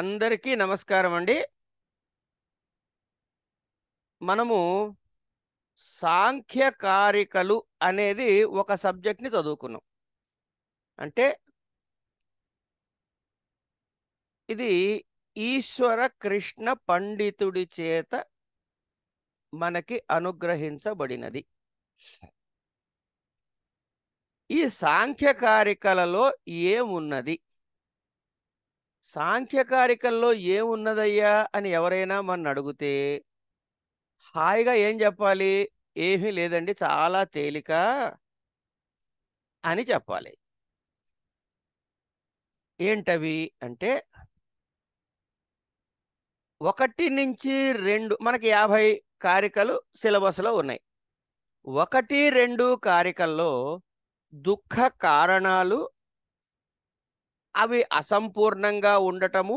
అందరికీ నమస్కారం అండి మనము సాంఖ్యకారికలు అనేది ఒక సబ్జెక్ట్ని చదువుకున్నాం అంటే ఇది ఈశ్వర కృష్ణ పండితుడి చేత మనకి అనుగ్రహించబడినది ఈ సాంఖ్యకారికలలో ఏమున్నది సాంఖ్యకారికల్లో ఏమున్నదయ్యా అని ఎవరైనా మన అడిగితే హాయిగా ఏం చెప్పాలి ఏమీ లేదండి చాలా తేలిక అని చెప్పాలి ఏంటవి అంటే ఒకటి నుంచి రెండు మనకి యాభై కారికలు సిలబస్లో ఉన్నాయి ఒకటి రెండు కారికల్లో దుఃఖ కారణాలు అవి అసంపూర్ణంగా ఉండటము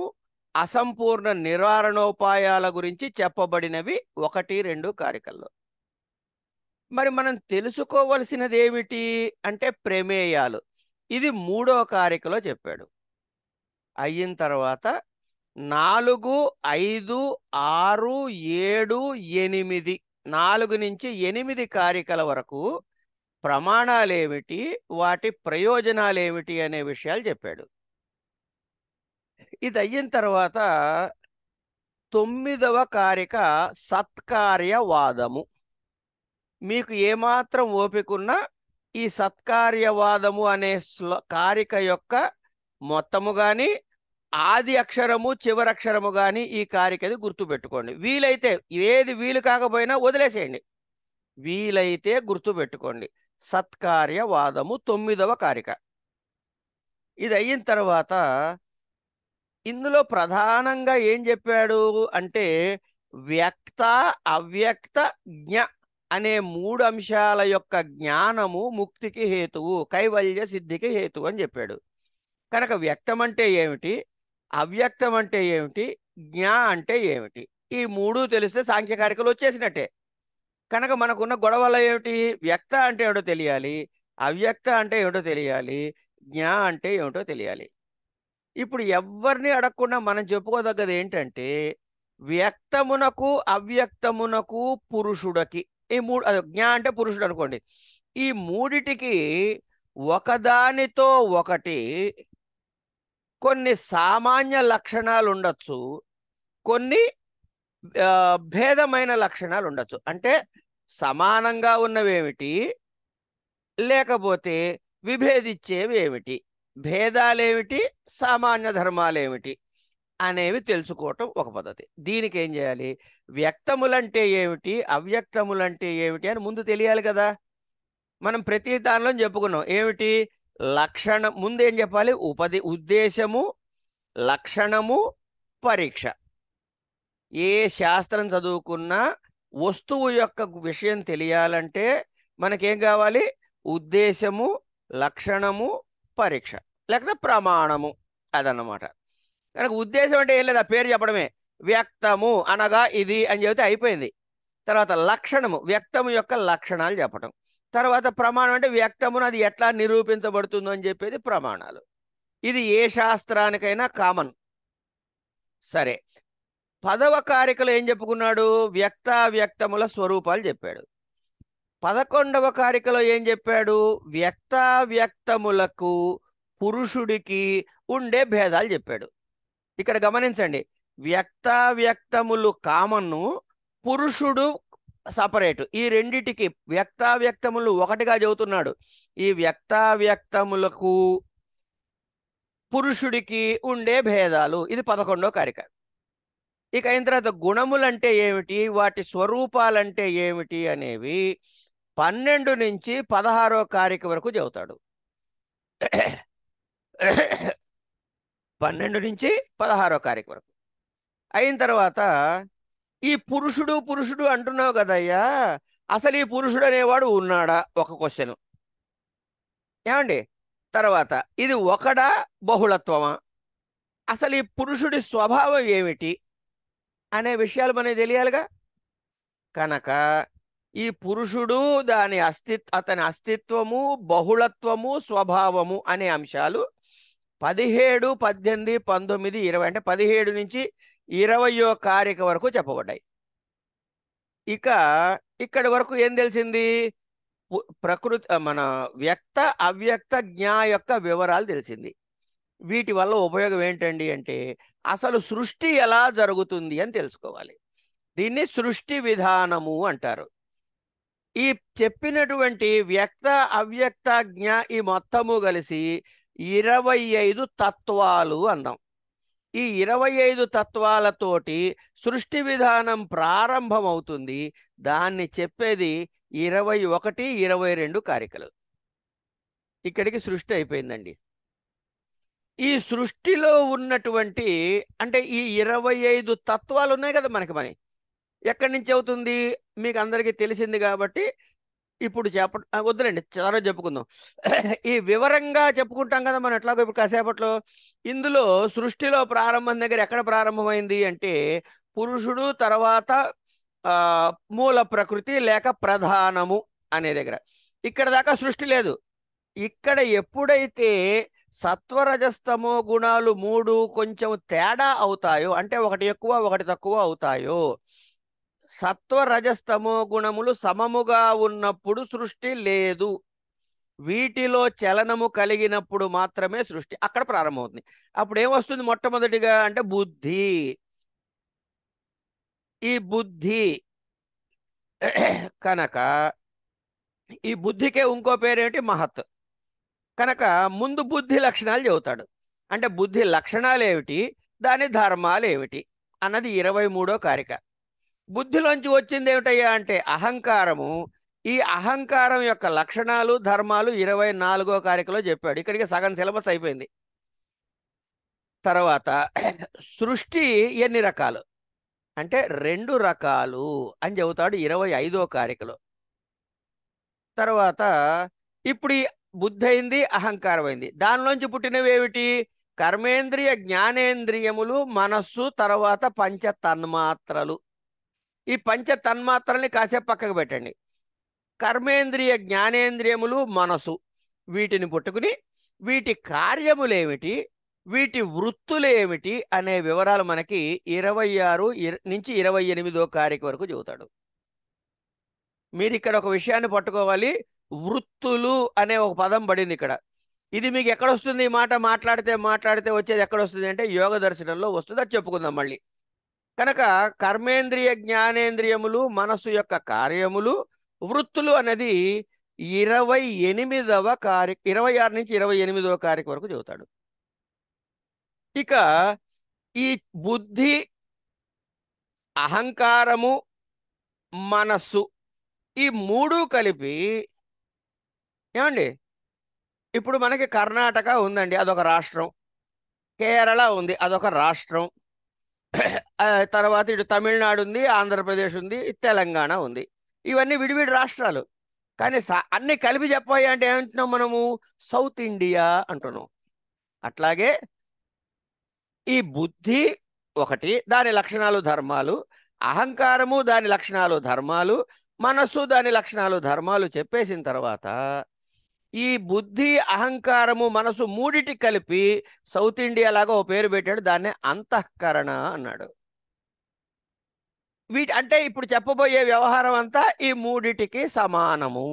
అసంపూర్ణ నివారణోపాయాల గురించి చెప్పబడినవి ఒకటి రెండు కారికల్లో మరి మనం తెలుసుకోవలసినది ఏమిటి అంటే ప్రమేయాలు ఇది మూడో కారికలో చెప్పాడు అయిన తర్వాత నాలుగు ఐదు ఆరు ఏడు ఎనిమిది నాలుగు నుంచి ఎనిమిది కారికల వరకు ప్రమాణాలేమిటి వాటి ప్రయోజనాలేమిటి అనే విషయాలు చెప్పాడు ఇది అయిన తర్వాత తొమ్మిదవ కారిక సత్కార్యవాదము మీకు ఏమాత్రం ఓపికన్నా ఈ సత్కార్యవాదము అనే కారిక యొక్క మొత్తము కానీ ఆది అక్షరము చివరక్షరము కానీ ఈ కారికది గుర్తుపెట్టుకోండి వీలైతే ఏది వీలు కాకపోయినా వదిలేసేయండి వీలైతే గుర్తుపెట్టుకోండి సత్కార్యవాదము తొమ్మిదవ కారిక ఇది అయిన తర్వాత ఇందులో ప్రధానంగా ఏం చెప్పాడు అంటే వ్యక్త అవ్యక్త జ్ఞ అనే మూడు అంశాల యొక్క జ్ఞానము ముక్తికి హేతువు కైవల్య సిద్ధికి హేతువు అని చెప్పాడు కనుక వ్యక్తం అంటే ఏమిటి అవ్యక్తం అంటే ఏమిటి జ్ఞా అంటే ఏమిటి ఈ మూడు తెలిస్తే సాంఖ్యకారికలు వచ్చేసినట్టే కనుక మనకున్న గొడవలు ఏమిటి వ్యక్త అంటే ఏమిటో తెలియాలి అవ్యక్త అంటే ఏమిటో తెలియాలి జ్ఞా అంటే ఏమిటో తెలియాలి ఇప్పుడు ఎవరిని అడగకుండా మనం చెప్పుకోదగ్గది ఏంటంటే వ్యక్తమునకు అవ్యక్తమునకు పురుషుడికి ఈ మూడు అదే జ్ఞా అంటే పురుషుడు అనుకోండి ఈ మూడిటికి ఒకదానితో ఒకటి కొన్ని సామాన్య లక్షణాలు ఉండొచ్చు కొన్ని భేదమైన లక్షణాలు ఉండొచ్చు అంటే సమానంగా ఉన్నవేమిటి లేకపోతే విభేదిచ్చేవి ఏమిటి భేదాలేమిటి సామాన్య ధర్మాలేమిటి అనేవి తెలుసుకోవటం ఒక పద్ధతి దీనికి ఏం చేయాలి వ్యక్తములంటే ఏమిటి అవ్యక్తములంటే ఏమిటి అని ముందు తెలియాలి కదా మనం ప్రతి దానిలో చెప్పుకున్నాం ఏమిటి లక్షణం ముందేం చెప్పాలి ఉపది ఉద్దేశము లక్షణము పరీక్ష ఏ శాస్త్రం చదువుకున్నా వస్తువు యొక్క విషయం తెలియాలంటే మనకేం కావాలి ఉద్దేశము లక్షణము పరీక్ష లేకపోతే ప్రమాణము అదన్నమాట కనుక ఉద్దేశం అంటే ఏం లేదు ఆ పేరు చెప్పడమే వ్యక్తము అనగా ఇది అని చెబితే అయిపోయింది తర్వాత లక్షణము వ్యక్తము యొక్క లక్షణాలు చెప్పడం తర్వాత ప్రమాణం అంటే వ్యక్తమును అది ఎట్లా నిరూపించబడుతుందో అని చెప్పేది ప్రమాణాలు ఇది ఏ శాస్త్రానికైనా కామన్ సరే పదవ కారికలు ఏం చెప్పుకున్నాడు వ్యక్తముల స్వరూపాలు చెప్పాడు పదకొండవ కారికలో ఏం చెప్పాడు వ్యక్త వ్యక్తములకు పురుషుడికి ఉండే భేదాలు చెప్పాడు ఇక్కడ గమనించండి వ్యక్త వ్యక్తములు కామన్ను పురుషుడు సపరేట్ ఈ రెండిటికి వ్యక్తములు ఒకటిగా చెబుతున్నాడు ఈ వ్యక్తములకు పురుషుడికి ఉండే భేదాలు ఇది పదకొండో కారిక ఇక అయిన తర్వాత గుణములంటే ఏమిటి వాటి స్వరూపాలంటే ఏమిటి అనేవి పన్నెండు నుంచి పదహారో కారిక వరకు చెబుతాడు పన్నెండు నుంచి పదహారో కారిక వరకు అయిన తర్వాత ఈ పురుషుడు పురుషుడు అంటున్నావు కదయ్యా అసలు ఈ పురుషుడు అనేవాడు ఉన్నాడా ఒక క్వశ్చన్ ఏమండి తర్వాత ఇది ఒకడా బహుళత్వమా అసలు ఈ పురుషుడి స్వభావం ఏమిటి అనే విషయాలు మనకి తెలియాలిగా కనుక ఈ పురుషుడు దాని అస్తిత్ అతని అస్తిత్వము బహుళత్వము స్వభావము అనే అంశాలు పదిహేడు పద్దెనిమిది పంతొమ్మిది ఇరవై అంటే పదిహేడు నుంచి ఇరవయో కారిక వరకు చెప్పబడ్డాయి ఇక ఇక్కడి వరకు ఏం తెలిసింది ప్రకృతి మన వ్యక్త అవ్యక్త జ్ఞా యొక్క వివరాలు తెలిసింది వీటి వల్ల ఉపయోగం ఏంటండి అంటే అసలు సృష్టి ఎలా జరుగుతుంది అని తెలుసుకోవాలి దీన్ని సృష్టి విధానము అంటారు ఈ చెప్పినటువంటి వ్యక్త అవ్యక్తజ్ఞ ఈ మొత్తము కలిసి ఇరవై ఐదు తత్వాలు అందాం ఈ ఇరవై ఐదు తత్వాలతోటి సృష్టి విధానం ప్రారంభమవుతుంది దాన్ని చెప్పేది ఇరవై ఒకటి ఇరవై రెండు కారికలు ఇక్కడికి సృష్టి అయిపోయిందండి ఈ సృష్టిలో ఉన్నటువంటి అంటే ఈ ఇరవై ఐదు తత్వాలు ఉన్నాయి కదా మనకి మరి ఎక్కడి నుంచి అవుతుంది మీకు అందరికీ తెలిసింది కాబట్టి ఇప్పుడు చెప్ప వద్దులేండి చాలా చెప్పుకుందాం ఈ వివరంగా చెప్పుకుంటాం కదా మనం ఎట్లాగో ఇప్పుడు కాసేపట్లో ఇందులో సృష్టిలో ప్రారంభం దగ్గర ఎక్కడ ప్రారంభమైంది అంటే పురుషుడు తర్వాత మూల ప్రకృతి లేక ప్రధానము అనే దగ్గర ఇక్కడ దాకా సృష్టి లేదు ఇక్కడ ఎప్పుడైతే సత్వరజస్తమో గుణాలు మూడు కొంచెం తేడా అవుతాయో అంటే ఒకటి ఎక్కువ ఒకటి తక్కువ అవుతాయో సత్వరజస్తమో గుణములు సమముగా ఉన్నప్పుడు సృష్టి లేదు వీటిలో చలనము కలిగినప్పుడు మాత్రమే సృష్టి అక్కడ ప్రారంభమవుతుంది అప్పుడు ఏమొస్తుంది మొట్టమొదటిగా అంటే బుద్ధి ఈ బుద్ధి కనుక ఈ బుద్ధికే ఇంకో పేరేంటి మహత్ కనుక ముందు బుద్ధి లక్షణాలు చెబుతాడు అంటే బుద్ధి లక్షణాలు ఏమిటి దాని ధర్మాలు ఏమిటి అన్నది ఇరవై మూడో కారిక బుద్ధిలోంచి వచ్చింది ఏమిటయ్యా అంటే అహంకారము ఈ అహంకారం యొక్క లక్షణాలు ధర్మాలు ఇరవై నాలుగో కారికలో చెప్పాడు ఇక్కడికి సగం సిలబస్ అయిపోయింది తర్వాత సృష్టి ఎన్ని రకాలు అంటే రెండు రకాలు అని చెబుతాడు ఇరవై ఐదో కారికలో తర్వాత ఇప్పుడు ఈ బుద్ధైంది అహంకారమైంది దానిలోంచి పుట్టినవి ఏమిటి కర్మేంద్రియ జ్ఞానేంద్రియములు మనస్సు తర్వాత పంచ తన్మాత్రలు ఈ పంచ తన్మాత్రల్ని కాసేపు పక్కకు పెట్టండి కర్మేంద్రియ జ్ఞానేంద్రియములు మనసు వీటిని పుట్టుకుని వీటి కార్యములేమిటి వీటి వృత్తులేమిటి అనే వివరాలు మనకి ఇరవై ఆరు నుంచి ఇరవై ఎనిమిదో తారీఖు వరకు చెబుతాడు మీరు ఇక్కడ ఒక విషయాన్ని పట్టుకోవాలి వృత్తులు అనే ఒక పదం పడింది ఇక్కడ ఇది మీకు ఎక్కడ వస్తుంది ఈ మాట మాట్లాడితే మాట్లాడితే వచ్చేది ఎక్కడ వస్తుంది అంటే యోగ దర్శనంలో వస్తుంది అది చెప్పుకుందాం మళ్ళీ కనుక కర్మేంద్రియ జ్ఞానేంద్రియములు మనసు యొక్క కార్యములు వృత్తులు అనేది ఇరవై ఎనిమిదవ కార్య ఇరవై ఆరు నుంచి ఇరవై ఎనిమిదవ కార్యక వరకు చెబుతాడు ఇక ఈ బుద్ధి అహంకారము మనస్సు ఈ మూడు కలిపి ఏమండి ఇప్పుడు మనకి కర్ణాటక ఉందండి అదొక రాష్ట్రం కేరళ ఉంది అదొక రాష్ట్రం తర్వాత ఇటు తమిళనాడు ఉంది ఆంధ్రప్రదేశ్ ఉంది తెలంగాణ ఉంది ఇవన్నీ విడివిడి రాష్ట్రాలు కానీ అన్ని కలిపి చెప్పాయి అంటే ఏమంటున్నాం మనము సౌత్ ఇండియా అంటున్నాం అట్లాగే ఈ బుద్ధి ఒకటి దాని లక్షణాలు ధర్మాలు అహంకారము దాని లక్షణాలు ధర్మాలు మనస్సు దాని లక్షణాలు ధర్మాలు చెప్పేసిన తర్వాత ఈ బుద్ధి అహంకారము మనసు మూడిటి కలిపి సౌత్ ఇండియా లాగా ఓ పేరు పెట్టాడు దాన్ని అంతఃకరణ అన్నాడు వీటి అంటే ఇప్పుడు చెప్పబోయే వ్యవహారం అంతా ఈ మూడిటికి సమానము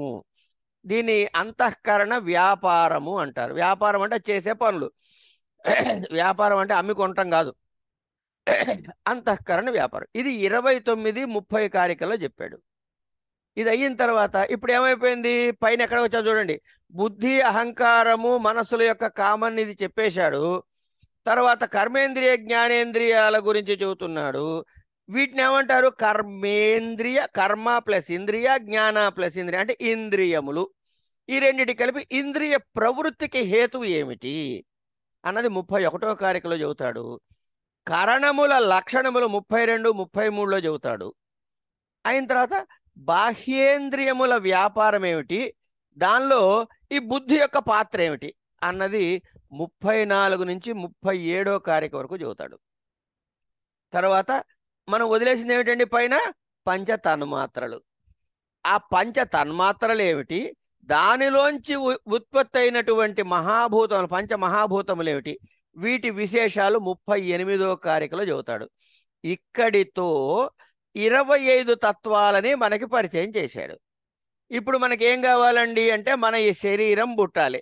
దీని అంతఃకరణ వ్యాపారము అంటారు వ్యాపారం అంటే చేసే పనులు వ్యాపారం అంటే అమ్మి కొనటం కాదు అంతఃకరణ వ్యాపారం ఇది ఇరవై తొమ్మిది ముప్పై కారికలో చెప్పాడు ఇది అయిన తర్వాత ఇప్పుడు ఏమైపోయింది పైన ఎక్కడ వచ్చా చూడండి బుద్ధి అహంకారము మనస్సుల యొక్క కామన్ ఇది చెప్పేశాడు తర్వాత కర్మేంద్రియ జ్ఞానేంద్రియాల గురించి చెబుతున్నాడు వీటిని ఏమంటారు కర్మేంద్రియ కర్మ ప్లస్ ఇంద్రియ జ్ఞాన ప్లస్ ఇంద్రియ అంటే ఇంద్రియములు ఈ రెండిటి కలిపి ఇంద్రియ ప్రవృత్తికి హేతువు ఏమిటి అన్నది ముప్పై ఒకటో కారికలో చెబుతాడు కరణముల లక్షణములు ముప్పై రెండు ముప్పై మూడులో చెబుతాడు అయిన తర్వాత బాహ్యేంద్రియముల వ్యాపారం ఏమిటి దానిలో ఈ బుద్ధి యొక్క పాత్ర ఏమిటి అన్నది ముప్పై నాలుగు నుంచి ముప్పై ఏడో కారిక వరకు చదువుతాడు తర్వాత మనం వదిలేసింది ఏమిటండి పైన పంచ తన్మాత్రలు ఆ పంచ తన్మాత్రలు ఏమిటి దానిలోంచి ఉత్పత్తి అయినటువంటి మహాభూతములు పంచ మహాభూతములు ఏమిటి వీటి విశేషాలు ముప్పై ఎనిమిదో కారికలో చదువుతాడు ఇక్కడితో ఇరవై ఐదు తత్వాలని మనకి పరిచయం చేశాడు ఇప్పుడు మనకేం కావాలండి అంటే మన ఈ శరీరం పుట్టాలి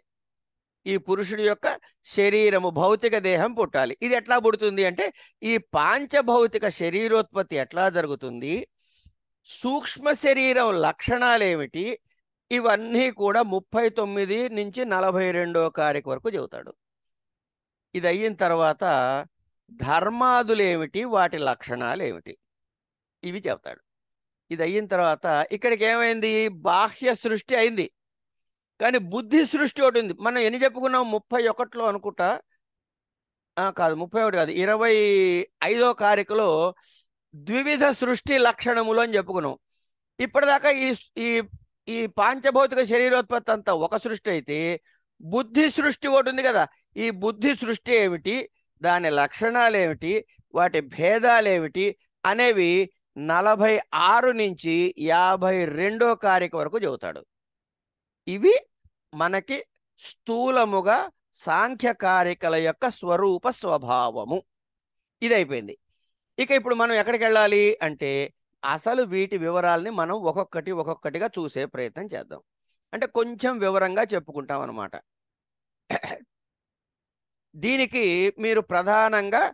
ఈ పురుషుడి యొక్క శరీరము భౌతిక దేహం పుట్టాలి ఇది ఎట్లా పుడుతుంది అంటే ఈ పాంచభౌతిక శరీరోత్పత్తి ఎట్లా జరుగుతుంది సూక్ష్మ శరీరం లక్షణాలేమిటి ఇవన్నీ కూడా ముప్పై తొమ్మిది నుంచి నలభై రెండో కారిక వరకు చెబుతాడు ఇది అయిన తర్వాత ధర్మాదులేమిటి వాటి లక్షణాలు ఏమిటి ఇవి చెప్తాడు ఇది అయిన తర్వాత ఇక్కడికి ఏమైంది బాహ్య సృష్టి అయింది కానీ బుద్ధి సృష్టి ఒకటి ఉంది మనం ఎన్ని చెప్పుకున్నాం ముప్పై ఒకటిలో అనుకుంటా కాదు ముప్పై ఒకటి కాదు ఇరవై ఐదో కారికలో ద్వివిధ సృష్టి లక్షణములు అని చెప్పుకున్నాం ఇప్పటిదాకా ఈ ఈ ఈ పాంచభౌతిక శరీరోత్పత్తి అంతా ఒక సృష్టి అయితే బుద్ధి సృష్టి ఒకటి ఉంది కదా ఈ బుద్ధి సృష్టి ఏమిటి దాని లక్షణాలు ఏమిటి వాటి భేదాలు ఏమిటి అనేవి నలభై ఆరు నుంచి యాభై రెండో కారిక వరకు చదువుతాడు ఇవి మనకి స్థూలముగా సాంఖ్యకారికల యొక్క స్వరూప స్వభావము ఇదైపోయింది ఇక ఇప్పుడు మనం ఎక్కడికి వెళ్ళాలి అంటే అసలు వీటి వివరాలని మనం ఒక్కొక్కటి ఒక్కొక్కటిగా చూసే ప్రయత్నం చేద్దాం అంటే కొంచెం వివరంగా చెప్పుకుంటాం అనమాట దీనికి మీరు ప్రధానంగా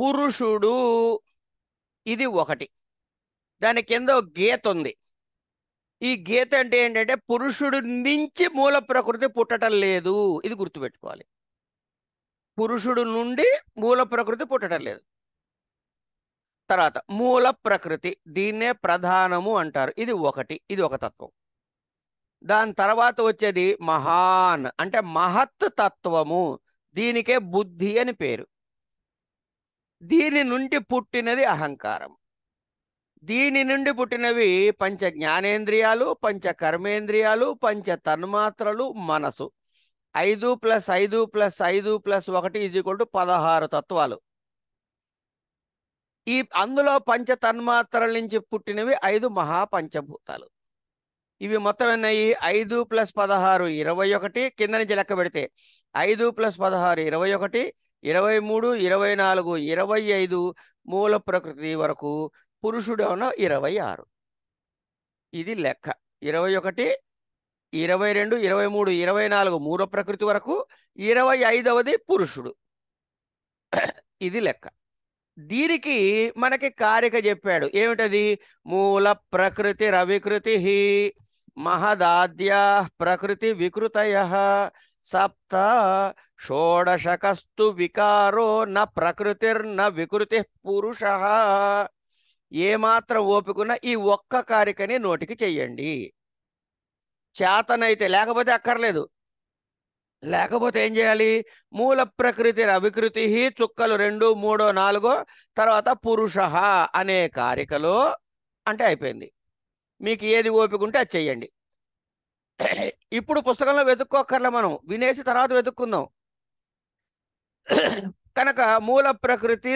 పురుషుడు ఇది ఒకటి దాని కింద ఒక గీత ఉంది ఈ గీత అంటే ఏంటంటే పురుషుడు నుంచి మూల ప్రకృతి పుట్టడం లేదు ఇది గుర్తుపెట్టుకోవాలి పురుషుడు నుండి మూల ప్రకృతి పుట్టడం లేదు తర్వాత మూల ప్రకృతి దీన్నే ప్రధానము అంటారు ఇది ఒకటి ఇది ఒక తత్వం దాని తర్వాత వచ్చేది మహాన్ అంటే మహత్ తత్వము దీనికే బుద్ధి అని పేరు దీని నుండి పుట్టినది అహంకారం దీని నుండి పుట్టినవి పంచ జ్ఞానేంద్రియాలు పంచ కర్మేంద్రియాలు పంచ తన్మాత్రలు మనసు ఐదు ప్లస్ ఐదు ప్లస్ ఐదు ప్లస్ ఒకటి ఈజ్ టు పదహారు తత్వాలు ఈ అందులో పంచ తన్మాత్రల నుంచి పుట్టినవి ఐదు మహాపంచభూతాలు ఇవి మొత్తం ఎన్నయ్యి ఐదు ప్లస్ పదహారు ఇరవై ఒకటి కింద నుంచి లెక్క పెడితే ఐదు ప్లస్ పదహారు ఇరవై ఒకటి ఇరవై మూడు ఇరవై నాలుగు ఇరవై ఐదు మూల ప్రకృతి వరకు పురుషుడేమో ఇరవై ఆరు ఇది లెక్క ఇరవై ఒకటి ఇరవై రెండు ఇరవై మూడు ఇరవై నాలుగు మూల ప్రకృతి వరకు ఇరవై ఐదవది పురుషుడు ఇది లెక్క దీనికి మనకి కారిక చెప్పాడు ఏమిటది మూల ప్రకృతి రవికృతి మహదాద్యా ప్రకృతి వికృతయ సప్త షోడశకస్తు వికారో నా ప్రకృతిర్న వికృతి పురుష ఏమాత్రం ఓపికన్నా ఈ ఒక్క కారికని నోటికి చెయ్యండి చేతనైతే లేకపోతే అక్కర్లేదు లేకపోతే ఏం చేయాలి మూల ప్రకృతి అవికృతి చుక్కలు రెండు మూడో నాలుగో తర్వాత పురుష అనే కారికలో అంటే అయిపోయింది మీకు ఏది ఓపిక ఉంటే అది చెయ్యండి ఇప్పుడు పుస్తకంలో వెతుక్కోక్కర్లే మనం వినేసి తర్వాత వెతుక్కుందాం కనుక మూల ప్రకృతి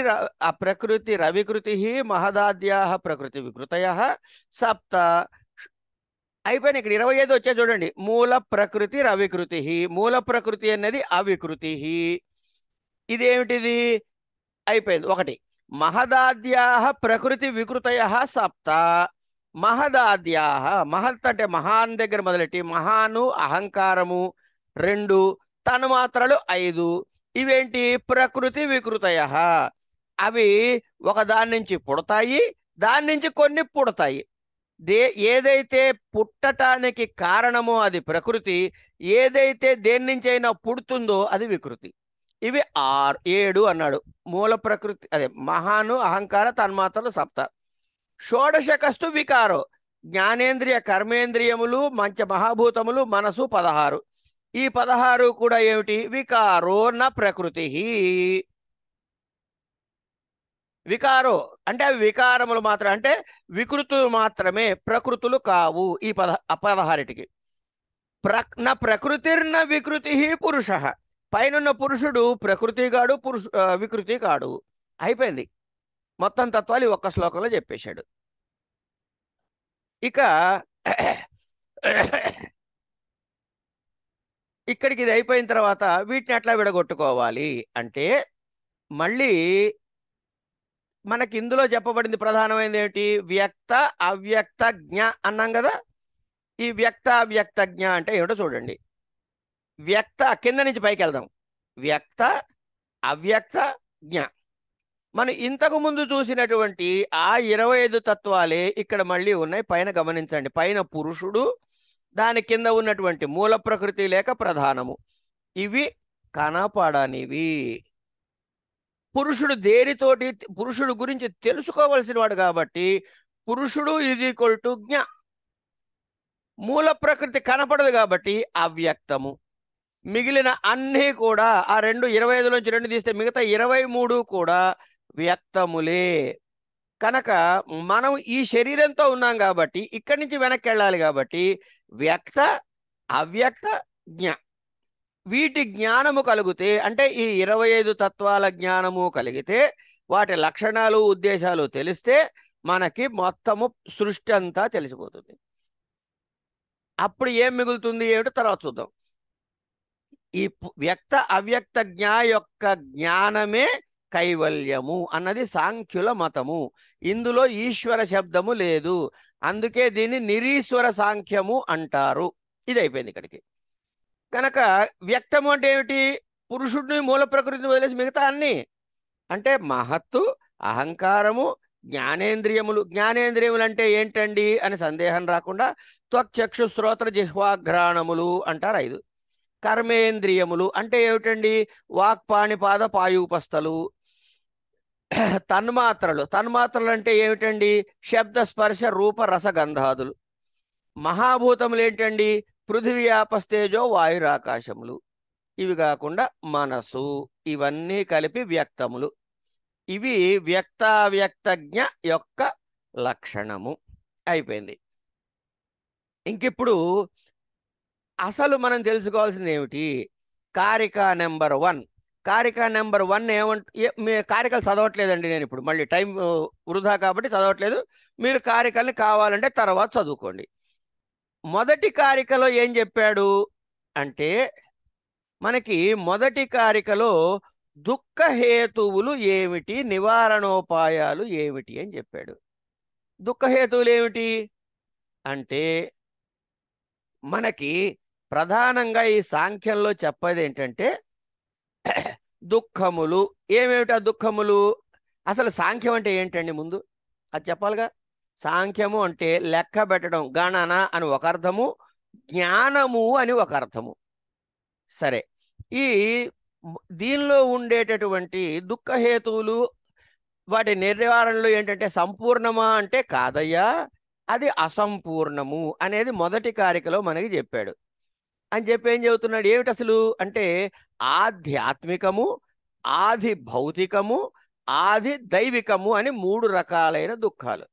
ఆ ప్రకృతి రవికృతి మహదాద్యా ప్రకృతి వికృతయ సప్త అయిపోయిన ఇక్కడ ఇరవై ఐదు వచ్చే చూడండి మూల ప్రకృతి రవికృతి మూల ప్రకృతి అనేది అవికృతి ఇదేమిటిది అయిపోయింది ఒకటి మహదాద్యా ప్రకృతి వికృతయ సప్త మహదాద్యా మహత్ అంటే మహాన్ దగ్గర మొదలెట్టి మహాను అహంకారము రెండు తన్మాత్రలు ఐదు ఇవేంటి ప్రకృతి వికృతయ అవి ఒక దాని నుంచి పుడతాయి దాని నుంచి కొన్ని పుడతాయి దే ఏదైతే పుట్టటానికి కారణమో అది ప్రకృతి ఏదైతే దేని నుంచి అయినా పుడుతుందో అది వికృతి ఇవి ఆరు ఏడు అన్నాడు మూల ప్రకృతి అదే మహాను అహంకార తన్మాత్రలు సప్త షోడశకస్తు వికారో జ్ఞానేంద్రియ కర్మేంద్రియములు మంచ మహాభూతములు మనసు పదహారు ఈ పదహారు కూడా ఏమిటి వికారో నా ప్రకృతి వికారో అంటే అవి వికారములు మాత్రం అంటే వికృతులు మాత్రమే ప్రకృతులు కావు ఈ పద పదహారిటికి ప్ర నా ప్రకృతిర్న వికృతి పురుష పైనున్న పురుషుడు ప్రకృతి కాడు పురుషు వికృతి కాడు అయిపోయింది మొత్తం తత్వాలు ఒక్క శ్లోకంలో చెప్పేశాడు ఇక ఇక్కడికి ఇది అయిపోయిన తర్వాత వీటిని ఎట్లా విడగొట్టుకోవాలి అంటే మళ్ళీ మనకి ఇందులో చెప్పబడింది ప్రధానమైనది ఏంటి వ్యక్త అవ్యక్త జ్ఞ అన్నాం కదా ఈ వ్యక్త అవ్యక్త జ్ఞ అంటే ఏమిటో చూడండి వ్యక్త కింద నుంచి పైకి వెళ్దాం వ్యక్త అవ్యక్త జ్ఞ మనం ఇంతకు ముందు చూసినటువంటి ఆ ఇరవై ఐదు తత్వాలే ఇక్కడ మళ్ళీ ఉన్నాయి పైన గమనించండి పైన పురుషుడు దాని కింద ఉన్నటువంటి మూల ప్రకృతి లేక ప్రధానము ఇవి కనపడనివి పురుషుడు దేనితోటి పురుషుడు గురించి తెలుసుకోవలసిన వాడు కాబట్టి పురుషుడు ఈజ్ ఈక్వల్ టు జ్ఞ మూల ప్రకృతి కనపడదు కాబట్టి అవ్యక్తము మిగిలిన అన్నీ కూడా ఆ రెండు ఇరవై ఐదు నుంచి రెండు తీస్తే మిగతా ఇరవై మూడు కూడా వ్యక్తములే కనుక మనం ఈ శరీరంతో ఉన్నాం కాబట్టి ఇక్కడి నుంచి వెనక్కి వెళ్ళాలి కాబట్టి వ్యక్త అవ్యక్త జ్ఞ వీటి జ్ఞానము కలిగితే అంటే ఈ ఇరవై ఐదు తత్వాల జ్ఞానము కలిగితే వాటి లక్షణాలు ఉద్దేశాలు తెలిస్తే మనకి మొత్తము సృష్టి అంతా తెలిసిపోతుంది అప్పుడు ఏం మిగులుతుంది ఏమిటో తర్వాత చూద్దాం ఈ వ్యక్త అవ్యక్త జ్ఞా యొక్క జ్ఞానమే కైవల్యము అన్నది సాంఖ్యుల మతము ఇందులో ఈశ్వర శబ్దము లేదు అందుకే దీన్ని నిరీశ్వర సాంఖ్యము అంటారు ఇది అయిపోయింది ఇక్కడికి కనుక వ్యక్తము అంటే ఏమిటి పురుషుడిని మూల ప్రకృతిని వదిలేసి మిగతా అన్ని అంటే మహత్తు అహంకారము జ్ఞానేంద్రియములు జ్ఞానేంద్రియములు అంటే ఏంటండి అని సందేహం రాకుండా త్వక్చక్షు శ్రోత్ర జిహ్వాఘ్రాణములు అంటారు ఐదు కర్మేంద్రియములు అంటే ఏమిటండి వాక్పాణిపాద పాయుపస్థలు తన్మాత్రలు తన్మాత్రలు అంటే ఏమిటండి శబ్ద స్పర్శ రూప రసగంధాదులు మహాభూతములు ఏంటండి పృథివీ ఆపస్తేజో వాయురాకాశములు ఇవి కాకుండా మనసు ఇవన్నీ కలిపి వ్యక్తములు ఇవి వ్యక్తావ్యక్తజ్ఞ యొక్క లక్షణము అయిపోయింది ఇంకిప్పుడు అసలు మనం తెలుసుకోవాల్సింది ఏమిటి కారిక నెంబర్ వన్ కారిక నెంబర్ వన్ ఏమంట మీ కారికలు చదవట్లేదండి నేను ఇప్పుడు మళ్ళీ టైం వృధా కాబట్టి చదవట్లేదు మీరు కారికల్ని కావాలంటే తర్వాత చదువుకోండి మొదటి కారికలో ఏం చెప్పాడు అంటే మనకి మొదటి కారికలో దుఃఖహేతువులు ఏమిటి నివారణోపాయాలు ఏమిటి అని చెప్పాడు దుఃఖహేతువులు ఏమిటి అంటే మనకి ప్రధానంగా ఈ సాంఖ్యంలో చెప్పేది ఏంటంటే దుఃఖములు ఏమేమిటా దుఃఖములు అసలు సాంఖ్యం అంటే ఏంటండి ముందు అది చెప్పాలిగా సాంఖ్యము అంటే లెక్క పెట్టడం గణన అని ఒక అర్థము జ్ఞానము అని ఒక అర్థము సరే ఈ దీనిలో ఉండేటటువంటి దుఃఖహేతువులు వాటి నిర్వారణలు ఏంటంటే సంపూర్ణమా అంటే కాదయ్యా అది అసంపూర్ణము అనేది మొదటి కారికలో మనకి చెప్పాడు అని చెప్పి ఏం చెబుతున్నాడు ఏమిటి అసలు అంటే ఆధ్యాత్మికము ఆది భౌతికము ఆది దైవికము అని మూడు రకాలైన దుఃఖాలు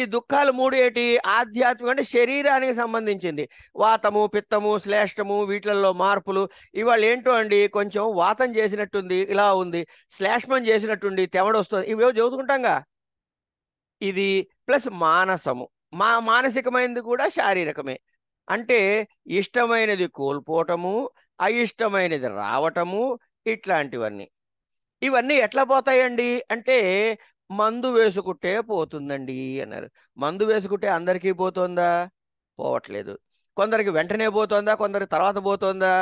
ఈ దుఃఖాలు మూడు ఏంటి ఆధ్యాత్మిక అంటే శరీరానికి సంబంధించింది వాతము పిత్తము శ్లేష్టము వీటిలలో మార్పులు ఇవాళ ఏంటో అండి కొంచెం వాతం చేసినట్టుంది ఇలా ఉంది శ్లేష్మం చేసినట్టుండి తెవడొస్తుంది ఇవేవో చదువుకుంటాంగా ఇది ప్లస్ మానసము మా మానసికమైనది కూడా శారీరకమే అంటే ఇష్టమైనది కోల్పోవటము అయిష్టమైనది రావటము ఇట్లాంటివన్నీ ఇవన్నీ ఎట్లా పోతాయండి అంటే మందు వేసుకుంటే పోతుందండి అన్నారు మందు వేసుకుంటే అందరికీ పోతుందా పోవట్లేదు కొందరికి వెంటనే పోతుందా కొందరికి తర్వాత పోతుందా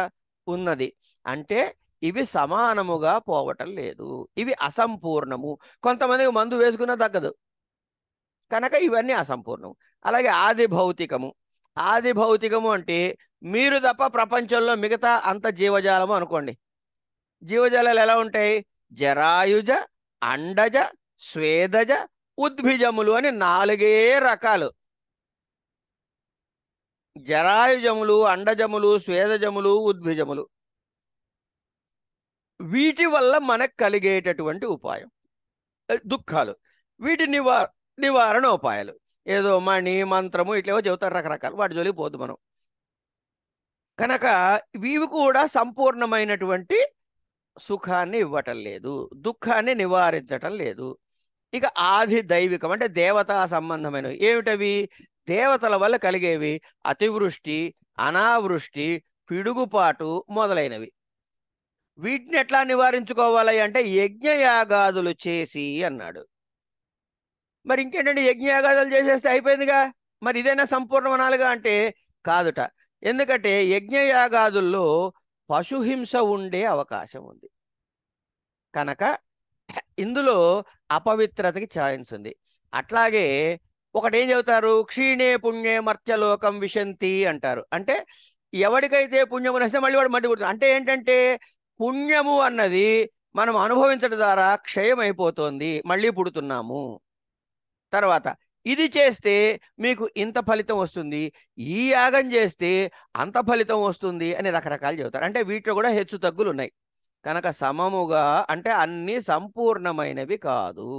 ఉన్నది అంటే ఇవి సమానముగా పోవటం లేదు ఇవి అసంపూర్ణము కొంతమందికి మందు వేసుకున్నా తగ్గదు కనుక ఇవన్నీ అసంపూర్ణము అలాగే ఆది భౌతికము ఆది భౌతికము అంటే మీరు తప్ప ప్రపంచంలో మిగతా అంత జీవజాలము అనుకోండి జీవజాలాలు ఎలా ఉంటాయి జరాయుజ అండజ స్వేదజ ఉద్భిజములు అని నాలుగే రకాలు జరాయుజములు అండజములు స్వేదజములు ఉద్భిజములు వీటి వల్ల మనకు కలిగేటటువంటి ఉపాయం దుఃఖాలు వీటి నివా నివారణ ఉపాయాలు ఏదో మణి మంత్రము ఇట్లేవో చెబుతారు రకరకాలు వాటి జోలికి పోదు మనం కనుక ఇవి కూడా సంపూర్ణమైనటువంటి సుఖాన్ని ఇవ్వటం లేదు దుఃఖాన్ని నివారించటం లేదు ఇక ఆది దైవికం అంటే దేవతా సంబంధమైనవి ఏమిటవి దేవతల వల్ల కలిగేవి అతివృష్టి అనావృష్టి పిడుగుపాటు మొదలైనవి వీటిని ఎట్లా నివారించుకోవాలి అంటే యజ్ఞయాగాదులు చేసి అన్నాడు మరి ఇంకేంటంటే యజ్ఞయాగాదాలు చేసేస్తే అయిపోయిందిగా మరి ఇదైనా వనాలుగా అంటే కాదుట ఎందుకంటే యజ్ఞయాగాదుల్లో పశుహింస ఉండే అవకాశం ఉంది కనుక ఇందులో అపవిత్రతకి ఛాయిన్స్ ఉంది అట్లాగే ఒకటేం చెబుతారు క్షీణే పుణ్యే మర్త్యలోకం విశంతి అంటారు అంటే ఎవరికైతే పుణ్యము నస్తే మళ్ళీ వాడు మట్టి అంటే ఏంటంటే పుణ్యము అన్నది మనం అనుభవించడం ద్వారా క్షయమైపోతుంది మళ్ళీ పుడుతున్నాము తర్వాత ఇది చేస్తే మీకు ఇంత ఫలితం వస్తుంది ఈ యాగం చేస్తే అంత ఫలితం వస్తుంది అని రకరకాలు చెబుతారు అంటే వీటిలో కూడా హెచ్చు తగ్గులు ఉన్నాయి కనుక సమముగా అంటే అన్ని సంపూర్ణమైనవి కాదు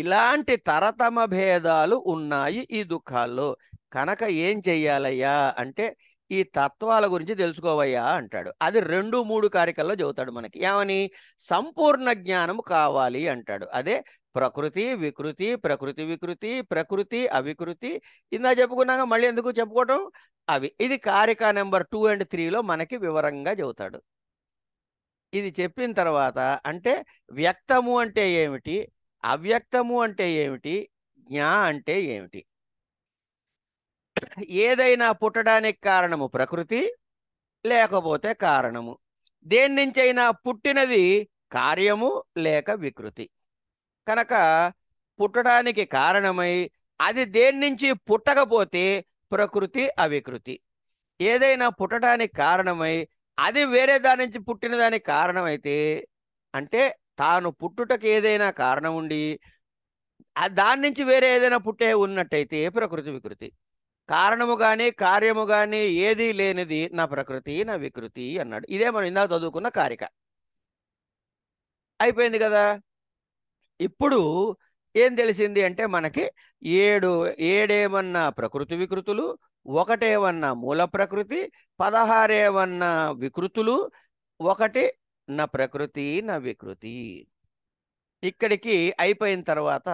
ఇలాంటి తరతమ భేదాలు ఉన్నాయి ఈ దుఃఖాల్లో కనుక ఏం చెయ్యాలయ్యా అంటే ఈ తత్వాల గురించి తెలుసుకోవయ్యా అంటాడు అది రెండు మూడు కారికల్లో చెబుతాడు మనకి ఏమని సంపూర్ణ జ్ఞానం కావాలి అంటాడు అదే ప్రకృతి వికృతి ప్రకృతి వికృతి ప్రకృతి అవికృతి ఇందా చెప్పుకున్నాక మళ్ళీ ఎందుకు చెప్పుకోవటం అవి ఇది కారిక నెంబర్ టూ అండ్ త్రీలో మనకి వివరంగా చెబుతాడు ఇది చెప్పిన తర్వాత అంటే వ్యక్తము అంటే ఏమిటి అవ్యక్తము అంటే ఏమిటి జ్ఞా అంటే ఏమిటి ఏదైనా పుట్టడానికి కారణము ప్రకృతి లేకపోతే కారణము దేని నుంచైనా పుట్టినది కార్యము లేక వికృతి కనుక పుట్టడానికి కారణమై అది దేని నుంచి పుట్టకపోతే ప్రకృతి అవికృతి ఏదైనా పుట్టడానికి కారణమై అది వేరే దాని నుంచి పుట్టిన దానికి కారణమైతే అంటే తాను పుట్టుటకు ఏదైనా కారణం ఉండి దాని నుంచి వేరే ఏదైనా పుట్టే ఉన్నట్టయితే ప్రకృతి వికృతి కారణము కానీ కార్యము కానీ ఏది లేనిది నా ప్రకృతి నా వికృతి అన్నాడు ఇదే మనం ఇందాక చదువుకున్న కారిక అయిపోయింది కదా ఇప్పుడు ఏం తెలిసింది అంటే మనకి ఏడు ఏడేమన్నా ప్రకృతి వికృతులు ఒకటేమన్నా మూల ప్రకృతి పదహారేమన్నా వికృతులు ఒకటి నా ప్రకృతి నా వికృతి ఇక్కడికి అయిపోయిన తర్వాత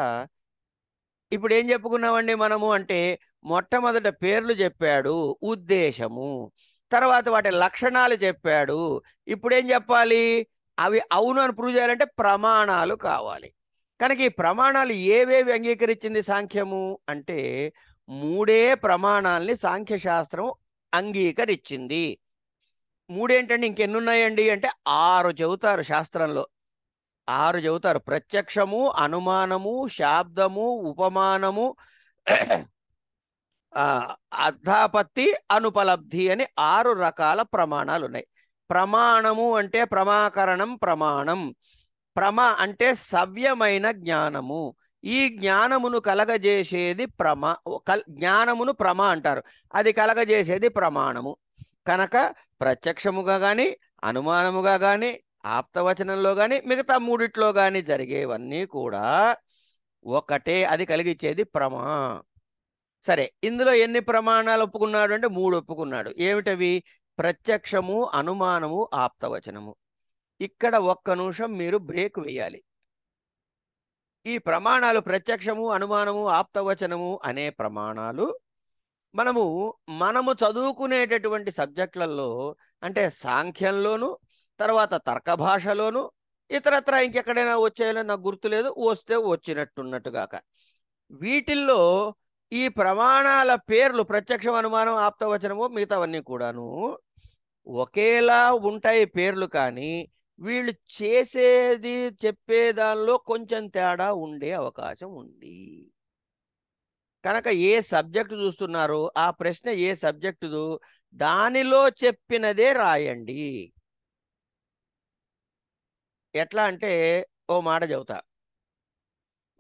ఇప్పుడు ఏం చెప్పుకున్నామండి మనము అంటే మొట్టమొదట పేర్లు చెప్పాడు ఉద్దేశము తర్వాత వాటి లక్షణాలు చెప్పాడు ఇప్పుడేం చెప్పాలి అవి అవును అని ప్రూవ్ చేయాలంటే ప్రమాణాలు కావాలి కనుక ఈ ప్రమాణాలు ఏవేవి అంగీకరించింది సాంఖ్యము అంటే మూడే ప్రమాణాలని సాంఖ్యశాస్త్రం అంగీకరించింది మూడేంటండి ఇంకెన్నున్నాయండి అంటే ఆరు చెబుతారు శాస్త్రంలో ఆరు చెబుతారు ప్రత్యక్షము అనుమానము శాబ్దము ఉపమానము అర్ధాపత్తి అనుపలబ్ధి అని ఆరు రకాల ప్రమాణాలు ఉన్నాయి ప్రమాణము అంటే ప్రమాకరణం ప్రమాణం ప్రమ అంటే సవ్యమైన జ్ఞానము ఈ జ్ఞానమును కలగజేసేది ప్రమ జ్ఞానమును ప్రమ అంటారు అది కలగజేసేది ప్రమాణము కనుక ప్రత్యక్షముగా కానీ అనుమానముగా కానీ ఆప్తవచనంలో కానీ మిగతా మూడిట్లో కానీ జరిగేవన్నీ కూడా ఒకటే అది కలిగించేది ప్రమా సరే ఇందులో ఎన్ని ప్రమాణాలు ఒప్పుకున్నాడు అంటే మూడు ఒప్పుకున్నాడు ఏమిటవి ప్రత్యక్షము అనుమానము ఆప్తవచనము ఇక్కడ ఒక్క నిమిషం మీరు బ్రేక్ వేయాలి ఈ ప్రమాణాలు ప్రత్యక్షము అనుమానము ఆప్తవచనము అనే ప్రమాణాలు మనము మనము చదువుకునేటటువంటి సబ్జెక్టులలో అంటే సాంఖ్యంలోను తర్వాత తర్క భాషలోను ఇతరత్ర ఇంకెక్కడైనా వచ్చాయో నాకు గుర్తులేదు వస్తే వచ్చినట్టున్నట్టుగాక వీటిల్లో ఈ ప్రమాణాల పేర్లు ప్రత్యక్షం అనుమానం ఆప్తవచనము మిగతావన్నీ కూడాను ఒకేలా ఉంటాయి పేర్లు కానీ వీళ్ళు చేసేది చెప్పేదానిలో కొంచెం తేడా ఉండే అవకాశం ఉంది కనుక ఏ సబ్జెక్టు చూస్తున్నారో ఆ ప్రశ్న ఏ సబ్జెక్టుదు దానిలో చెప్పినదే రాయండి ఎట్లా అంటే ఓ మాట చెబుతా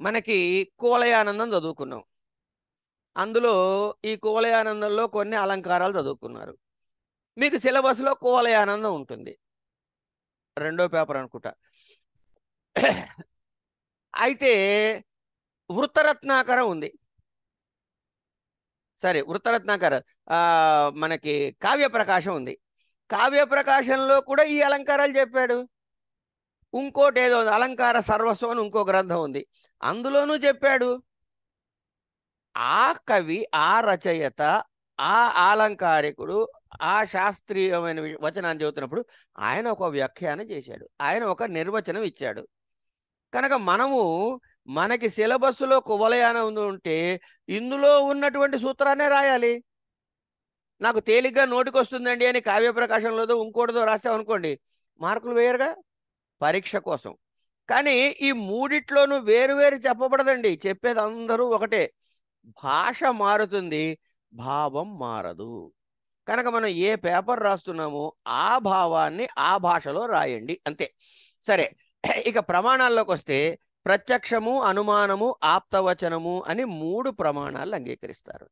మనకి కూలయానందం చదువుకున్నాం అందులో ఈ కువలయానందంలో కొన్ని అలంకారాలు చదువుకున్నారు మీకు సిలబస్లో కువలయానందం ఉంటుంది రెండో పేపర్ అనుకుంటా అయితే వృత్తరత్నాకరం ఉంది సరే వృత్తరత్నాకర మనకి కావ్య ప్రకాశం ఉంది కావ్య ప్రకాశంలో కూడా ఈ అలంకారాలు చెప్పాడు ఇంకోటి ఏదో అలంకార సర్వస్వం అని ఇంకో గ్రంథం ఉంది అందులోనూ చెప్పాడు ఆ కవి ఆ రచయిత ఆ అలంకారికుడు ఆ శాస్త్రీయమైన వచనాన్ని చదువుతున్నప్పుడు ఆయన ఒక వ్యాఖ్యానం చేశాడు ఆయన ఒక నిర్వచనం ఇచ్చాడు కనుక మనము మనకి సిలబస్లో కువలయానం ఉంటే ఇందులో ఉన్నటువంటి సూత్రాన్నే రాయాలి నాకు తేలిగ్గా నోటికొస్తుందండి అని కావ్యప్రకాశంలోదో ఇంకోటిదో రాసామనుకోండి మార్కులు వేయరుగా పరీక్ష కోసం కానీ ఈ మూడిట్లోనూ వేరు వేరు చెప్పబడదండి చెప్పేది అందరూ ఒకటే భాష మారుతుంది భావం మారదు కనుక మనం ఏ పేపర్ రాస్తున్నామో ఆ భావాన్ని ఆ భాషలో రాయండి అంతే సరే ఇక ప్రమాణాల్లోకి వస్తే ప్రత్యక్షము అనుమానము ఆప్తవచనము అని మూడు ప్రమాణాలు అంగీకరిస్తారు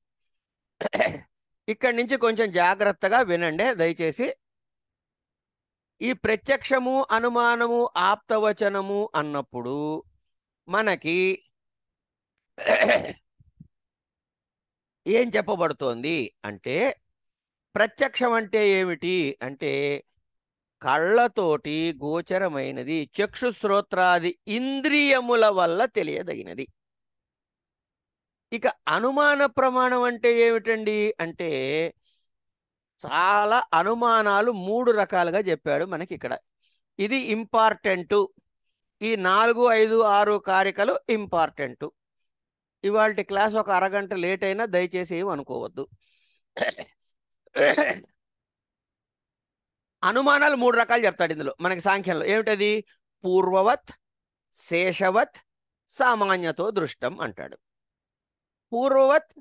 ఇక్కడి నుంచి కొంచెం జాగ్రత్తగా వినండి దయచేసి ఈ ప్రత్యక్షము అనుమానము ఆప్తవచనము అన్నప్పుడు మనకి ఏం చెప్పబడుతోంది అంటే ప్రత్యక్షం అంటే ఏమిటి అంటే కళ్ళతోటి గోచరమైనది చక్షుశ్రోత్రాది ఇంద్రియముల వల్ల తెలియదగినది ఇక అనుమాన ప్రమాణం అంటే ఏమిటండి అంటే చాలా అనుమానాలు మూడు రకాలుగా చెప్పాడు మనకి ఇక్కడ ఇది ఇంపార్టెంటు ఈ నాలుగు ఐదు ఆరు కారికలు ఇంపార్టెంటు ఇవాళ క్లాస్ ఒక అరగంట లేట్ అయినా దయచేసి ఏమి అనుకోవద్దు అనుమానాలు మూడు రకాలు చెప్తాడు ఇందులో మనకి సాంఖ్యంలో ఏమిటది పూర్వవత్ శేషవత్ సామాన్యతో దృష్టం అంటాడు పూర్వవత్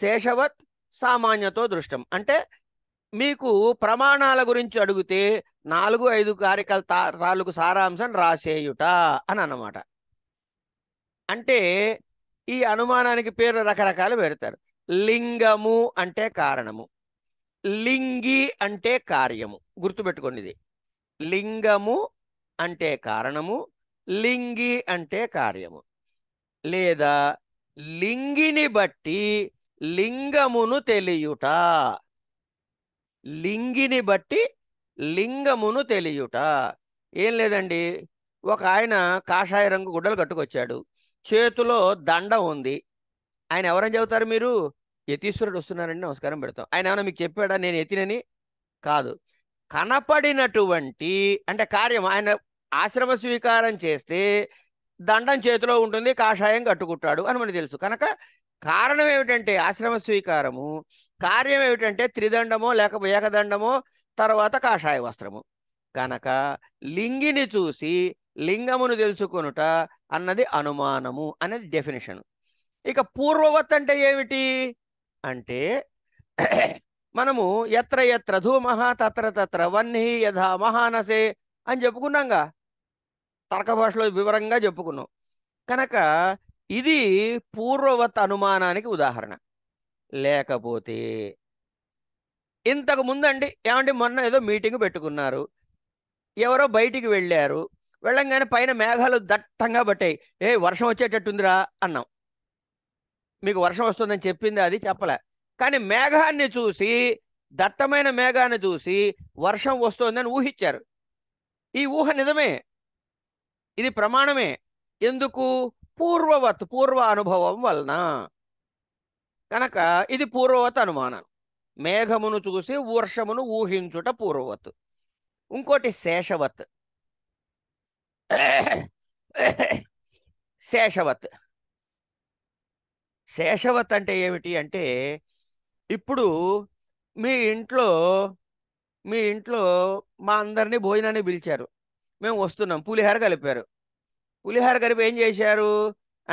శేషవత్ సామాన్యతో దృష్టం అంటే మీకు ప్రమాణాల గురించి అడిగితే నాలుగు ఐదు కారికల తాలుగు సారాంశం రాసేయుట అని అన్నమాట అంటే ఈ అనుమానానికి పేరు రకరకాలు పెడతారు లింగము అంటే కారణము లింగి అంటే కార్యము గుర్తుపెట్టుకోండి లింగము అంటే కారణము లింగి అంటే కార్యము లేదా లింగిని బట్టి లింగమును తెలియుట లింగిని బట్టి లింగమును తెలియుట ఏం లేదండి ఒక ఆయన కాషాయ రంగు గుడ్డలు కట్టుకొచ్చాడు చేతిలో దండం ఉంది ఆయన ఎవరని చెబుతారు మీరు యతీశ్వరుడు వస్తున్నారని నమస్కారం పెడతాం ఆయన ఏమైనా మీకు చెప్పాడా నేను ఎతినని కాదు కనపడినటువంటి అంటే కార్యం ఆయన ఆశ్రమ స్వీకారం చేస్తే దండం చేతిలో ఉంటుంది కాషాయం కట్టుకుంటాడు అని మనకు తెలుసు కనుక కారణం ఏమిటంటే ఆశ్రమ స్వీకారము కార్యం ఏమిటంటే త్రిదండమో లేక ఏకదండమో తర్వాత కాషాయ వస్త్రము కనుక లింగిని చూసి లింగమును తెలుసుకొనుట అన్నది అనుమానము అనేది డెఫినేషన్ ఇక పూర్వవత్ అంటే ఏమిటి అంటే మనము ఎత్ర ఎత్ర ధూమహ తత్ర తత్ర వన్హి యథ మహానసే అని చెప్పుకున్నాంగా తర్క భాషలో వివరంగా చెప్పుకున్నాం కనుక ఇది పూర్వవత్ అనుమానానికి ఉదాహరణ లేకపోతే ఇంతకు ముందండి ఏమంటే మొన్న ఏదో మీటింగ్ పెట్టుకున్నారు ఎవరో బయటికి వెళ్ళారు వెళ్ళంగానే పైన మేఘాలు దట్టంగా పట్టాయి ఏ వర్షం వచ్చేటట్టుందిరా అన్నాం మీకు వర్షం వస్తుందని చెప్పింది అది చెప్పలే కానీ మేఘాన్ని చూసి దట్టమైన మేఘాన్ని చూసి వర్షం వస్తుందని ఊహించారు ఈ ఊహ నిజమే ఇది ప్రమాణమే ఎందుకు పూర్వవత్ పూర్వ అనుభవం వలన కనుక ఇది పూర్వవత్ అనుమానం మేఘమును చూసి వర్షమును ఊహించుట పూర్వవత్ ఇంకోటి శేషవత్ శేషవత్ శేషవత్ అంటే ఏమిటి అంటే ఇప్పుడు మీ ఇంట్లో మీ ఇంట్లో మా అందరినీ భోజనాన్ని పిలిచారు మేము వస్తున్నాం పులిహార కలిపారు పులిహార కలిపి ఏం చేశారు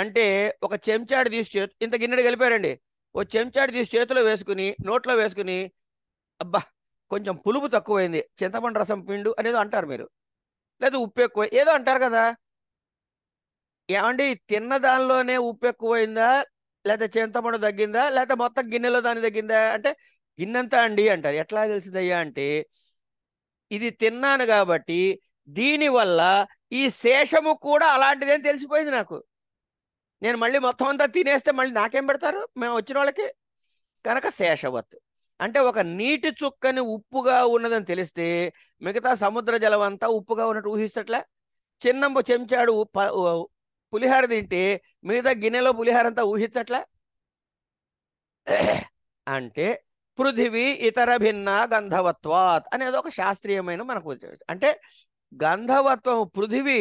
అంటే ఒక చెంచాడు తీసి చేతు ఇంత గిన్నెడు కలిపారండి ఓ చెంచాడు తీసి చేతిలో వేసుకుని నోట్లో వేసుకుని అబ్బా కొంచెం పులుపు తక్కువైంది చింతపండు రసం పిండు అనేది అంటారు మీరు లేదా ఉప్పు ఎక్కువ ఏదో అంటారు కదా ఏమండి తిన్న దానిలోనే ఉప్పు ఎక్కువైందా లేదా చింతపండు తగ్గిందా లేదా మొత్తం గిన్నెలో దాని తగ్గిందా అంటే గిన్నెంతా అండి అంటారు ఎట్లా తెలిసిందయ్యా అంటే ఇది తిన్నాను కాబట్టి దీనివల్ల ఈ శేషము కూడా అలాంటిదే తెలిసిపోయింది నాకు నేను మళ్ళీ మొత్తం అంతా తినేస్తే మళ్ళీ నాకేం పెడతారు మేము వచ్చిన వాళ్ళకి కనుక శేషవత్ అంటే ఒక నీటి చుక్కని ఉప్పుగా ఉన్నదని తెలిస్తే మిగతా సముద్ర జలం అంతా ఉప్పుగా ఉన్నట్టు ఊహిస్తట్లే చిన్నంబ చెంచాడు పులిహార తింటే మిగతా గిన్నెలో పులిహార అంతా ఊహించట్లే అంటే పృథివీ ఇతర భిన్న గంధవత్వాత్ అనేది ఒక శాస్త్రీయమైన మనకు అంటే గంధవత్వం పృథివీ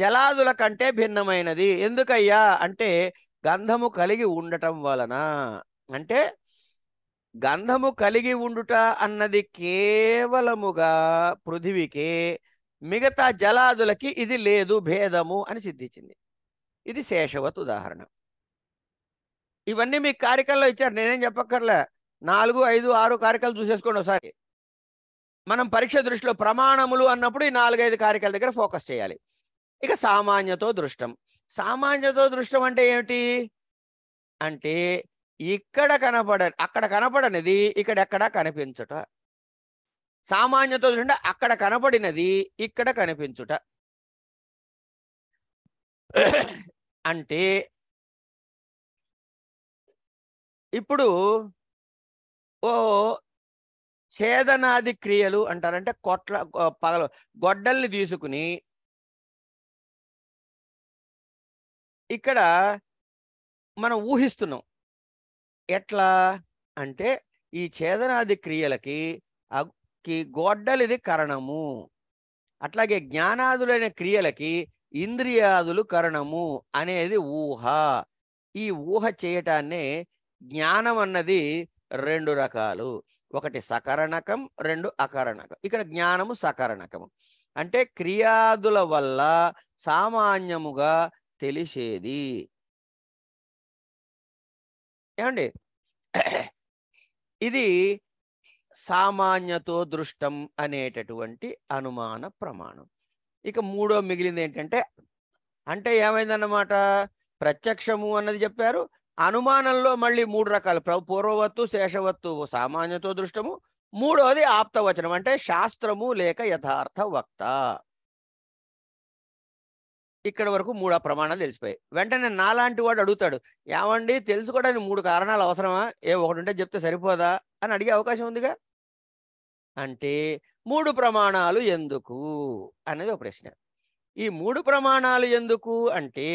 జలాదుల కంటే భిన్నమైనది ఎందుకయ్యా అంటే గంధము కలిగి ఉండటం వలన అంటే గంధము కలిగి ఉండుట అన్నది కేవలముగా పృథివీకే మిగతా జలాదులకి ఇది లేదు భేదము అని సిద్ధించింది ఇది శేషవత్ ఉదాహరణ ఇవన్నీ మీ కార్యక్రమంలో ఇచ్చారు నేనేం చెప్పక్కర్లే నాలుగు ఐదు ఆరు కార్యక్రమాలు చూసేసుకోండి ఒకసారి మనం పరీక్ష దృష్టిలో ప్రమాణములు అన్నప్పుడు ఈ నాలుగైదు కార్యక్రమాల దగ్గర ఫోకస్ చేయాలి ఇక సామాన్యతో దృష్టం సామాన్యతో దృష్టం అంటే ఏమిటి అంటే ఇక్కడ కనపడ అక్కడ కనపడనిది ఇక్కడెక్కడ కనిపించుట సామాన్యతో చూడండి అక్కడ కనపడినది ఇక్కడ కనిపించుట అంటే ఇప్పుడు ఓ ఛేదనాది క్రియలు అంటారంటే కొట్ల పగల గొడ్డల్ని తీసుకుని ఇక్కడ మనం ఊహిస్తున్నాం ఎట్లా అంటే ఈ ఛేదనాది క్రియలకి కి గొడ్డలిది కరణము అట్లాగే జ్ఞానాదులైన క్రియలకి ఇంద్రియాదులు కరణము అనేది ఊహ ఈ ఊహ చేయటాన్నే జ్ఞానం అన్నది రెండు రకాలు ఒకటి సకరణకం రెండు అకరణకం ఇక్కడ జ్ఞానము సకరణకము అంటే క్రియాదుల వల్ల సామాన్యముగా తెలిసేది ఏమండి ఇది సామాన్యతో దృష్టం అనేటటువంటి అనుమాన ప్రమాణం ఇక మూడో మిగిలింది ఏంటంటే అంటే ఏమైందన్నమాట ప్రత్యక్షము అన్నది చెప్పారు అనుమానంలో మళ్ళీ మూడు రకాలు పూర్వవత్తు శేషవత్తు సామాన్యతో దృష్టము మూడోది ఆప్తవచనం అంటే శాస్త్రము లేక యథార్థ వక్త ఇక్కడ వరకు మూడు ప్రమాణాలు తెలిసిపోయాయి వెంటనే నాలాంటి వాడు అడుగుతాడు ఏమండి తెలుసుకోవడానికి మూడు కారణాలు అవసరమా ఏ ఒకటి ఉంటే చెప్తే సరిపోదా అని అడిగే అవకాశం ఉందిగా అంటే మూడు ప్రమాణాలు ఎందుకు అనేది ఒక ప్రశ్న ఈ మూడు ప్రమాణాలు ఎందుకు అంటే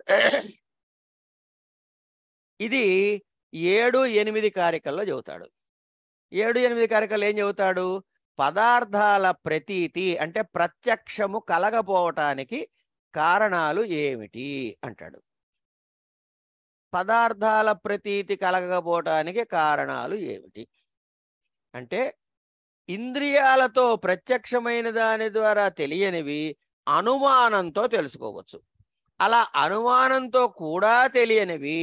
ఇది ఏడు ఎనిమిది కారికల్లో చెబుతాడు ఏడు ఎనిమిది కారికలు ఏం చెబుతాడు పదార్థాల ప్రతీతి అంటే ప్రత్యక్షము కలగపోవటానికి కారణాలు ఏమిటి అంటాడు పదార్థాల ప్రతీతి కలగకపోవటానికి కారణాలు ఏమిటి అంటే ఇంద్రియాలతో ప్రత్యక్షమైన దాని ద్వారా తెలియనివి అనుమానంతో తెలుసుకోవచ్చు అలా అనుమానంతో కూడా తెలియనివి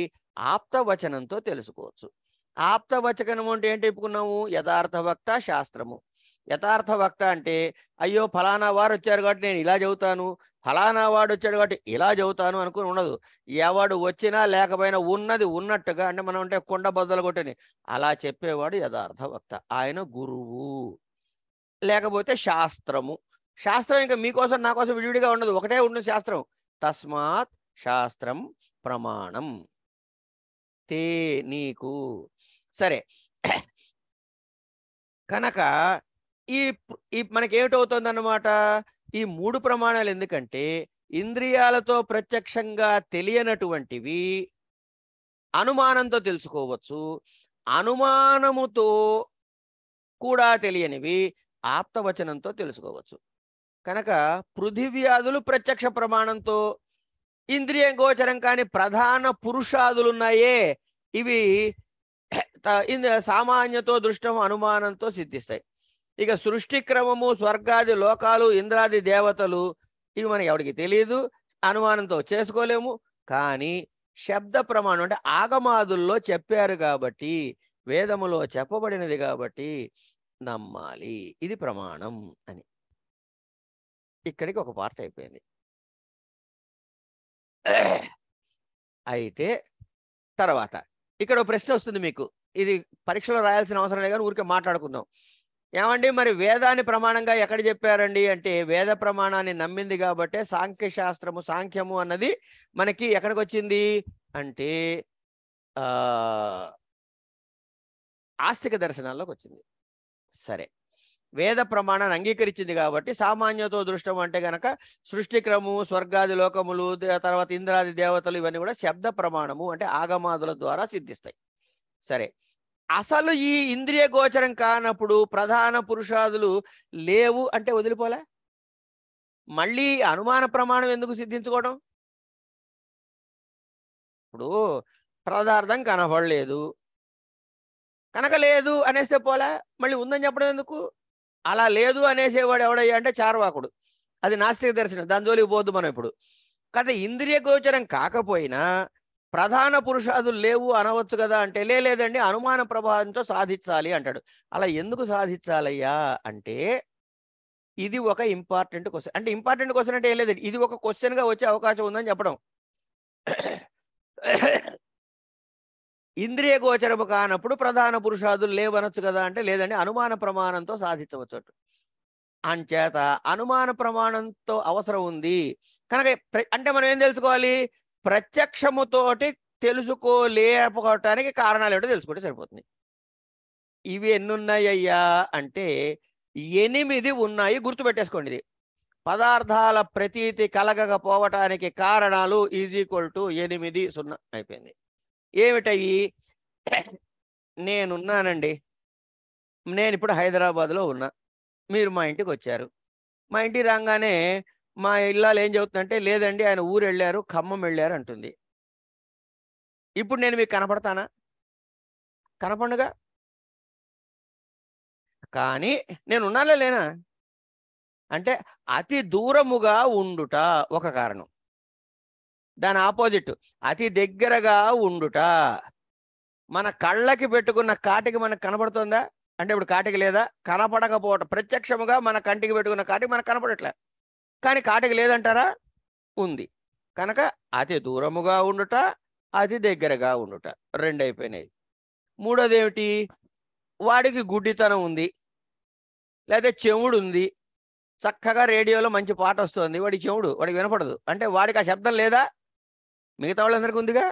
ఆప్తవచనంతో తెలుసుకోవచ్చు ఆప్తవచకనం అంటే ఏంటి చెప్పుకున్నాము యథార్థవక్త శాస్త్రము యథార్థ వక్త అంటే అయ్యో ఫలానా వారు వచ్చారు కాబట్టి నేను ఇలా చెబుతాను ఫలానా వాడు వచ్చాడు కాబట్టి ఇలా చెబుతాను అనుకుని ఉండదు ఎవడు వచ్చినా లేకపోయినా ఉన్నది ఉన్నట్టుగా అంటే మనం అంటే కొండ బద్దలు కొట్టని అలా చెప్పేవాడు యథార్థ వక్త ఆయన గురువు లేకపోతే శాస్త్రము శాస్త్రం ఇంకా మీకోసం నా కోసం విడివిడిగా ఉండదు ఒకటే ఉండదు శాస్త్రం తస్మాత్ శాస్త్రం ప్రమాణం తే నీకు సరే కనుక ఈ ఈ మనకి ఏమిటవుతుందన్నమాట ఈ మూడు ప్రమాణాలు ఎందుకంటే ఇంద్రియాలతో ప్రత్యక్షంగా తెలియనటువంటివి అనుమానంతో తెలుసుకోవచ్చు అనుమానముతో కూడా తెలియనివి ఆప్తవచనంతో తెలుసుకోవచ్చు కనుక పృథివ్యాధులు ప్రత్యక్ష ప్రమాణంతో ఇంద్రియ గోచరం కాని ప్రధాన పురుషాదులు ఉన్నాయే ఇవి సామాన్యతో దృష్టం అనుమానంతో సిద్ధిస్తాయి ఇక సృష్టి క్రమము స్వర్గాది లోకాలు ఇంద్రాది దేవతలు ఇవి మనకి ఎవరికి తెలియదు అనుమానంతో చేసుకోలేము కానీ శబ్ద ప్రమాణం అంటే ఆగమాదుల్లో చెప్పారు కాబట్టి వేదములో చెప్పబడినది కాబట్టి నమ్మాలి ఇది ప్రమాణం అని ఇక్కడికి ఒక పార్ట్ అయిపోయింది అయితే తర్వాత ఇక్కడ ప్రశ్న వస్తుంది మీకు ఇది పరీక్షలో రాయాల్సిన అవసరం లేదు కానీ ఊరికే మాట్లాడుకుందాం ఏమండి మరి వేదాన్ని ప్రమాణంగా ఎక్కడ చెప్పారండి అంటే వేద ప్రమాణాన్ని నమ్మింది కాబట్టి సాంఖ్య శాస్త్రము సాంఖ్యము అన్నది మనకి ఎక్కడికి వచ్చింది అంటే ఆస్తిక దర్శనాల్లోకి వచ్చింది సరే వేద ప్రమాణాన్ని అంగీకరించింది కాబట్టి సామాన్యతో దృష్టం అంటే గనక సృష్టిక్రము స్వర్గాది లోకములు తర్వాత ఇంద్రాది దేవతలు ఇవన్నీ కూడా శబ్ద ప్రమాణము అంటే ఆగమాదుల ద్వారా సిద్ధిస్తాయి సరే అసలు ఈ ఇంద్రియ గోచరం కానప్పుడు ప్రధాన పురుషాదులు లేవు అంటే వదిలిపోలే మళ్ళీ అనుమాన ప్రమాణం ఎందుకు సిద్ధించుకోవడం ఇప్పుడు పదార్థం కనపడలేదు కనుక లేదు అనేసే పోలే మళ్ళీ ఉందని చెప్పడం ఎందుకు అలా లేదు అనేసేవాడు ఎవడయ్యా అంటే చార్వాకుడు అది నాస్తిక దర్శనం దాని జోలికి పోదు మనం ఇప్పుడు కథ ఇంద్రియ గోచరం కాకపోయినా ప్రధాన పురుషాదులు లేవు అనవచ్చు కదా అంటే లేదండి అనుమాన ప్రభావంతో సాధించాలి అంటాడు అలా ఎందుకు సాధించాలయ్యా అంటే ఇది ఒక ఇంపార్టెంట్ క్వశ్చన్ అంటే ఇంపార్టెంట్ క్వశ్చన్ అంటే ఏం లేదండి ఇది ఒక క్వశ్చన్గా వచ్చే అవకాశం ఉందని చెప్పడం ఇంద్రియ గోచరము కానప్పుడు ప్రధాన పురుషాదులు లేవనొచ్చు కదా అంటే లేదండి అనుమాన ప్రమాణంతో సాధించవచ్చు అటు అంచేత అనుమాన ప్రమాణంతో అవసరం ఉంది కనుక అంటే మనం ఏం తెలుసుకోవాలి ప్రత్యక్షముతోటి తెలుసుకోలేకపోవటానికి కారణాలు ఏమిటో తెలుసుకుంటే సరిపోతుంది ఇవి ఎన్ని ఉన్నాయ్యా అంటే ఎనిమిది ఉన్నాయి గుర్తుపెట్టేసుకోండి ఇది పదార్థాల ప్రతీతి కలగకపోవటానికి కారణాలు ఈజ్ ఈక్వల్ టు ఎనిమిది సున్నా అయిపోయింది ఏమిటవి నేనున్నానండి నేను ఇప్పుడు హైదరాబాద్లో ఉన్నా మీరు మా ఇంటికి వచ్చారు మా ఇంటికి రాగానే మా ఇల్లాలు ఏం చెబుతుందంటే లేదండి ఆయన ఊరు వెళ్ళారు ఖమ్మం వెళ్ళారు అంటుంది ఇప్పుడు నేను మీకు కనపడతానా కనపండుగా కానీ నేను ఉన్నానా లేనా అంటే అతి దూరముగా ఉండుట ఒక కారణం దాని ఆపోజిట్ అతి దగ్గరగా ఉండుట మన కళ్ళకి పెట్టుకున్న కాటికి మనకు కనబడుతుందా అంటే ఇప్పుడు కాటికి లేదా కనపడకపోవటం ప్రత్యక్షముగా మన కంటికి పెట్టుకున్న కాటికి మనకు కనపడట్లే కానీ కాటకి లేదంటారా ఉంది కనుక అతి దూరముగా ఉండుట అతి దగ్గరగా ఉండుట రెండు అయిపోయినాయి మూడోది ఏమిటి వాడికి గుడ్డితనం ఉంది లేదా చెవుడు ఉంది చక్కగా రేడియోలో మంచి పాట వస్తుంది వాడి చెవుడు వాడికి వినపడదు అంటే వాడికి ఆ శబ్దం లేదా మిగతా వాళ్ళందరికీ ఉందిగా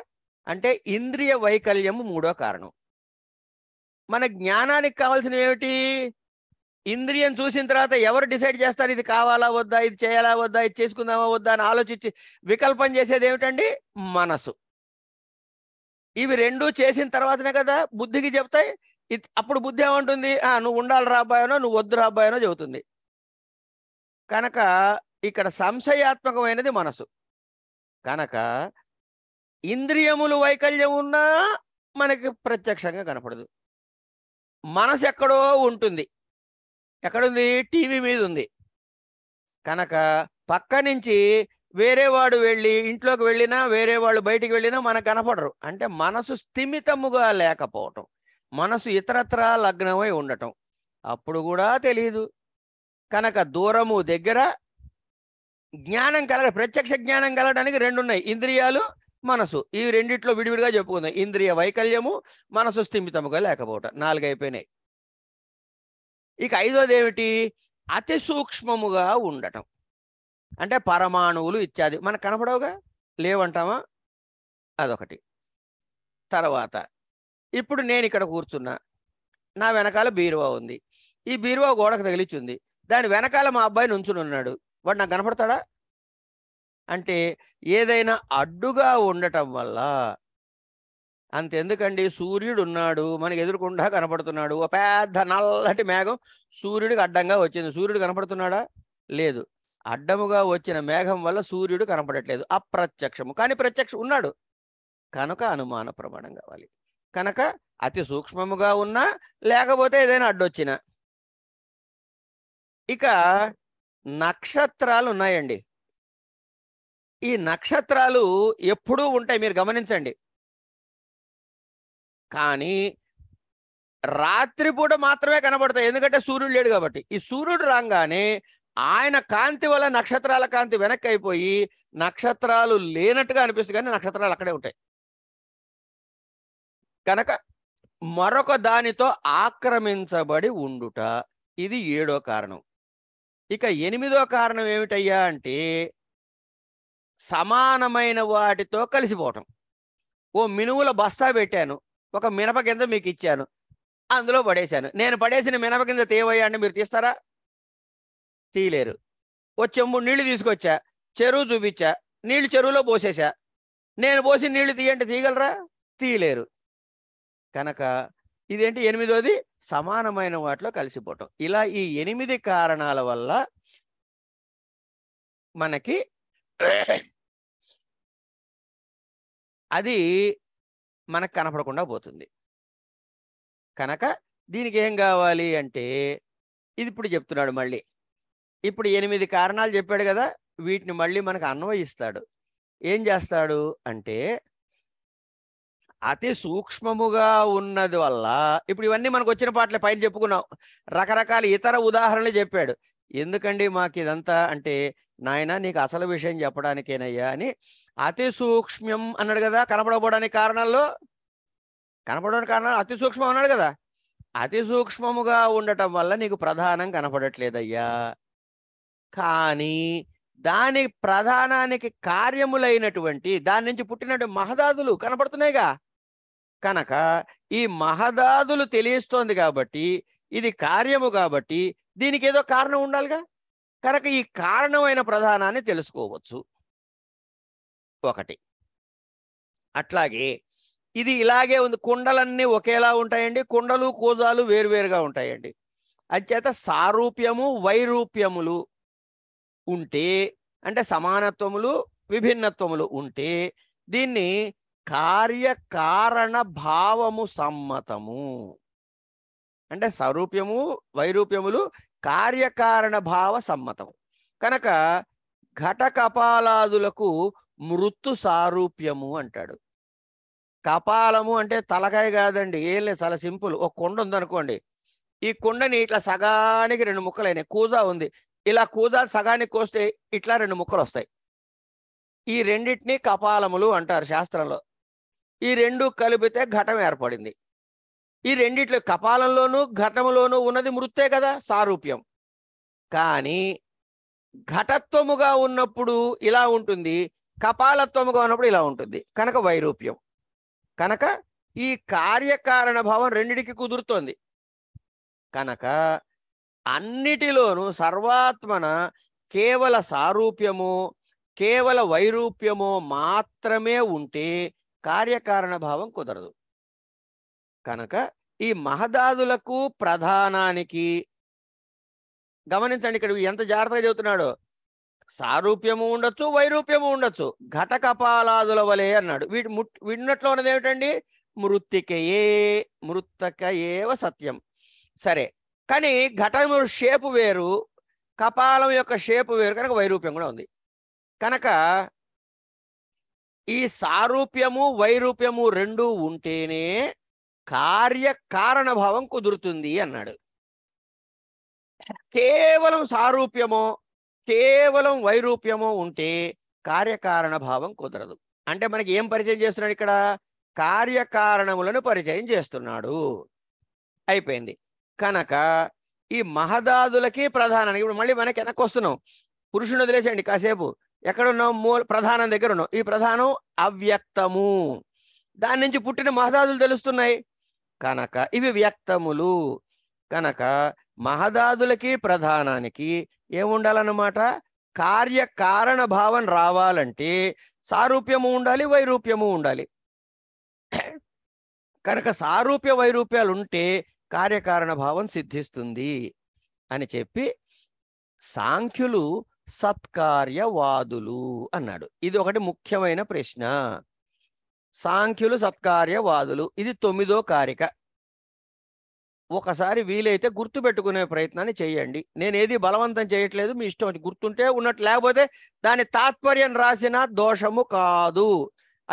అంటే ఇంద్రియ వైకల్యము మూడో కారణం మన జ్ఞానానికి కావాల్సినవి ఏమిటి ఇంద్రియం చూసిన తర్వాత ఎవరు డిసైడ్ చేస్తారు ఇది కావాలా వద్దా ఇది చేయాలా వద్దా ఇది చేసుకుందామా వద్దా అని ఆలోచించి వికల్పం చేసేది ఏమిటండి మనసు ఇవి రెండు చేసిన తర్వాతనే కదా బుద్ధికి చెప్తాయి అప్పుడు బుద్ధి ఏమంటుంది నువ్వు ఉండాలి రాబోయానో నువ్వు వద్దు రాబోయానో చెబుతుంది కనుక ఇక్కడ సంశయాత్మకమైనది మనసు కనుక ఇంద్రియములు వైకల్యం ఉన్నా మనకి ప్రత్యక్షంగా కనపడదు మనసు ఎక్కడో ఉంటుంది ఎక్కడుంది టీవీ మీద ఉంది కనుక పక్క నుంచి వేరే వాడు వెళ్ళి ఇంట్లోకి వెళ్ళినా వేరే వాళ్ళు బయటికి వెళ్ళినా మనకు కనపడరు అంటే మనసు స్థిమితముగా లేకపోవటం మనసు ఇతరత్రా లగ్నమై ఉండటం అప్పుడు కూడా తెలియదు కనుక దూరము దగ్గర జ్ఞానం కలగ ప్రత్యక్ష జ్ఞానం కలగడానికి రెండు ఉన్నాయి ఇంద్రియాలు మనసు ఈ రెండిట్లో విడివిడిగా చెప్పుకుందాం ఇంద్రియ వైకల్యము మనసు స్థిమితముగా లేకపోవటం నాలుగైపోయినాయి ఇక ఐదోది ఏమిటి అతి సూక్ష్మముగా ఉండటం అంటే పరమాణువులు ఇత్యాది మనకు కనపడవుగా లేవంటామా అదొకటి తర్వాత ఇప్పుడు నేను ఇక్కడ కూర్చున్నా నా వెనకాల బీరువా ఉంది ఈ బీరువా గోడకు తగిలిచ్చింది దాని వెనకాల మా అబ్బాయి నుంచుని ఉన్నాడు వాడు నాకు కనపడతాడా అంటే ఏదైనా అడ్డుగా ఉండటం వల్ల అంతెందుకండి సూర్యుడు ఉన్నాడు మనకి ఎదురుకుండా కనపడుతున్నాడు ఒక పెద్ద నల్లటి మేఘం సూర్యుడికి అడ్డంగా వచ్చింది సూర్యుడు కనపడుతున్నాడా లేదు అడ్డముగా వచ్చిన మేఘం వల్ల సూర్యుడు కనపడట్లేదు అప్రత్యక్షము కానీ ప్రత్యక్షం ఉన్నాడు కనుక అనుమాన ప్రమాణం కావాలి కనుక అతి సూక్ష్మముగా ఉన్నా లేకపోతే ఏదైనా అడ్డొచ్చిన ఇక నక్షత్రాలు ఉన్నాయండి ఈ నక్షత్రాలు ఎప్పుడూ ఉంటాయి మీరు గమనించండి కానీ రాత్రిపూట మాత్రమే కనబడతాయి ఎందుకంటే సూర్యుడు లేడు కాబట్టి ఈ సూర్యుడు రాగానే ఆయన కాంతి వల్ల నక్షత్రాల కాంతి వెనక్కి అయిపోయి నక్షత్రాలు లేనట్టుగా అనిపిస్తుంది కానీ నక్షత్రాలు అక్కడే ఉంటాయి కనుక మరొక దానితో ఆక్రమించబడి ఉండుట ఇది ఏడో కారణం ఇక ఎనిమిదో కారణం ఏమిటయ్యా అంటే సమానమైన వాటితో కలిసిపోవటం ఓ మినువుల బస్తా పెట్టాను ఒక మినప గింజ మీకు ఇచ్చాను అందులో పడేశాను నేను పడేసిన మినప గింజ తీవయ్యా అంటే మీరు తీస్తారా తీయలేరు ఓ చెంబు నీళ్లు తీసుకొచ్చా చెరువు చూపించా నీళ్లు చెరువులో పోసేసా నేను పోసి నీళ్లు తీయంటే తీయగలరా తీయలేరు కనుక ఇదేంటి ఎనిమిదోది సమానమైన వాటిలో కలిసిపోవటం ఇలా ఈ ఎనిమిది కారణాల వల్ల మనకి అది మనకు కనపడకుండా పోతుంది కనుక దీనికి ఏం కావాలి అంటే ఇది ఇప్పుడు చెప్తున్నాడు మళ్ళీ ఇప్పుడు ఎనిమిది కారణాలు చెప్పాడు కదా వీటిని మళ్ళీ మనకు అన్వయిస్తాడు ఏం చేస్తాడు అంటే అతి సూక్ష్మముగా ఉన్నది వల్ల ఇప్పుడు ఇవన్నీ మనకు వచ్చిన పాటలే పైన చెప్పుకున్నాం రకరకాల ఇతర ఉదాహరణలు చెప్పాడు ఎందుకండి మాకు ఇదంతా అంటే నాయన నీకు అసలు విషయం చెప్పడానికేనయ్యా అని అతి సూక్ష్మం అన్నాడు కదా కనపడబోడానికి కారణాల్లో కనపడని కారణాలు అతి సూక్ష్మం అన్నాడు కదా అతి సూక్ష్మముగా ఉండటం వల్ల నీకు ప్రధానం కనపడట్లేదయ్యా కానీ దాని ప్రధానానికి కార్యములైనటువంటి దాని నుంచి పుట్టినటువంటి మహదాదులు కనపడుతున్నాయిగా కనుక ఈ మహదాదులు తెలియస్తోంది కాబట్టి ఇది కార్యము కాబట్టి దీనికి ఏదో కారణం ఉండాలిగా కనుక ఈ కారణమైన ప్రధానాన్ని తెలుసుకోవచ్చు ఒకటి అట్లాగే ఇది ఇలాగే ఉంది కుండలన్నీ ఒకేలా ఉంటాయండి కుండలు కూజాలు వేరువేరుగా ఉంటాయండి అంచేత సారూప్యము వైరూప్యములు ఉంటే అంటే సమానత్వములు విభిన్నత్వములు ఉంటే దీన్ని కార్యకారణ భావము సమ్మతము అంటే సారూప్యము వైరూప్యములు కార్యకారణ భావ సమ్మతం కనుక ఘట కపాలాదులకు మృతు సారూప్యము అంటాడు కపాలము అంటే తలకాయ కాదండి ఏం లేదు చాలా సింపుల్ ఒక కుండ ఉందనుకోండి ఈ కుండని ఇట్లా సగానికి రెండు ముక్కలు అయినాయి కూజా ఉంది ఇలా కూజా సగానికి కోస్తే ఇట్లా రెండు ముక్కలు వస్తాయి ఈ రెండింటినీ కపాలములు అంటారు శాస్త్రంలో ఈ రెండు కలిపితే ఘటం ఏర్పడింది ఈ రెండిట్లో కపాలంలోనూ ఘటములోనూ ఉన్నది మృత్తే కదా సారూప్యం కానీ ఘటత్వముగా ఉన్నప్పుడు ఇలా ఉంటుంది కపాలత్వముగా ఉన్నప్పుడు ఇలా ఉంటుంది కనుక వైరూప్యం కనుక ఈ కార్యకారణ భావం రెండిటికి కుదురుతోంది కనుక అన్నిటిలోనూ సర్వాత్మన కేవల సారూప్యము కేవల వైరూప్యము మాత్రమే ఉంటే కార్యకారణ భావం కుదరదు కనుక ఈ మహదాదులకు ప్రధానానికి గమనించండి ఇక్కడ ఎంత జాగ్రత్తగా చెబుతున్నాడు సారూప్యము ఉండొచ్చు వైరూప్యము ఉండొచ్చు ఘటకపాలాదుల వలె అన్నాడు వీటి ముట్ విన్నట్లో ఉన్నది ఏమిటండి మృత్తికయే ఏవ సత్యం సరే కానీ ఘటము షేపు వేరు కపాలం యొక్క షేపు వేరు కనుక వైరూప్యం కూడా ఉంది కనుక ఈ సారూప్యము వైరూప్యము రెండు ఉంటేనే కార్యకారణభావం కుదురుతుంది అన్నాడు కేవలం సారూప్యమో కేవలం వైరూప్యమో ఉంటే కార్యకారణ భావం కుదరదు అంటే మనకి ఏం పరిచయం చేస్తున్నాడు ఇక్కడ కార్యకారణములను పరిచయం చేస్తున్నాడు అయిపోయింది కనుక ఈ మహదాదులకి ప్రధానానికి ఇప్పుడు మళ్ళీ మనకి వెనక్కి వస్తున్నాం పురుషుని వదిలేసేయండి కాసేపు ఎక్కడున్నాం మూల ప్రధానం దగ్గర ఉన్నాం ఈ ప్రధానం అవ్యక్తము దాని నుంచి పుట్టిన మహదాదులు తెలుస్తున్నాయి కనుక ఇవి వ్యక్తములు కనుక మహదాదులకి ప్రధానానికి ఏముండాలన్నమాట కార్యకారణ భావం రావాలంటే సారూప్యము ఉండాలి వైరూప్యము ఉండాలి కనుక సారూప్య వైరూప్యాలు ఉంటే కార్యకారణ భావం సిద్ధిస్తుంది అని చెప్పి సాంఖ్యులు సత్కార్యవాదులు అన్నాడు ఇది ఒకటి ముఖ్యమైన ప్రశ్న సాంఖ్యులు సత్కార్యవాదులు ఇది తొమ్మిదో కారిక ఒకసారి వీలైతే గుర్తు పెట్టుకునే ప్రయత్నాన్ని చేయండి నేను ఏది బలవంతం చేయట్లేదు మీ ఇష్టం గుర్తుంటే ఉన్నట్టు లేకపోతే దాని తాత్పర్యం రాసిన దోషము కాదు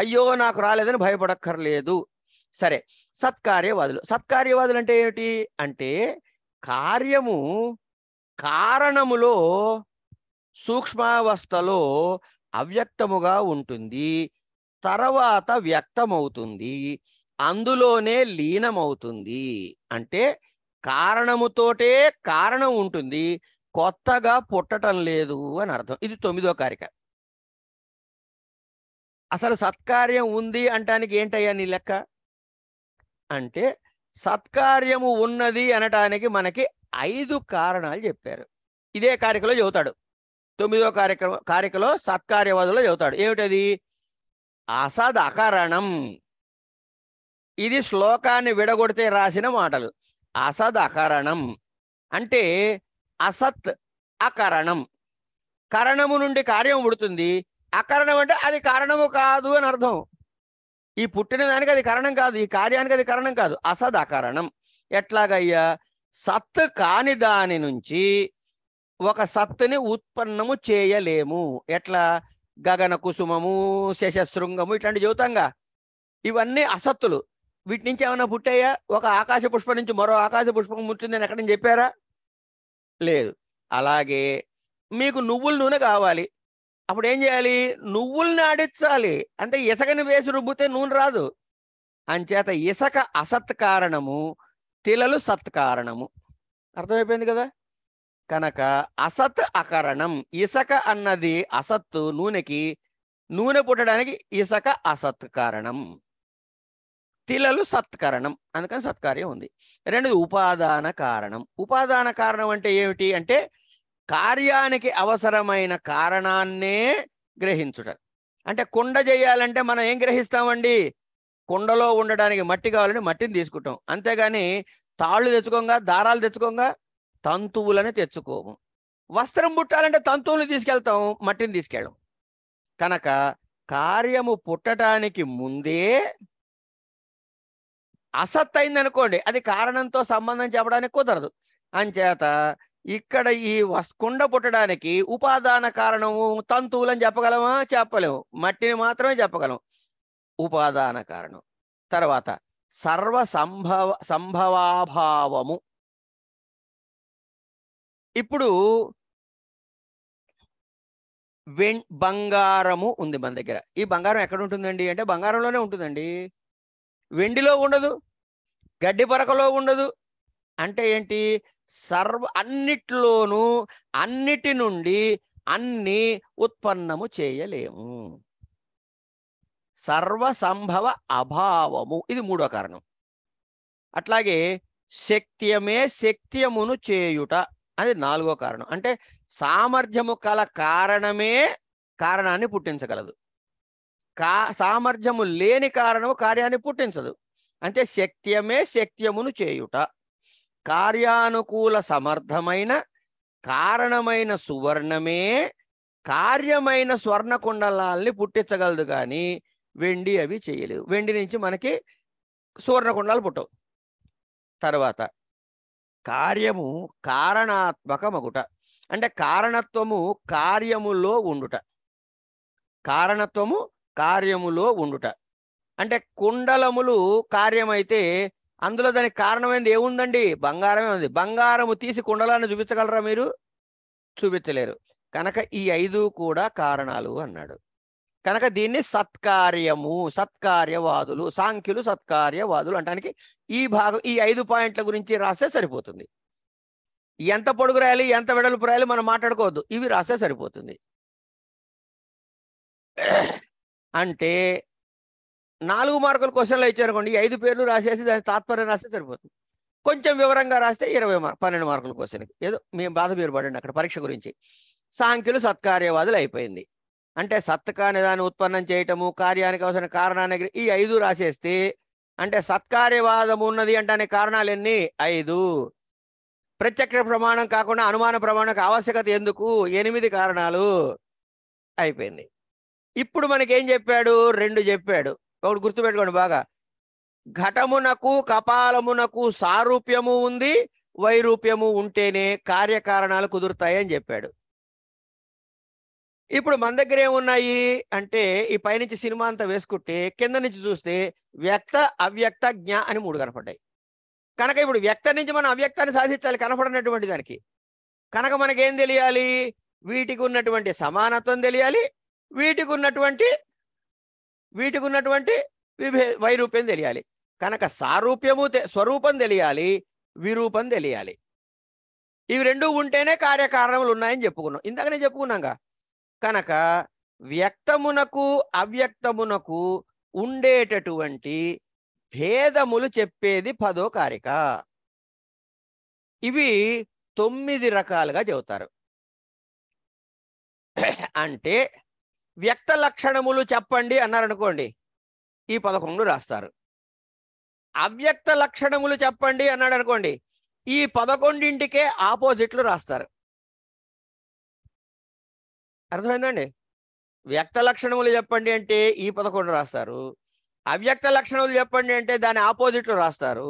అయ్యో నాకు రాలేదని భయపడక్కర్లేదు సరే సత్కార్యవాదులు సత్కార్యవాదులు అంటే ఏమిటి అంటే కార్యము కారణములో సూక్ష్మావస్థలో అవ్యక్తముగా ఉంటుంది తర్వాత వ్యక్తమవుతుంది అందులోనే లీనమవుతుంది అంటే కారణముతోటే కారణం ఉంటుంది కొత్తగా పుట్టటం లేదు అని అర్థం ఇది తొమ్మిదో కారిక అసలు సత్కార్యం ఉంది అంటానికి ఏంటయ్యా నీ లెక్క అంటే సత్కార్యము ఉన్నది అనటానికి మనకి ఐదు కారణాలు చెప్పారు ఇదే కారికలో చెబుతాడు తొమ్మిదో కార్యక్రమ కారికలో సత్కార్యవాదులో చెబుతాడు ఏమిటది అసద్ అకరణం ఇది శ్లోకాన్ని విడగొడితే రాసిన మాటలు అసద్ అకరణం అంటే అసత్ అకరణం కరణము నుండి కార్యం పుడుతుంది అకరణం అంటే అది కారణము కాదు అని అర్థం ఈ పుట్టిన దానికి అది కారణం కాదు ఈ కార్యానికి అది కారణం కాదు అసద్ అకరణం ఎట్లాగయ్యా సత్ కాని దాని నుంచి ఒక సత్తుని ఉత్పన్నము చేయలేము ఎట్లా గగన కుసుమము శశశృంగము ఇట్లాంటి జ్యోతంగా ఇవన్నీ అసత్తులు వీటి నుంచి ఏమైనా పుట్టాయా ఒక ఆకాశ పుష్పం నుంచి మరో ఆకాశ పుష్పం పుట్టిందని ఎక్కడని చెప్పారా లేదు అలాగే మీకు నువ్వుల నూనె కావాలి అప్పుడు ఏం చేయాలి నువ్వుల్ని ఆడించాలి అంటే ఇసకని వేసి రుబ్బితే నూనె రాదు అంచేత ఇసక అసత్ కారణము తిలలు సత్ కారణము అర్థమైపోయింది కదా కనుక అసత్ అకరణం ఇసక అన్నది అసత్తు నూనెకి నూనె పుట్టడానికి ఇసక అసత్ కారణం తిలలు సత్కరణం అందుకని సత్కార్యం ఉంది రెండు ఉపాదాన కారణం ఉపాదాన కారణం అంటే ఏమిటి అంటే కార్యానికి అవసరమైన కారణాన్నే గ్రహించుట అంటే కుండ చేయాలంటే మనం ఏం గ్రహిస్తామండి కుండలో ఉండడానికి మట్టి కావాలని మట్టిని తీసుకుంటాం అంతేగాని తాళ్ళు తెచ్చుకోగా దారాలు తెచ్చుకోగా తంతువులనే తెచ్చుకోము వస్త్రం పుట్టాలంటే తంతువులు తీసుకెళ్తాం మట్టిని తీసుకెళ్ళం కనుక కార్యము పుట్టడానికి ముందే అసత్ అనుకోండి అది కారణంతో సంబంధం చెప్పడానికి కుదరదు అంచేత ఇక్కడ ఈ వస్కుండ పుట్టడానికి ఉపాదాన కారణము అని చెప్పగలమా చెప్పలేము మట్టిని మాత్రమే చెప్పగలం ఉపాదాన కారణం తర్వాత సర్వ సంభవ సంభవాభావము ఇప్పుడు బంగారము ఉంది మన దగ్గర ఈ బంగారం ఎక్కడ ఉంటుందండి అంటే బంగారంలోనే ఉంటుందండి వెండిలో ఉండదు గడ్డి పరకలో ఉండదు అంటే ఏంటి సర్వ అన్నిట్లోనూ అన్నిటి నుండి అన్ని ఉత్పన్నము చేయలేము సర్వసంభవ అభావము ఇది మూడో కారణం అట్లాగే శక్త్యమే శక్త్యమును చేయుట అది నాలుగో కారణం అంటే సామర్థ్యము కల కారణమే కారణాన్ని పుట్టించగలదు కా సామర్థ్యము లేని కారణము కార్యాన్ని పుట్టించదు అంటే శక్త్యమే శక్త్యమును చేయుట కార్యానుకూల సమర్థమైన కారణమైన సువర్ణమే కార్యమైన స్వర్ణ కుండలాల్ని పుట్టించగలదు కానీ వెండి అవి చేయలేవు వెండి నుంచి మనకి సువర్ణ కుండాలు పుట్టవు తర్వాత కార్యము కారణాత్మకమగుట అంటే కారణత్వము కార్యములో ఉండుట కారణత్వము కార్యములో ఉండుట అంటే కుండలములు కార్యమైతే అందులో దానికి కారణమైంది ఏముందండి బంగారమే ఉంది బంగారము తీసి కుండలాన్ని చూపించగలరా మీరు చూపించలేరు కనుక ఈ ఐదు కూడా కారణాలు అన్నాడు కనుక దీన్ని సత్కార్యము సత్కార్యవాదులు సాంఖ్యులు సత్కార్యవాదులు అంటానికి ఈ భాగం ఈ ఐదు పాయింట్ల గురించి రాస్తే సరిపోతుంది ఎంత పొడుగు రాయాలి ఎంత వెడల్పు రాయాలి మనం మాట్లాడుకోవద్దు ఇవి రాస్తే సరిపోతుంది అంటే నాలుగు మార్కుల క్వశ్చన్లో ఇచ్చారనుకోండి ఐదు పేర్లు రాసేసి దాని తాత్పర్యం రాస్తే సరిపోతుంది కొంచెం వివరంగా రాస్తే ఇరవై మార్క్ పన్నెండు మార్కుల క్వశ్చన్కి ఏదో మేము బాధ మీరు పడండి అక్కడ పరీక్ష గురించి సాంఖ్యులు సత్కార్యవాదులు అయిపోయింది అంటే సత్కాని దాన్ని ఉత్పన్నం చేయటము కార్యానికి అవసరమైన కారణాన్ని ఈ ఐదు రాసేస్తే అంటే సత్కార్యవాదం ఉన్నది అంటే కారణాలు ఎన్ని ఐదు ప్రత్యక్ష ప్రమాణం కాకుండా అనుమాన ప్రమాణం ఆవశ్యకత ఎందుకు ఎనిమిది కారణాలు అయిపోయింది ఇప్పుడు మనకేం చెప్పాడు రెండు చెప్పాడు ఒకటి గుర్తుపెట్టుకోండి బాగా ఘటమునకు కపాలమునకు సారూప్యము ఉంది వైరూప్యము ఉంటేనే కార్యకారణాలు కుదురుతాయని చెప్పాడు ఇప్పుడు మన దగ్గర ఏమున్నాయి అంటే ఈ పైనుంచి సినిమా అంతా వేసుకుంటే కింద నుంచి చూస్తే వ్యక్త అవ్యక్త జ్ఞా అని మూడు కనపడ్డాయి కనుక ఇప్పుడు వ్యక్త నుంచి మనం అవ్యక్తాన్ని సాధించాలి కనపడినటువంటి దానికి కనుక మనకేం తెలియాలి వీటికి ఉన్నటువంటి సమానత్వం తెలియాలి వీటికి ఉన్నటువంటి వీటికి ఉన్నటువంటి విభే వైరూప్యం తెలియాలి కనుక సారూప్యము స్వరూపం తెలియాలి విరూపం తెలియాలి ఇవి రెండు ఉంటేనే కార్యకారణములు ఉన్నాయని చెప్పుకున్నాం నేను చెప్పుకున్నాగా కనుక వ్యక్తమునకు అవ్యక్తమునకు ఉండేటటువంటి భేదములు చెప్పేది పదో కారిక ఇవి తొమ్మిది రకాలుగా చెబుతారు అంటే వ్యక్త లక్షణములు చెప్పండి అన్నారనుకోండి ఈ పదకొండు రాస్తారు అవ్యక్త లక్షణములు చెప్పండి అన్నాడు అనుకోండి ఈ పదకొండింటికే ఆపోజిట్లు రాస్తారు అర్థమైందండి వ్యక్త లక్షణములు చెప్పండి అంటే ఈ పదకొండు రాస్తారు అవ్యక్త లక్షణములు చెప్పండి అంటే దాని ఆపోజిట్లు రాస్తారు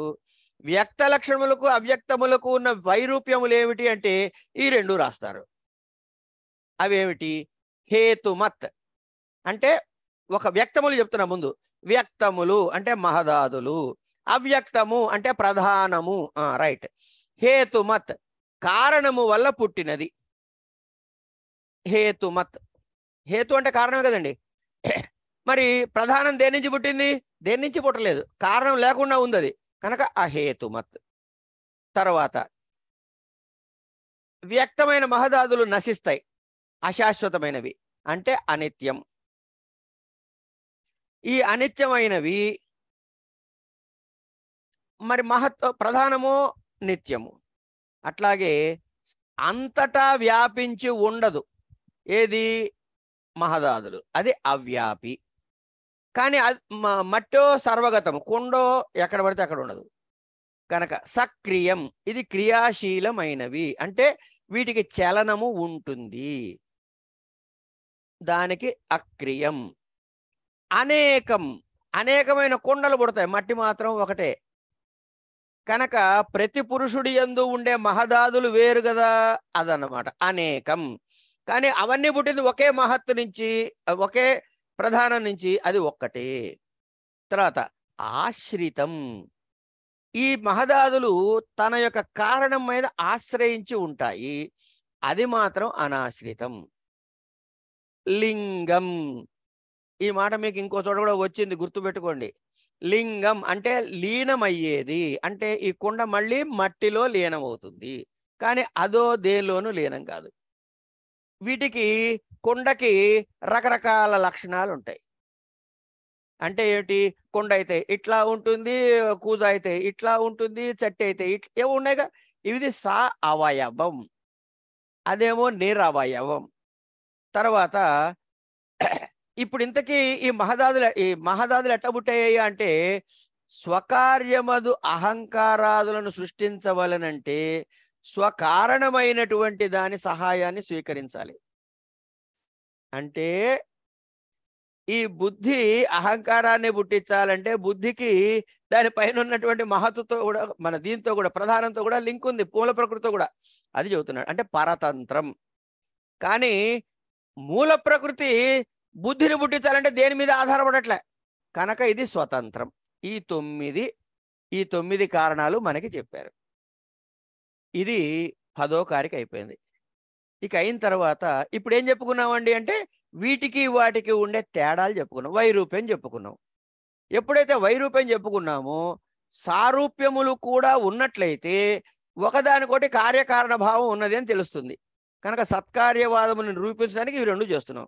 వ్యక్త లక్షణములకు అవ్యక్తములకు ఉన్న వైరూప్యములు ఏమిటి అంటే ఈ రెండు రాస్తారు అవేమిటి హేతుమత్ అంటే ఒక వ్యక్తములు చెప్తున్నా ముందు వ్యక్తములు అంటే మహదాదులు అవ్యక్తము అంటే ప్రధానము రైట్ హేతుమత్ కారణము వల్ల పుట్టినది హేతు మత్ హేతు అంటే కారణమే కదండి మరి ప్రధానం దేని నుంచి పుట్టింది దేని నుంచి పుట్టలేదు కారణం లేకుండా ఉంది అది కనుక హేతు మత్ తర్వాత వ్యక్తమైన మహదాదులు నశిస్తాయి అశాశ్వతమైనవి అంటే అనిత్యం ఈ అనిత్యమైనవి మరి మహత్వ ప్రధానము నిత్యము అట్లాగే అంతటా వ్యాపించి ఉండదు ఏది మహదాదులు అది అవ్యాపి కానీ అది మట్టో సర్వగతం కుండో ఎక్కడ పడితే అక్కడ ఉండదు కనుక సక్రియం ఇది క్రియాశీలమైనవి అంటే వీటికి చలనము ఉంటుంది దానికి అక్రియం అనేకం అనేకమైన కొండలు పుడతాయి మట్టి మాత్రం ఒకటే కనుక ప్రతి పురుషుడి ఎందు ఉండే మహదాదులు వేరు కదా అదనమాట అనేకం కానీ అవన్నీ పుట్టింది ఒకే మహత్తు నుంచి ఒకే ప్రధానం నుంచి అది ఒక్కటే తర్వాత ఆశ్రితం ఈ మహదాదులు తన యొక్క కారణం మీద ఆశ్రయించి ఉంటాయి అది మాత్రం అనాశ్రితం లింగం ఈ మాట మీకు ఇంకో చోట కూడా వచ్చింది గుర్తుపెట్టుకోండి లింగం అంటే లీనమయ్యేది అంటే ఈ కుండ మళ్ళీ మట్టిలో లీనమవుతుంది కానీ అదో దేనిలోనూ లీనం కాదు వీటికి కొండకి రకరకాల లక్షణాలు ఉంటాయి అంటే ఏమిటి కొండ అయితే ఇట్లా ఉంటుంది కూజ అయితే ఇట్లా ఉంటుంది చట్టి అయితే ఇట్లా ఏమున్నాయిగా ఉన్నాయిగా ఇది సా అవయవం అదేమో నిరవయవం తర్వాత ఇప్పుడు ఇంతకీ ఈ మహదాదులు ఈ మహదాదులు ఎట్లా పుట్టాయి అంటే స్వకార్యమదు అహంకారాదులను సృష్టించవలనంటే స్వకారణమైనటువంటి దాని సహాయాన్ని స్వీకరించాలి అంటే ఈ బుద్ధి అహంకారాన్ని పుట్టించాలంటే బుద్ధికి దానిపైన ఉన్నటువంటి మహత్తుతో కూడా మన దీంతో కూడా ప్రధానంతో కూడా లింక్ ఉంది మూల ప్రకృతితో కూడా అది చెబుతున్నాడు అంటే పరతంత్రం కానీ మూల ప్రకృతి బుద్ధిని పుట్టించాలంటే దేని మీద ఆధారపడట్లే కనుక ఇది స్వతంత్రం ఈ తొమ్మిది ఈ తొమ్మిది కారణాలు మనకి చెప్పారు ఇది పదో కారికి అయిపోయింది ఇక అయిన తర్వాత ఇప్పుడు ఏం చెప్పుకున్నామండి అంటే వీటికి వాటికి ఉండే తేడాలు చెప్పుకున్నాం వైరూప్యం చెప్పుకున్నాం ఎప్పుడైతే వైరూప్యం చెప్పుకున్నామో సారూప్యములు కూడా ఉన్నట్లయితే ఒకదానికోటి కార్యకారణ భావం ఉన్నది అని తెలుస్తుంది కనుక సత్కార్యవాదమును నిరూపించడానికి ఇవి రెండు చేస్తున్నాం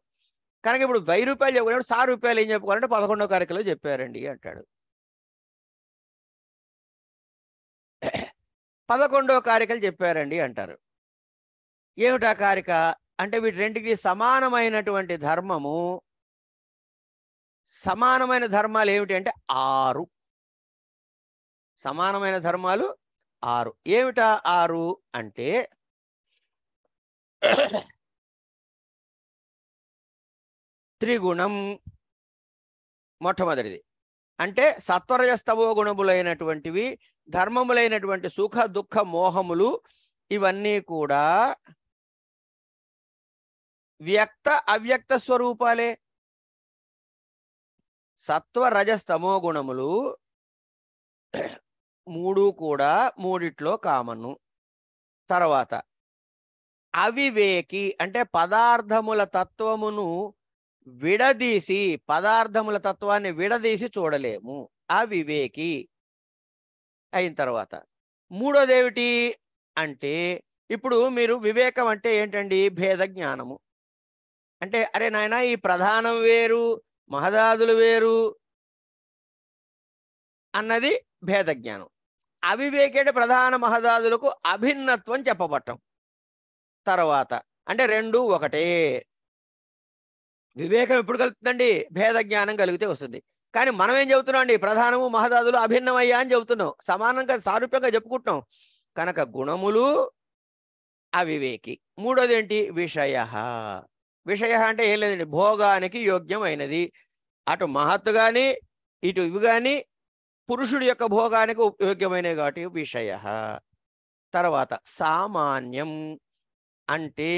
కనుక ఇప్పుడు వైరూప్యాలు చెప్పుకున్నాడు సారూప్యాలు ఏం చెప్పుకోవాలంటే పదకొండో కార్యక్రమంలో చెప్పారండి అంటాడు పదకొండవ కారికలు చెప్పారండి అంటారు ఏమిటా కారిక అంటే వీటి రెండికి సమానమైనటువంటి ధర్మము సమానమైన ధర్మాలు ఏమిటి అంటే ఆరు సమానమైన ధర్మాలు ఆరు ఏమిటా ఆరు అంటే త్రిగుణం మొట్టమొదటిది అంటే సత్వరజస్తవో గుణములైనటువంటివి ధర్మములైనటువంటి సుఖ దుఃఖ మోహములు ఇవన్నీ కూడా వ్యక్త అవ్యక్త స్వరూపాలే సత్వ రజస్తమో గుణములు మూడు కూడా మూడిట్లో కామను తర్వాత అవివేకి అంటే పదార్థముల తత్వమును విడదీసి పదార్థముల తత్వాన్ని విడదీసి చూడలేము అవివేకి అయిన తర్వాత మూడోది ఏమిటి అంటే ఇప్పుడు మీరు వివేకం అంటే ఏంటండి భేద జ్ఞానము అంటే అరే నాయన ఈ ప్రధానం వేరు మహదాదులు వేరు అన్నది భేద జ్ఞానం అవివేకేట ప్రధాన మహదాదులకు అభిన్నత్వం చెప్పబట్టం తర్వాత అంటే రెండు ఒకటే వివేకం ఎప్పుడు కలుగుతుందండి భేద జ్ఞానం కలిగితే వస్తుంది కానీ మనం ఏం చెబుతున్నాం అండి ప్రధానము మహదాదులు అభిన్నమయ్యా అని చెబుతున్నాం సమానంగా సారూప్యంగా చెప్పుకుంటున్నాం కనుక గుణములు అవివేకి మూడోది ఏంటి విషయ విషయ అంటే ఏం లేదండి భోగానికి యోగ్యమైనది అటు మహత్తు కానీ ఇటు ఇవి కానీ పురుషుడి యొక్క భోగానికి యోగ్యమైనవి కాబట్టి విషయ తర్వాత సామాన్యం అంటే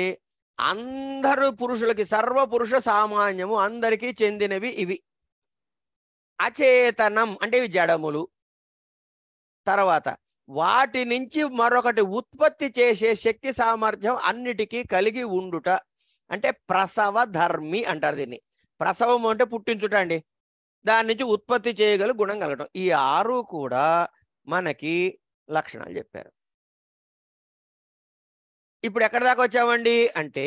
అందరు పురుషులకి సర్వ పురుష సామాన్యము అందరికీ చెందినవి ఇవి అచేతనం అంటే ఇవి జడములు తర్వాత వాటి నుంచి మరొకటి ఉత్పత్తి చేసే శక్తి సామర్థ్యం అన్నిటికీ కలిగి ఉండుట అంటే ప్రసవ ధర్మి అంటారు దీన్ని ప్రసవం అంటే పుట్టించుట అండి దాని నుంచి ఉత్పత్తి చేయగల గుణం కలగటం ఈ ఆరు కూడా మనకి లక్షణాలు చెప్పారు ఇప్పుడు ఎక్కడ దాకా వచ్చామండి అంటే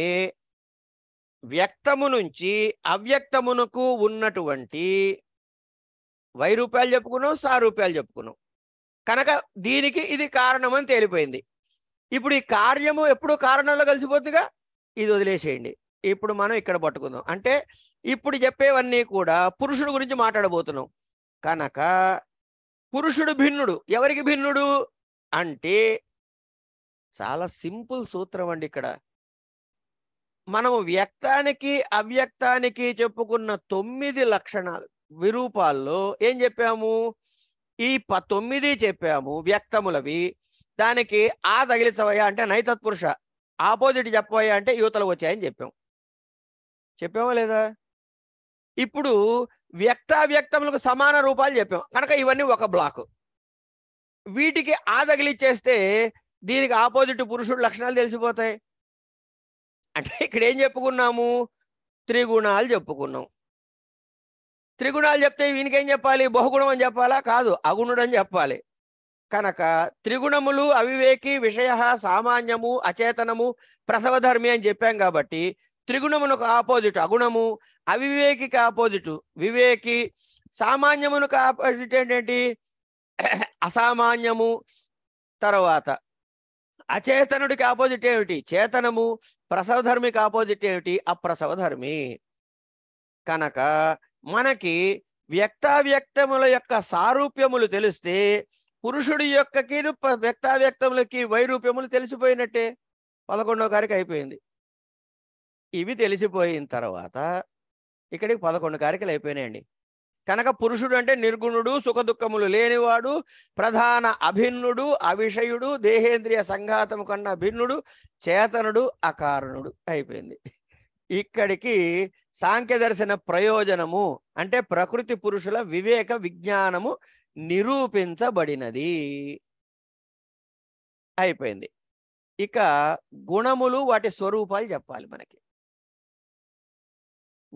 వ్యక్తము నుంచి అవ్యక్తమునకు ఉన్నటువంటి వై రూపాయలు చెప్పుకున్నాం సా రూపాయలు చెప్పుకున్నాం కనుక దీనికి ఇది కారణం అని తేలిపోయింది ఇప్పుడు ఈ కార్యము ఎప్పుడు కారణంలో కలిసిపోతుందిగా ఇది వదిలేసేయండి ఇప్పుడు మనం ఇక్కడ పట్టుకుందాం అంటే ఇప్పుడు చెప్పేవన్నీ కూడా పురుషుడు గురించి మాట్లాడబోతున్నాం కనుక పురుషుడు భిన్నుడు ఎవరికి భిన్నుడు అంటే చాలా సింపుల్ సూత్రం అండి ఇక్కడ మనము వ్యక్తానికి అవ్యక్తానికి చెప్పుకున్న తొమ్మిది లక్షణాలు విరూపాల్లో ఏం చెప్పాము ఈ తొమ్మిది చెప్పాము వ్యక్తములవి దానికి ఆ తగిలిచవయ్యా అంటే నైతత్పురుష ఆపోజిట్ చెప్పవయ్యా అంటే యువతలు వచ్చాయని చెప్పాం చెప్పామా లేదా ఇప్పుడు వ్యక్తావ్యక్తములకు సమాన రూపాలు చెప్పాం కనుక ఇవన్నీ ఒక బ్లాక్ వీటికి ఆ తగిలిచ్చేస్తే దీనికి ఆపోజిట్ పురుషుడు లక్షణాలు తెలిసిపోతాయి అంటే ఇక్కడ ఏం చెప్పుకున్నాము త్రిగుణాలు చెప్పుకున్నాం త్రిగుణాలు చెప్తే వీనికేం చెప్పాలి బహుగుణం అని చెప్పాలా కాదు అగుణుడు అని చెప్పాలి కనుక త్రిగుణములు అవివేకి విషయ సామాన్యము అచేతనము ప్రసవధర్మి అని చెప్పాం కాబట్టి త్రిగుణమునకు ఆపోజిట్ అగుణము అవివేకికి ఆపోజిట్ వివేకి సామాన్యమునకు ఆపోజిట్ ఏంటేంటి అసామాన్యము తర్వాత అచేతనుడికి ఆపోజిట్ ఏమిటి చేతనము ప్రసవధర్మికి ఆపోజిట్ ఏమిటి అప్రసవధర్మి కనుక మనకి వ్యక్తావ్యక్తముల యొక్క సారూప్యములు తెలిస్తే పురుషుడి యొక్కకి వ్యక్తావ్యక్తములకి వైరూప్యములు తెలిసిపోయినట్టే పదకొండవ కారికి అయిపోయింది ఇవి తెలిసిపోయిన తర్వాత ఇక్కడికి పదకొండు కారికలు అయిపోయినాయండి కనుక పురుషుడు అంటే నిర్గుణుడు సుఖదుఖములు లేనివాడు ప్రధాన అభిన్నుడు అవిషయుడు దేహేంద్రియ సంఘాతము కన్నా భిన్నుడు చేతనుడు అకారణుడు అయిపోయింది ఇక్కడికి సాంఖ్య దర్శన ప్రయోజనము అంటే ప్రకృతి పురుషుల వివేక విజ్ఞానము నిరూపించబడినది అయిపోయింది ఇక గుణములు వాటి స్వరూపాలు చెప్పాలి మనకి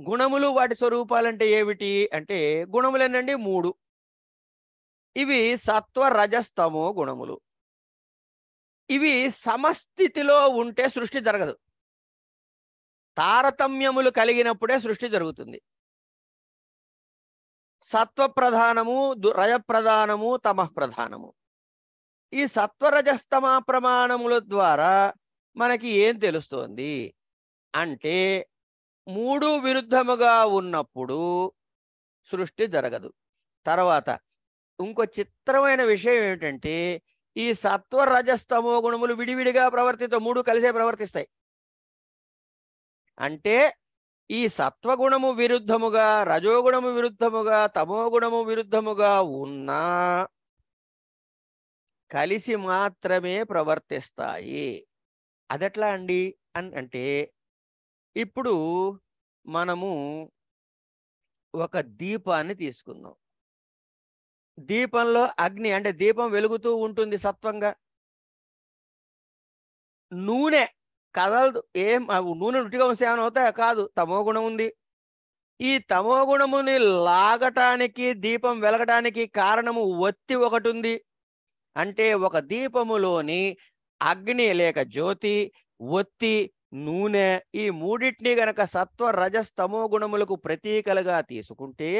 గుణములు వాటి స్వరూపాలు అంటే ఏమిటి అంటే గుణములేనండి మూడు ఇవి సత్వ రజస్తమో గుణములు ఇవి సమస్థితిలో ఉంటే సృష్టి జరగదు తారతమ్యములు కలిగినప్పుడే సృష్టి జరుగుతుంది సత్వ ప్రధానము రజ ప్రధానము తమ ప్రధానము ఈ సత్వరజస్తమ ప్రమాణముల ద్వారా మనకి ఏం తెలుస్తోంది అంటే మూడు విరుద్ధముగా ఉన్నప్పుడు సృష్టి జరగదు తర్వాత ఇంకో చిత్రమైన విషయం ఏమిటంటే ఈ సత్వరజస్తమో గుణములు విడివిడిగా ప్రవర్తితో మూడు కలిసే ప్రవర్తిస్తాయి అంటే ఈ సత్వగుణము విరుద్ధముగా రజోగుణము విరుద్ధముగా తమోగుణము విరుద్ధముగా ఉన్నా కలిసి మాత్రమే ప్రవర్తిస్తాయి అదెట్లా అండి అని అంటే ఇప్పుడు మనము ఒక దీపాన్ని తీసుకుందాం దీపంలో అగ్ని అంటే దీపం వెలుగుతూ ఉంటుంది సత్వంగా నూనె కదలదు ఏం నూనె రుచిగా వస్తే అవుతాయా కాదు తమో గుణం ఉంది ఈ తమో గుణముని లాగటానికి దీపం వెలగటానికి కారణము ఒత్తి ఒకటి ఉంది అంటే ఒక దీపములోని అగ్ని లేక జ్యోతి ఒత్తి నూనె ఈ మూడింటిని గనక సత్వ రజస్తమో గుణములకు ప్రతీకలుగా తీసుకుంటే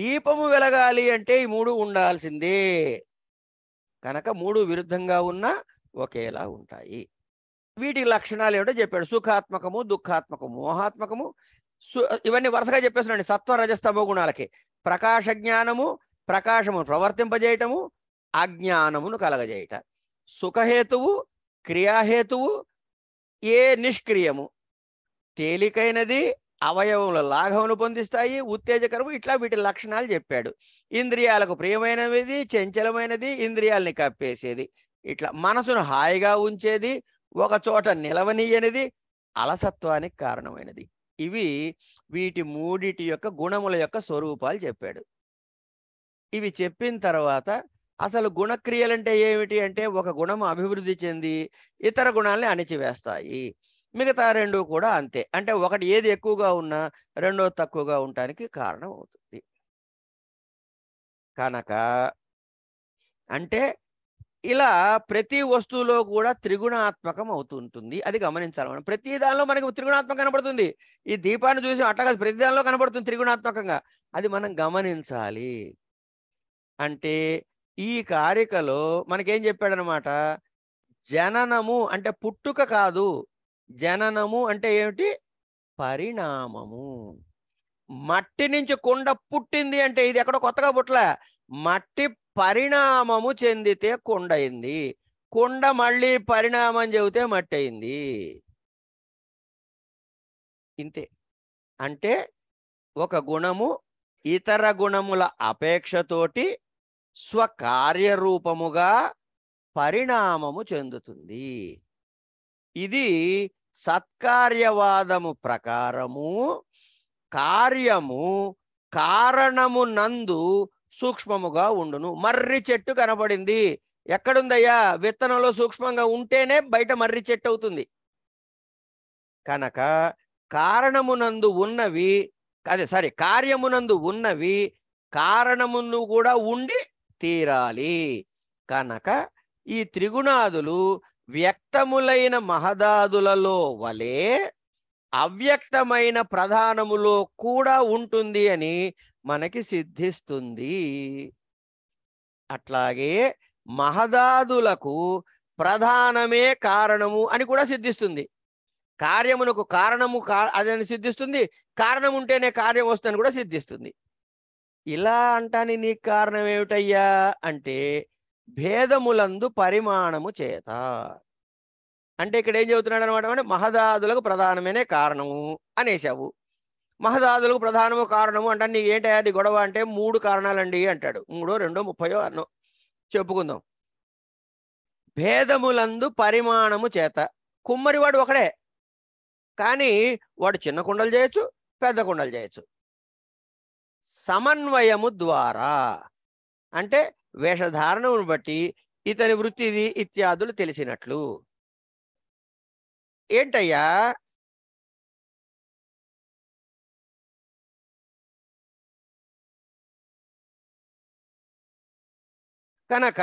దీపము వెలగాలి అంటే ఈ మూడు ఉండాల్సిందే కనుక మూడు విరుద్ధంగా ఉన్న ఒకేలా ఉంటాయి వీటి లక్షణాలు ఏమిటో చెప్పాడు సుఖాత్మకము దుఃఖాత్మకము మోహాత్మకము ఇవన్నీ వరుసగా చెప్పేస్తున్నాండి సత్వ రజస్తమ గుణాలకి ప్రకాశ జ్ఞానము ప్రకాశము ప్రవర్తింపజేయటము అజ్ఞానమును కలగజేయట సుఖహేతువు క్రియాహేతువు ఏ నిష్క్రియము తేలికైనది అవయవముల లాఘమును పొందిస్తాయి ఉత్తేజకరము ఇట్లా వీటి లక్షణాలు చెప్పాడు ఇంద్రియాలకు ప్రియమైనది చంచలమైనది ఇంద్రియాలని కప్పేసేది ఇట్లా మనసును హాయిగా ఉంచేది ఒక చోట నిలవనీయనిది అలసత్వానికి కారణమైనది ఇవి వీటి మూడిటి యొక్క గుణముల యొక్క స్వరూపాలు చెప్పాడు ఇవి చెప్పిన తర్వాత అసలు గుణక్రియలంటే ఏమిటి అంటే ఒక గుణం అభివృద్ధి చెంది ఇతర గుణాలని అణిచివేస్తాయి మిగతా రెండు కూడా అంతే అంటే ఒకటి ఏది ఎక్కువగా ఉన్నా రెండో తక్కువగా ఉండటానికి కారణం అవుతుంది కనుక అంటే ఇలా ప్రతి వస్తువులో కూడా త్రిగుణాత్మకం అవుతుంటుంది అది గమనించాలి మనం ప్రతి దానిలో మనకి త్రిగుణాత్మకం కనబడుతుంది ఈ దీపాన్ని చూసి అట్టగా ప్రతి దానిలో కనబడుతుంది త్రిగుణాత్మకంగా అది మనం గమనించాలి అంటే ఈ కారికలో మనకేం చెప్పాడనమాట జననము అంటే పుట్టుక కాదు జననము అంటే ఏమిటి పరిణామము మట్టి నుంచి కొండ పుట్టింది అంటే ఇది ఎక్కడో కొత్తగా పుట్టలే మట్టి పరిణామము చెందితే కొండయింది కొండ మళ్ళీ పరిణామం చెబితే మట్టి అయింది ఇంతే అంటే ఒక గుణము ఇతర గుణముల అపేక్షతోటి స్వకార్యరూపముగా పరిణామము చెందుతుంది ఇది సత్కార్యవాదము ప్రకారము కార్యము కారణము నందు సూక్ష్మముగా ఉండును మర్రి చెట్టు కనబడింది ఎక్కడుందయ్యా విత్తనంలో సూక్ష్మంగా ఉంటేనే బయట మర్రి చెట్టు అవుతుంది కనుక కారణమునందు ఉన్నవి అదే సారీ కార్యమునందు ఉన్నవి కారణమును కూడా ఉండి తీరాలి కనుక ఈ త్రిగుణాదులు వ్యక్తములైన మహదాదులలో వలె అవ్యక్తమైన ప్రధానములో కూడా ఉంటుంది అని మనకి సిద్ధిస్తుంది అట్లాగే మహదాదులకు ప్రధానమే కారణము అని కూడా సిద్ధిస్తుంది కార్యమునకు కారణము అదని సిద్ధిస్తుంది కారణం ఉంటేనే కార్యం వస్తుందని కూడా సిద్ధిస్తుంది ఇలా అంటాని నీకు కారణం ఏమిటయ్యా అంటే భేదములందు పరిమాణము చేత అంటే ఇక్కడ ఏం చెబుతున్నాడు అనమాట అంటే మహదాదులకు ప్రధానమైన కారణము అనేసావు మహదాదులకు ప్రధానము కారణము అంటే నీకు ఏంటయ్యా అది గొడవ అంటే మూడు కారణాలండి అంటాడు మూడో రెండో ముప్పయో అన్నో చెప్పుకుందాం భేదములందు పరిమాణము చేత కుమ్మరివాడు ఒకడే కానీ వాడు చిన్న కుండలు చేయొచ్చు పెద్ద కుండలు చేయొచ్చు సమన్వయము ద్వారా అంటే వేషధారణను బట్టి ఇతని వృత్తిది ఇత్యాదులు తెలిసినట్లు ఏంటయ్యా కనుక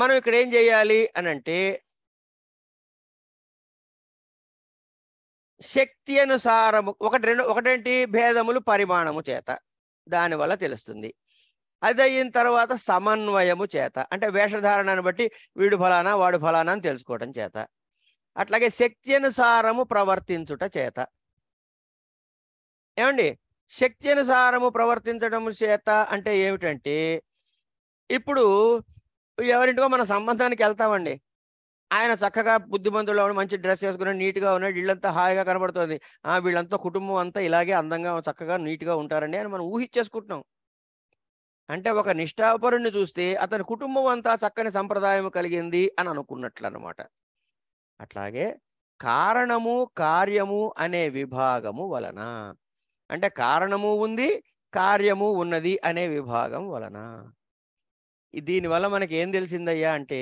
మనం ఇక్కడ ఏం చేయాలి అని అంటే శక్తి అనుసారము ఒకటి రెండు ఒకటేంటి భేదములు పరిమాణము చేత దానివల్ల తెలుస్తుంది అది అయిన తర్వాత సమన్వయము చేత అంటే వేషధారణను బట్టి వీడు ఫలానా వాడు ఫలానా అని తెలుసుకోవటం చేత అట్లాగే శక్తి అనుసారము ప్రవర్తించుట చేత ఏమండి శక్తి అనుసారము ప్రవర్తించడం చేత అంటే ఏమిటంటే ఇప్పుడు ఎవరింటికో మన సంబంధానికి వెళ్తామండి ఆయన చక్కగా బుద్ధిమంతుడు అవును మంచి డ్రెస్ వేసుకుని నీట్గా ఉన్నాడు వీళ్ళంతా హాయిగా కనబడుతుంది ఆ వీళ్ళంతా కుటుంబం అంతా ఇలాగే అందంగా చక్కగా నీట్గా ఉంటారండి అని మనం ఊహించేసుకుంటున్నాం అంటే ఒక నిష్ఠాపరుణ్ణి చూస్తే అతని కుటుంబం అంతా చక్కని సంప్రదాయం కలిగింది అని అనుకున్నట్లు అనమాట అట్లాగే కారణము కార్యము అనే విభాగము వలన అంటే కారణము ఉంది కార్యము ఉన్నది అనే విభాగం వలన దీనివల్ల మనకి ఏం తెలిసిందయ్యా అంటే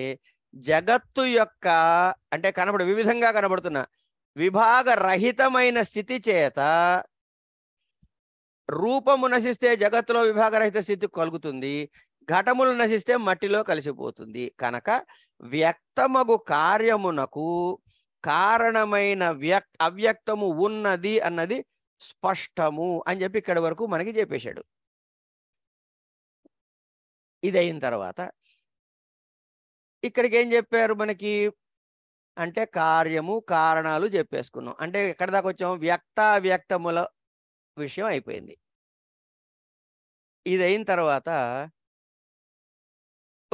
జగత్తు యొక్క అంటే కనబడు వివిధంగా కనబడుతున్న విభాగ రహితమైన స్థితి చేత రూపము నశిస్తే జగత్తులో విభాగరహిత స్థితి కలుగుతుంది ఘటములు నశిస్తే మట్టిలో కలిసిపోతుంది కనుక వ్యక్తమగు కార్యమునకు కారణమైన వ్యక్ అవ్యక్తము ఉన్నది అన్నది స్పష్టము అని చెప్పి ఇక్కడ వరకు మనకి చెప్పేశాడు ఇది అయిన తర్వాత ఇక్కడికి ఏం చెప్పారు మనకి అంటే కార్యము కారణాలు చెప్పేసుకున్నాం అంటే ఎక్కడ దాకా వచ్చాము వ్యక్త వ్యక్తముల విషయం అయిపోయింది ఇది అయిన తర్వాత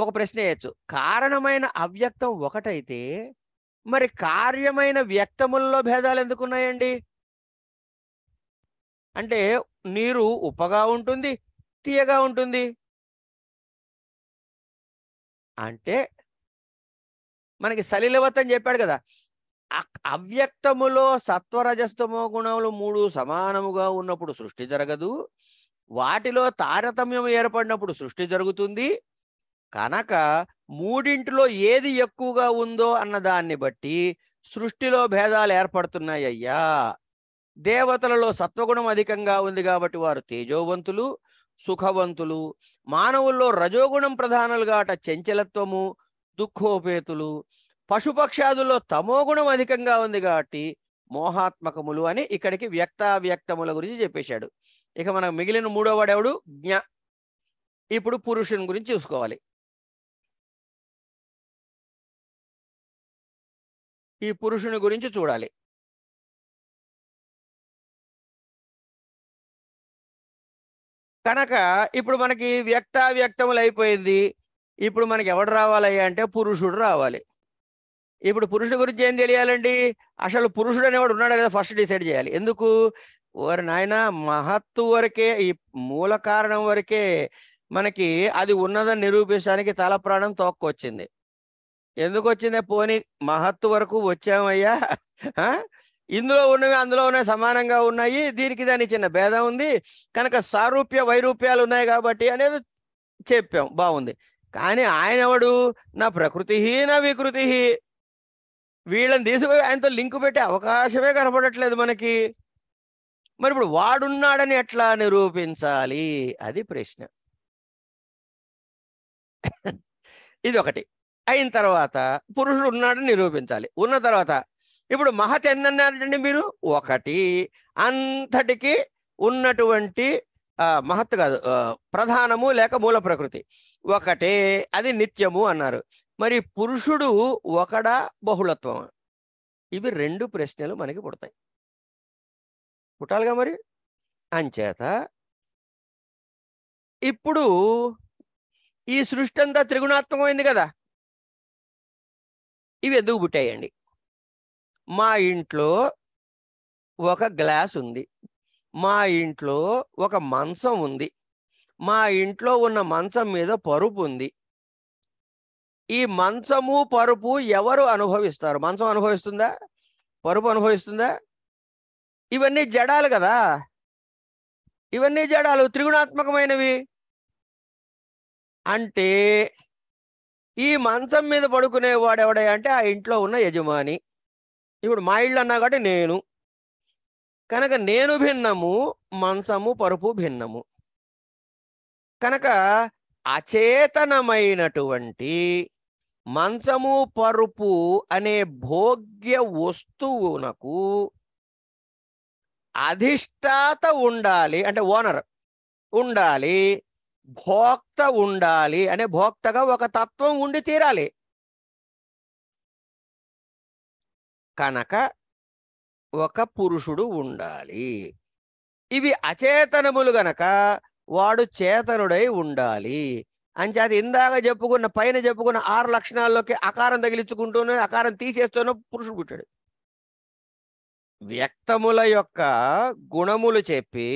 ఒక ప్రశ్న వేయచ్చు కారణమైన అవ్యక్తం ఒకటైతే మరి కార్యమైన వ్యక్తముల్లో భేదాలు ఎందుకున్నాయండి అంటే నీరు ఉప్పగా ఉంటుంది తీయగా ఉంటుంది అంటే మనకి సలిలవత్ అని చెప్పాడు కదా అవ్యక్తములో సత్వరజస్తమో గుణములు మూడు సమానముగా ఉన్నప్పుడు సృష్టి జరగదు వాటిలో తారతమ్యం ఏర్పడినప్పుడు సృష్టి జరుగుతుంది కనుక మూడింటిలో ఏది ఎక్కువగా ఉందో అన్న దాన్ని బట్టి సృష్టిలో భేదాలు ఏర్పడుతున్నాయ్యా దేవతలలో సత్వగుణం అధికంగా ఉంది కాబట్టి వారు తేజోవంతులు సుఖవంతులు మానవుల్లో రజోగుణం ప్రధానులుగాట చెంచలత్వము దుఃఖోపేతులు పశుపక్షాదుల్లో తమోగుణం అధికంగా ఉంది కాబట్టి మోహాత్మకములు అని ఇక్కడికి వ్యక్త వ్యక్తముల గురించి చెప్పేశాడు ఇక మనకు మిగిలిన మూడో వాడేవాడు జ్ఞ ఇప్పుడు పురుషుని గురించి చూసుకోవాలి ఈ పురుషుని గురించి చూడాలి కనుక ఇప్పుడు మనకి వ్యక్తావ్యక్తములు అయిపోయింది ఇప్పుడు మనకి ఎవడు రావాలయ్యా అంటే పురుషుడు రావాలి ఇప్పుడు పురుషుడి గురించి ఏం తెలియాలండి అసలు పురుషుడు అనేవాడు ఉన్నాడు కదా ఫస్ట్ డిసైడ్ చేయాలి ఎందుకు వారి నాయన మహత్తు వరకే ఈ మూల కారణం వరకే మనకి అది ఉన్నదని నిరూపించడానికి తల ప్రాణం తోక్కొచ్చింది ఎందుకు వచ్చిందే పోనీ మహత్తు వరకు వచ్చామయ్యా ఇందులో ఉన్నవి అందులో ఉన్నవి సమానంగా ఉన్నాయి దీనికి దాని చిన్న భేదం ఉంది కనుక సారూప్య వైరూప్యాలు ఉన్నాయి కాబట్టి అనేది చెప్పాం బాగుంది కానీ ఆయన ఎవడు నా ప్రకృతి నా వికృతి వీళ్ళని తీసుకుపోయి ఆయనతో లింక్ పెట్టే అవకాశమే కనపడట్లేదు మనకి మరి ఇప్పుడు వాడున్నాడని ఎట్లా నిరూపించాలి అది ప్రశ్న ఇది ఒకటి అయిన తర్వాత పురుషుడు ఉన్నాడని నిరూపించాలి ఉన్న తర్వాత ఇప్పుడు మహత్ ఎన్నన్నారండి మీరు ఒకటి అంతటికి ఉన్నటువంటి మహత్ కాదు ప్రధానము లేక మూల ప్రకృతి ఒకటే అది నిత్యము అన్నారు మరి పురుషుడు ఒకడా బహుళత్వం ఇవి రెండు ప్రశ్నలు మనకి పుడతాయి పుట్టాలిగా మరి అంచేత ఇప్పుడు ఈ సృష్టి అంతా త్రిగుణాత్మకమైంది కదా ఇవి ఎందుకు పుట్టాయండి మా ఇంట్లో ఒక గ్లాస్ ఉంది మా ఇంట్లో ఒక మంచం ఉంది మా ఇంట్లో ఉన్న మంచం మీద పరుపు ఉంది ఈ మంచము పరుపు ఎవరు అనుభవిస్తారు మంచం అనుభవిస్తుందా పరుపు అనుభవిస్తుందా ఇవన్నీ జడాలు కదా ఇవన్నీ జడాలు త్రిగుణాత్మకమైనవి అంటే ఈ మంచం మీద పడుకునేవాడెవడే అంటే ఆ ఇంట్లో ఉన్న యజమాని ఇప్పుడు మా ఇళ్ళు అన్నా కాబట్టి నేను కనుక నేను భిన్నము మంచము పరుపు భిన్నము కనుక అచేతనమైనటువంటి మంచము పరుపు అనే భోగ్య వస్తువునకు అధిష్టాత ఉండాలి అంటే ఓనర్ ఉండాలి భోక్త ఉండాలి అనే భోక్తగా ఒక తత్వం ఉండి తీరాలి కనుక ఒక పురుషుడు ఉండాలి ఇవి అచేతనములు గనక వాడు చేతనుడై ఉండాలి అంచేది ఇందాక చెప్పుకున్న పైన చెప్పుకున్న ఆరు లక్షణాల్లోకి అకారం తగిలించుకుంటూనే అకారం తీసేస్తూనే పురుషుడు పుట్టాడు వ్యక్తముల యొక్క గుణములు చెప్పి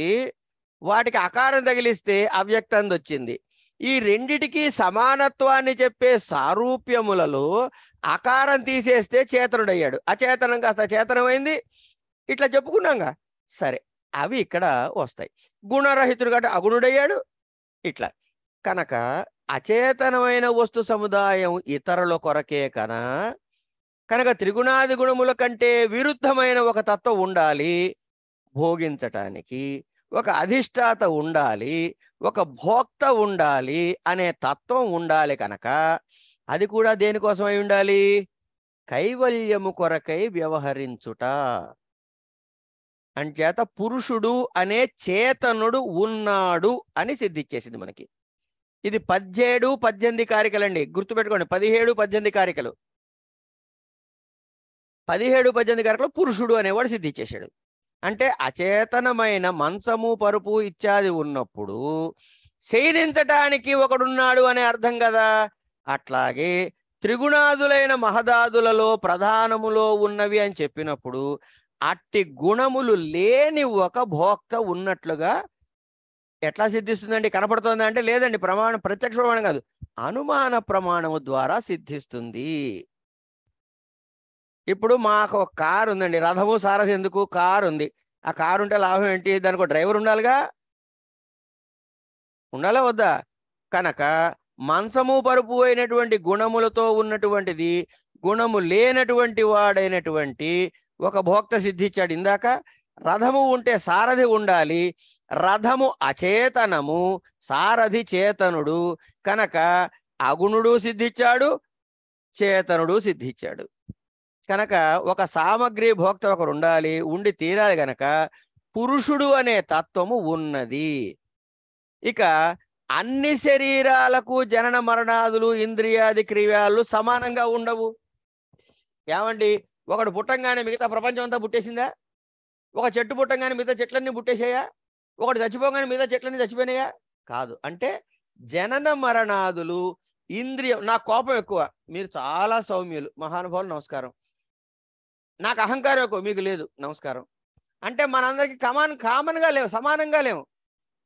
వాటికి అకారం తగిలిస్తే అవ్యక్తంది వచ్చింది ఈ రెండిటికి సమానత్వాన్ని చెప్పే సారూప్యములలో ఆకారం తీసేస్తే చేతనుడయ్యాడు అచేతనం కాస్త చేతనమైంది ఇట్లా చెప్పుకున్నాగా సరే అవి ఇక్కడ వస్తాయి గుణరహితుడు కాబట్టి అగుణుడయ్యాడు ఇట్లా కనుక అచేతనమైన వస్తు సముదాయం ఇతరుల కొరకే కన కనుక త్రిగుణాది గుణముల కంటే విరుద్ధమైన ఒక తత్వం ఉండాలి భోగించటానికి ఒక అధిష్టాత ఉండాలి ఒక భోక్త ఉండాలి అనే తత్వం ఉండాలి కనుక అది కూడా దేనికోసం అయి ఉండాలి కైవల్యము కొరకై వ్యవహరించుట అంచేత పురుషుడు అనే చేతనుడు ఉన్నాడు అని సిద్ధిచ్చేసింది మనకి ఇది పద్దెడు పద్దెనిమిది కారికలండి గుర్తుపెట్టుకోండి పదిహేడు పద్దెనిమిది కారికలు పదిహేడు పద్దెనిమిది కారికలు పురుషుడు అనేవాడు సిద్ధిచ్చేసాడు అంటే అచేతనమైన మంచము పరుపు ఇత్యాది ఉన్నప్పుడు శయనించటానికి ఒకడున్నాడు అనే అర్థం కదా అట్లాగే త్రిగుణాదులైన మహదాదులలో ప్రధానములో ఉన్నవి అని చెప్పినప్పుడు అట్టి గుణములు లేని ఒక భోక్త ఉన్నట్లుగా ఎట్లా సిద్ధిస్తుందండి కనపడుతుంది అంటే లేదండి ప్రమాణం ప్రత్యక్ష ప్రమాణం కాదు అనుమాన ప్రమాణము ద్వారా సిద్ధిస్తుంది ఇప్పుడు మాకు ఒక కారు ఉందండి రథము సారథి ఎందుకు కారు ఉంది ఆ కారు ఉంటే లాభం ఏంటి దానికి డ్రైవర్ ఉండాలిగా ఉండాలా వద్దా కనుక మంచము పరుపు అయినటువంటి గుణములతో ఉన్నటువంటిది గుణము లేనటువంటి వాడైనటువంటి ఒక భోక్త సిద్ధిచ్చాడు ఇందాక రథము ఉంటే సారథి ఉండాలి రథము అచేతనము సారథి చేతనుడు కనుక అగుణుడు సిద్ధిచ్చాడు చేతనుడు సిద్ధిచ్చాడు కనుక ఒక సామగ్రి భోక్త ఒకరు ఉండాలి ఉండి తీరాలి గనక పురుషుడు అనే తత్వము ఉన్నది ఇక అన్ని శరీరాలకు జనన మరణాదులు ఇంద్రియాది క్రియాలు సమానంగా ఉండవు ఏమండి ఒకడు పుట్టంగానే మిగతా ప్రపంచం అంతా పుట్టేసిందా ఒక చెట్టు పుట్టంగానే మిగతా చెట్లన్నీ పుట్టేసాయా ఒకటి చచ్చిపోగానే మిగతా చెట్లన్నీ చచ్చిపోయినాయా కాదు అంటే జనన మరణాదులు ఇంద్రియం నా కోపం ఎక్కువ మీరు చాలా సౌమ్యులు మహానుభావులు నమస్కారం నాకు అహంకారం ఎక్కువ మీకు లేదు నమస్కారం అంటే మనందరికి కమాన్ కామన్గా లేవు సమానంగా లేవు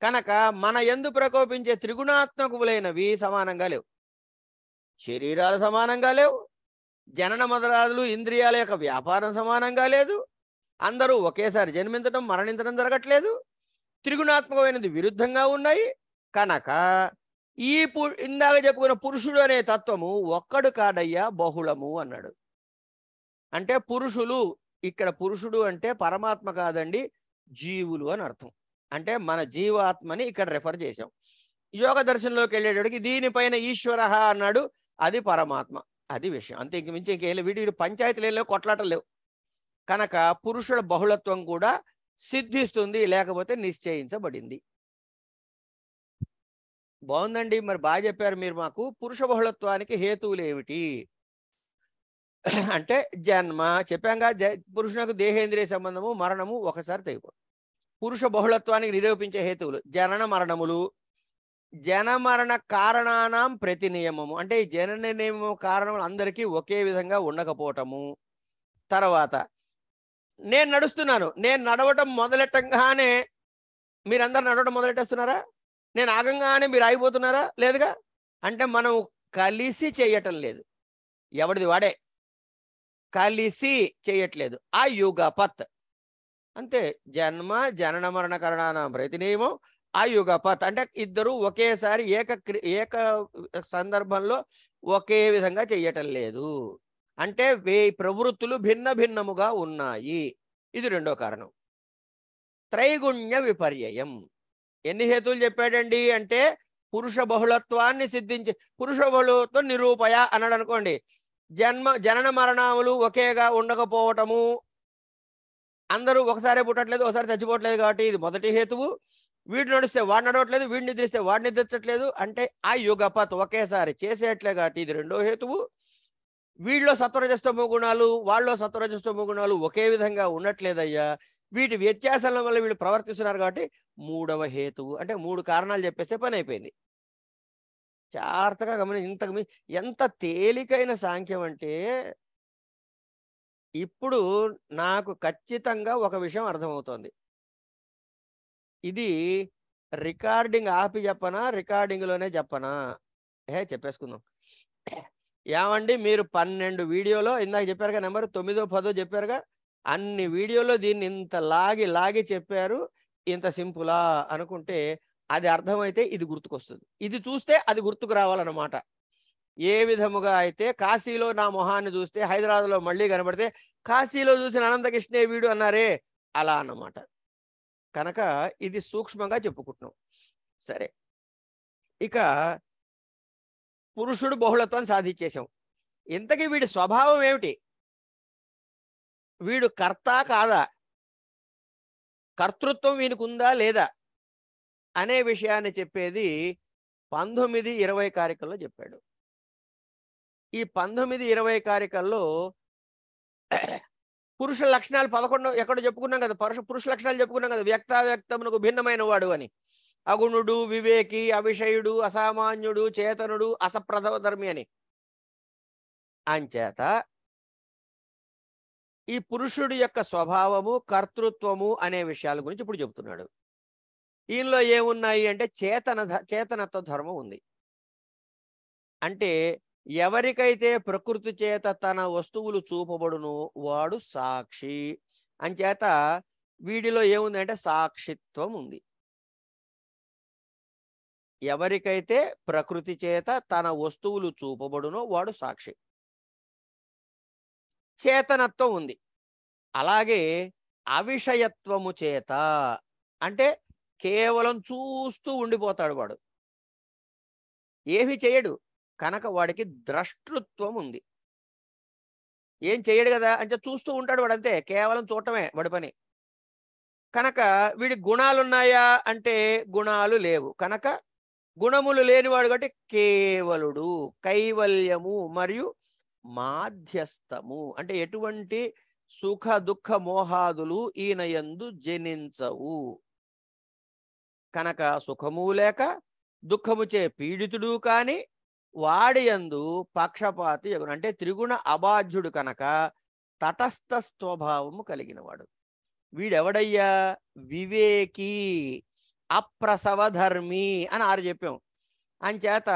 కనుక మన ఎందు ప్రకోపించే త్రిగుణాత్మకులైనవి సమానంగా లేవు శరీరాలు సమానంగా లేవు జనన మదరాదులు ఇంద్రియాల యొక్క వ్యాపారం సమానంగా లేదు అందరూ ఒకేసారి జన్మించడం మరణించడం జరగట్లేదు త్రిగుణాత్మకమైనది విరుద్ధంగా ఉన్నాయి కనుక ఈ పు ఇందాక చెప్పుకున్న పురుషుడు అనే తత్వము ఒక్కడు కాడయ్యా బహుళము అన్నాడు అంటే పురుషులు ఇక్కడ పురుషుడు అంటే పరమాత్మ కాదండి జీవులు అని అర్థం అంటే మన జీవాత్మని ఇక్కడ రెఫర్ చేశాం యోగ దర్శనంలోకి వెళ్ళేటడికి దీనిపైన ఈశ్వర అన్నాడు అది పరమాత్మ అది విషయం అంతే ఇంక మించి ఇంకేం వీటి వీటి పంచాయతీలు లేవు కొట్లాటలు లేవు కనుక పురుషుల బహుళత్వం కూడా సిద్ధిస్తుంది లేకపోతే నిశ్చయించబడింది బాగుందండి మరి బాగా చెప్పారు మీరు మాకు పురుష బహుళత్వానికి హేతువులు ఏమిటి అంటే జన్మ చెప్పాంగా పురుషునకు దేహేంద్రియ సంబంధము మరణము ఒకసారి తెగిపోదు పురుష బహుళత్వానికి నిరూపించే హేతువులు జనన మరణములు జనమరణ కారణానం ప్రతి నియమము అంటే జనన నియమం కారణములు అందరికీ ఒకే విధంగా ఉండకపోవటము తర్వాత నేను నడుస్తున్నాను నేను నడవటం మొదలెట్టంగానే మీరందరూ నడవటం మొదలెట్టేస్తున్నారా నేను ఆగంగానే మీరు ఆగిపోతున్నారా లేదుగా అంటే మనం కలిసి చేయటం లేదు ఎవడిది వాడే కలిసి చేయట్లేదు ఆ యుగపత్ అంతే జన్మ జనన మరణ కరణానం నియమం ఆ యుగపత్ అంటే ఇద్దరు ఒకేసారి ఏక ఏక సందర్భంలో ఒకే విధంగా చేయటం లేదు అంటే వే ప్రవృత్తులు భిన్న భిన్నముగా ఉన్నాయి ఇది రెండో కారణం త్రైగుణ్య విపర్యయం ఎన్ని హేతులు చెప్పాడండి అంటే పురుష బహుళత్వాన్ని సిద్ధించి పురుష బహుళత్వం నిరూపయ అనడనుకోండి జన్మ జనన మరణములు ఒకేగా ఉండకపోవటము అందరూ ఒకసారి పుట్టట్లేదు ఒకసారి చచ్చిపోవట్లేదు కాబట్టి ఇది మొదటి హేతువు వీడు నడిస్తే వాడు నడవట్లేదు వీడు నిద్రిస్తే వాడు నిద్రించట్లేదు అంటే ఆ యుగపత్ ఒకేసారి చేసేట్లే కాబట్టి ఇది రెండో హేతువు వీళ్ళలో సత్వరజస్తమ గుణాలు వాళ్ళలో సత్వరజస్తమ గుణాలు ఒకే విధంగా ఉండట్లేదయ్యా వీటి వ్యత్యాసాల వల్ల వీళ్ళు ప్రవర్తిస్తున్నారు కాబట్టి మూడవ హేతువు అంటే మూడు కారణాలు చెప్పేస్తే పని అయిపోయింది జాగ్రత్తగా గమని ఇంతకు మీ ఎంత తేలికైన సాంఖ్యం అంటే ఇప్పుడు నాకు ఖచ్చితంగా ఒక విషయం అర్థమవుతోంది ఇది రికార్డింగ్ ఆపి చెప్పనా రికార్డింగ్లోనే చెప్పనా హే చెప్పేసుకుందాం ఏమండి మీరు పన్నెండు వీడియోలో ఇందాక చెప్పారుగా నెంబర్ తొమ్మిదో పదో చెప్పారుగా అన్ని వీడియోలో దీన్ని ఇంత లాగి లాగి చెప్పారు ఇంత సింపులా అనుకుంటే అది అర్థమైతే ఇది గుర్తుకొస్తుంది ఇది చూస్తే అది గుర్తుకు రావాలన్నమాట ఏ విధముగా అయితే కాశీలో నా మొహాన్ని చూస్తే హైదరాబాద్లో మళ్ళీ కనబడితే కాశీలో చూసిన అనంతకృష్ణే వీడు అన్నారే అలా అన్నమాట కనుక ఇది సూక్ష్మంగా చెప్పుకుంటున్నాం సరే ఇక పురుషుడు బహుళత్వం సాధించేశాం ఇంతకీ వీడి స్వభావం ఏమిటి వీడు కర్త కాదా కర్తృత్వం వీనికి ఉందా లేదా అనే విషయాన్ని చెప్పేది పంతొమ్మిది ఇరవై కారికల్లో చెప్పాడు ఈ పంతొమ్మిది ఇరవై కారికల్లో పురుష లక్షణాలు పదకొండు ఎక్కడ చెప్పుకున్నాం కదా పరుష పురుష లక్షణాలు చెప్పుకున్నాం కదా వ్యక్తావ్యక్తమునకు భిన్నమైన వాడు అని అగుణుడు వివేకి అవిషయుడు అసామాన్యుడు చేతనుడు అసప్రథమధర్మి అని అంచేత ఈ పురుషుడి యొక్క స్వభావము కర్తృత్వము అనే విషయాల గురించి ఇప్పుడు చెబుతున్నాడు ఈయనలో ఏమున్నాయి అంటే చేతన చేతనత్వ ధర్మం ఉంది అంటే ఎవరికైతే ప్రకృతి చేత తన వస్తువులు చూపబడును వాడు సాక్షి అంచేత వీడిలో ఏముంది అంటే సాక్షిత్వం ఉంది ఎవరికైతే ప్రకృతి చేత తన వస్తువులు చూపబడునో వాడు సాక్షి చేతనత్వం ఉంది అలాగే అవిషయత్వము చేత అంటే కేవలం చూస్తూ ఉండిపోతాడు వాడు ఏమి చేయడు కనుక వాడికి ద్రష్టృత్వం ఉంది ఏం చేయడు కదా అంటే చూస్తూ ఉంటాడు వాడు అంతే కేవలం చూడటమే వాడి పని కనుక వీడి గుణాలు ఉన్నాయా అంటే గుణాలు లేవు కనుక గుణములు లేనివాడు కాబట్టి కేవలుడు కైవల్యము మరియు మాధ్యస్థము అంటే ఎటువంటి సుఖ దుఃఖ మోహాదులు ఈయన ఎందు జనించవు కనుక సుఖము లేక దుఃఖముచే పీడితుడు కాని వాడియందు పక్షపాతి అంటే త్రిగుణ అబాధ్యుడు కనుక తటస్థ స్వభావము కలిగినవాడు వీడెవడయ్యా వివేకి అప్రసవధర్మి అని ఆరు చెప్పాం అంచేత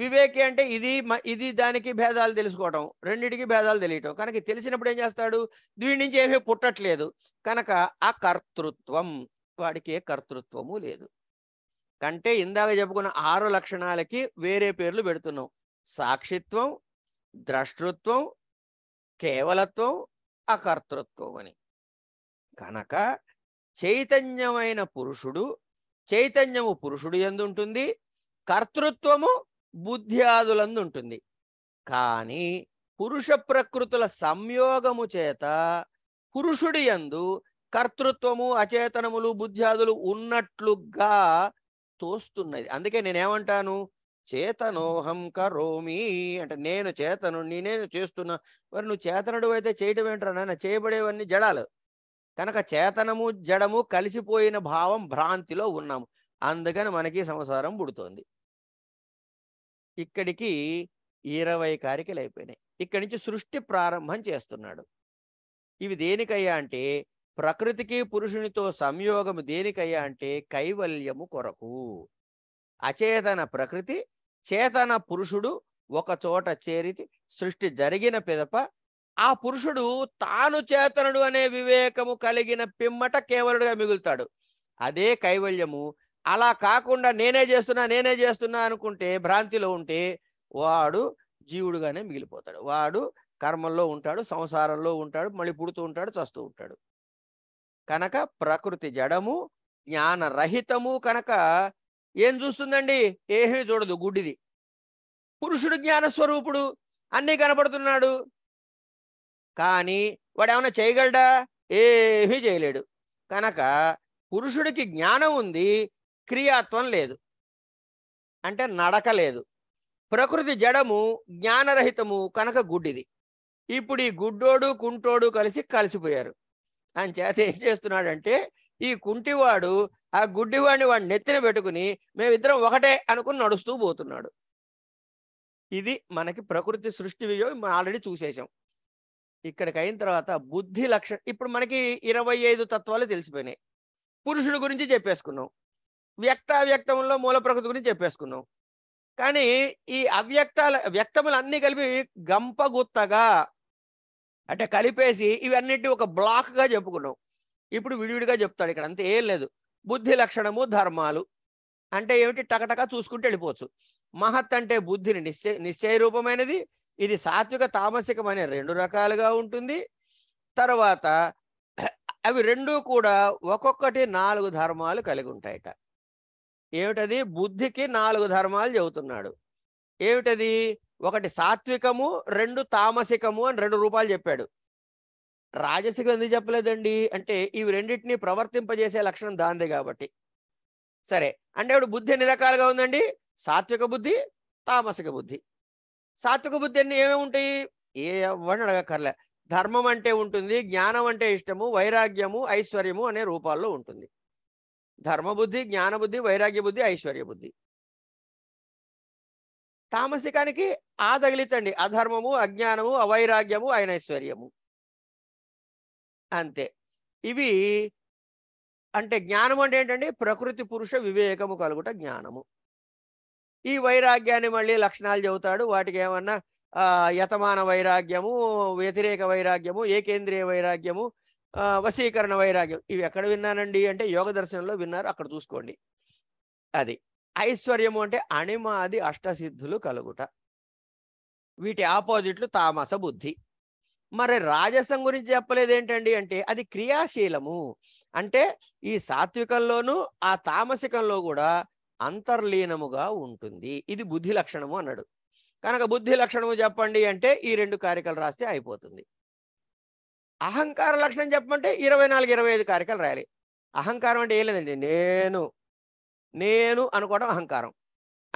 వివేకి అంటే ఇది ఇది దానికి భేదాలు తెలుసుకోవటం రెండింటికి భేదాలు తెలియటం కనుక తెలిసినప్పుడు ఏం చేస్తాడు దీని నుంచి ఏమీ పుట్టట్లేదు కనుక అకర్తృత్వం వాడికి ఏ కర్తృత్వము లేదు కంటే ఇందాక చెప్పుకున్న ఆరు లక్షణాలకి వేరే పేర్లు పెడుతున్నాం సాక్షిత్వం ద్రష్టృత్వం కేవలత్వం అకర్తృత్వం అని కనుక చైతన్యమైన పురుషుడు చైతన్యము పురుషుడు ఎందుంటుంది కర్తృత్వము బుద్ధ్యాదులందు ఉంటుంది కానీ పురుష ప్రకృతుల సంయోగము చేత పురుషుడి యందు కర్తృత్వము అచేతనములు బుద్ధ్యాదులు ఉన్నట్లుగా తోస్తున్నది అందుకే నేనేమంటాను చేతనోహం కరోమి అంటే నేను చేతను నేను చేస్తున్నా మరి నువ్వు చేతనుడు అయితే చేయటం ఏంటన్నా చేయబడేవన్నీ జడాలు కనుక చేతనము జడము కలిసిపోయిన భావం భ్రాంతిలో ఉన్నాము అందుకని మనకి సంసారం పుడుతోంది ఇక్కడికి ఇరవై కారికలు అయిపోయినాయి ఇక్కడి నుంచి సృష్టి ప్రారంభం చేస్తున్నాడు ఇవి దేనికయ్యా అంటే ప్రకృతికి పురుషునితో సంయోగం దేనికయ్యా అంటే కైవల్యము కొరకు అచేతన ప్రకృతి చేతన పురుషుడు ఒక చోట చేరి సృష్టి జరిగిన పిదప ఆ పురుషుడు తాను చేతనుడు అనే వివేకము కలిగిన పిమ్మట కేవలుడుగా మిగులుతాడు అదే కైవల్యము అలా కాకుండా నేనే చేస్తున్నా నేనే చేస్తున్నా అనుకుంటే భ్రాంతిలో ఉంటే వాడు జీవుడుగానే మిగిలిపోతాడు వాడు కర్మల్లో ఉంటాడు సంసారంలో ఉంటాడు మళ్ళీ పుడుతూ ఉంటాడు చస్తూ ఉంటాడు కనుక ప్రకృతి జడము జ్ఞాన రహితము కనుక ఏం చూస్తుందండి ఏమీ చూడదు గుడ్డిది పురుషుడు జ్ఞానస్వరూపుడు అన్నీ కనపడుతున్నాడు కానీ వాడు ఏమైనా చేయగలడా ఏమీ చేయలేడు కనుక పురుషుడికి జ్ఞానం ఉంది క్రియాత్వం లేదు అంటే నడక లేదు ప్రకృతి జడము జ్ఞానరహితము కనుక గుడ్డిది ఇప్పుడు ఈ గుడ్డోడు కుంటోడు కలిసి కలిసిపోయారు అని చేత ఏం చేస్తున్నాడంటే ఈ కుంటివాడు ఆ గుడ్డివాడిని వాడిని నెత్తిన పెట్టుకుని మేమిద్దరం ఒకటే అనుకుని నడుస్తూ పోతున్నాడు ఇది మనకి ప్రకృతి సృష్టి విజయం మనం ఆల్రెడీ చూసేసాం ఇక్కడికి అయిన తర్వాత బుద్ధి లక్ష ఇప్పుడు మనకి ఇరవై ఐదు తత్వాలు తెలిసిపోయినాయి పురుషుడు గురించి చెప్పేసుకున్నాం వ్యక్త అవ్యక్తంలో మూల ప్రకృతి గురించి చెప్పేసుకున్నాం కానీ ఈ అవ్యక్తాల వ్యక్తములు కలిపి గంపగుత్తగా అంటే కలిపేసి ఇవన్నిటి ఒక బ్లాక్గా చెప్పుకున్నాం ఇప్పుడు విడివిడిగా చెప్తాడు ఇక్కడ అంతే ఏం లేదు బుద్ధి లక్షణము ధర్మాలు అంటే ఏమిటి టకటకా చూసుకుంటూ వెళ్ళిపోవచ్చు మహత్ అంటే బుద్ధిని నిశ్చయ నిశ్చయ రూపమైనది ఇది సాత్విక తామసికం అనే రెండు రకాలుగా ఉంటుంది తర్వాత అవి రెండూ కూడా ఒక్కొక్కటి నాలుగు ధర్మాలు కలిగి ఉంటాయట ఏమిటది బుద్ధికి నాలుగు ధర్మాలు చెబుతున్నాడు ఏమిటది ఒకటి సాత్వికము రెండు తామసికము అని రెండు రూపాలు చెప్పాడు రాజసికం ఎందుకు చెప్పలేదండి అంటే ఇవి రెండింటిని ప్రవర్తింపజేసే లక్షణం దాంది కాబట్టి సరే అంటే ఇప్పుడు బుద్ధి ఎన్ని రకాలుగా ఉందండి సాత్విక బుద్ధి తామసిక బుద్ధి సాత్విక బుద్ధి అన్ని ఏమేమి ఉంటాయి ఏ అవ్వని అడగక్కర్లే ధర్మం అంటే ఉంటుంది జ్ఞానం అంటే ఇష్టము వైరాగ్యము ఐశ్వర్యము అనే రూపాల్లో ఉంటుంది ధర్మబుద్ధి జ్ఞానబుద్ధి వైరాగ్య బుద్ధి ఐశ్వర్య బుద్ధి తామసికానికి ఆ తగిలించండి అధర్మము అజ్ఞానము అవైరాగ్యము ఐశ్వర్యము అంతే ఇవి అంటే జ్ఞానం అంటే ఏంటండి ప్రకృతి పురుష వివేకము కలుగుట జ్ఞానము ఈ వైరాగ్యాన్ని మళ్ళీ లక్షణాలు చెబుతాడు వాటికి ఏమన్నా యతమాన వైరాగ్యము వ్యతిరేక వైరాగ్యము ఏకేంద్రియ వైరాగ్యము వశీకరణ వైరాగ్యం ఇవి ఎక్కడ విన్నానండి అంటే యోగ దర్శనంలో విన్నారు అక్కడ చూసుకోండి అది ఐశ్వర్యము అంటే అణిమాది అష్టసిద్ధులు కలుగుట వీటి ఆపోజిట్లు తామస బుద్ధి మరి రాజసం గురించి చెప్పలేదు ఏంటండి అంటే అది క్రియాశీలము అంటే ఈ సాత్వికంలోనూ ఆ తామసికంలో కూడా అంతర్లీనముగా ఉంటుంది ఇది బుద్ధి లక్షణము అన్నాడు కనుక బుద్ధి లక్షణము చెప్పండి అంటే ఈ రెండు కారికలు రాస్తే అయిపోతుంది అహంకార లక్షణం చెప్పమంటే ఇరవై నాలుగు ఇరవై ఐదు కారికలు రాయాలి అహంకారం అంటే ఏం లేదండి నేను నేను అనుకోవడం అహంకారం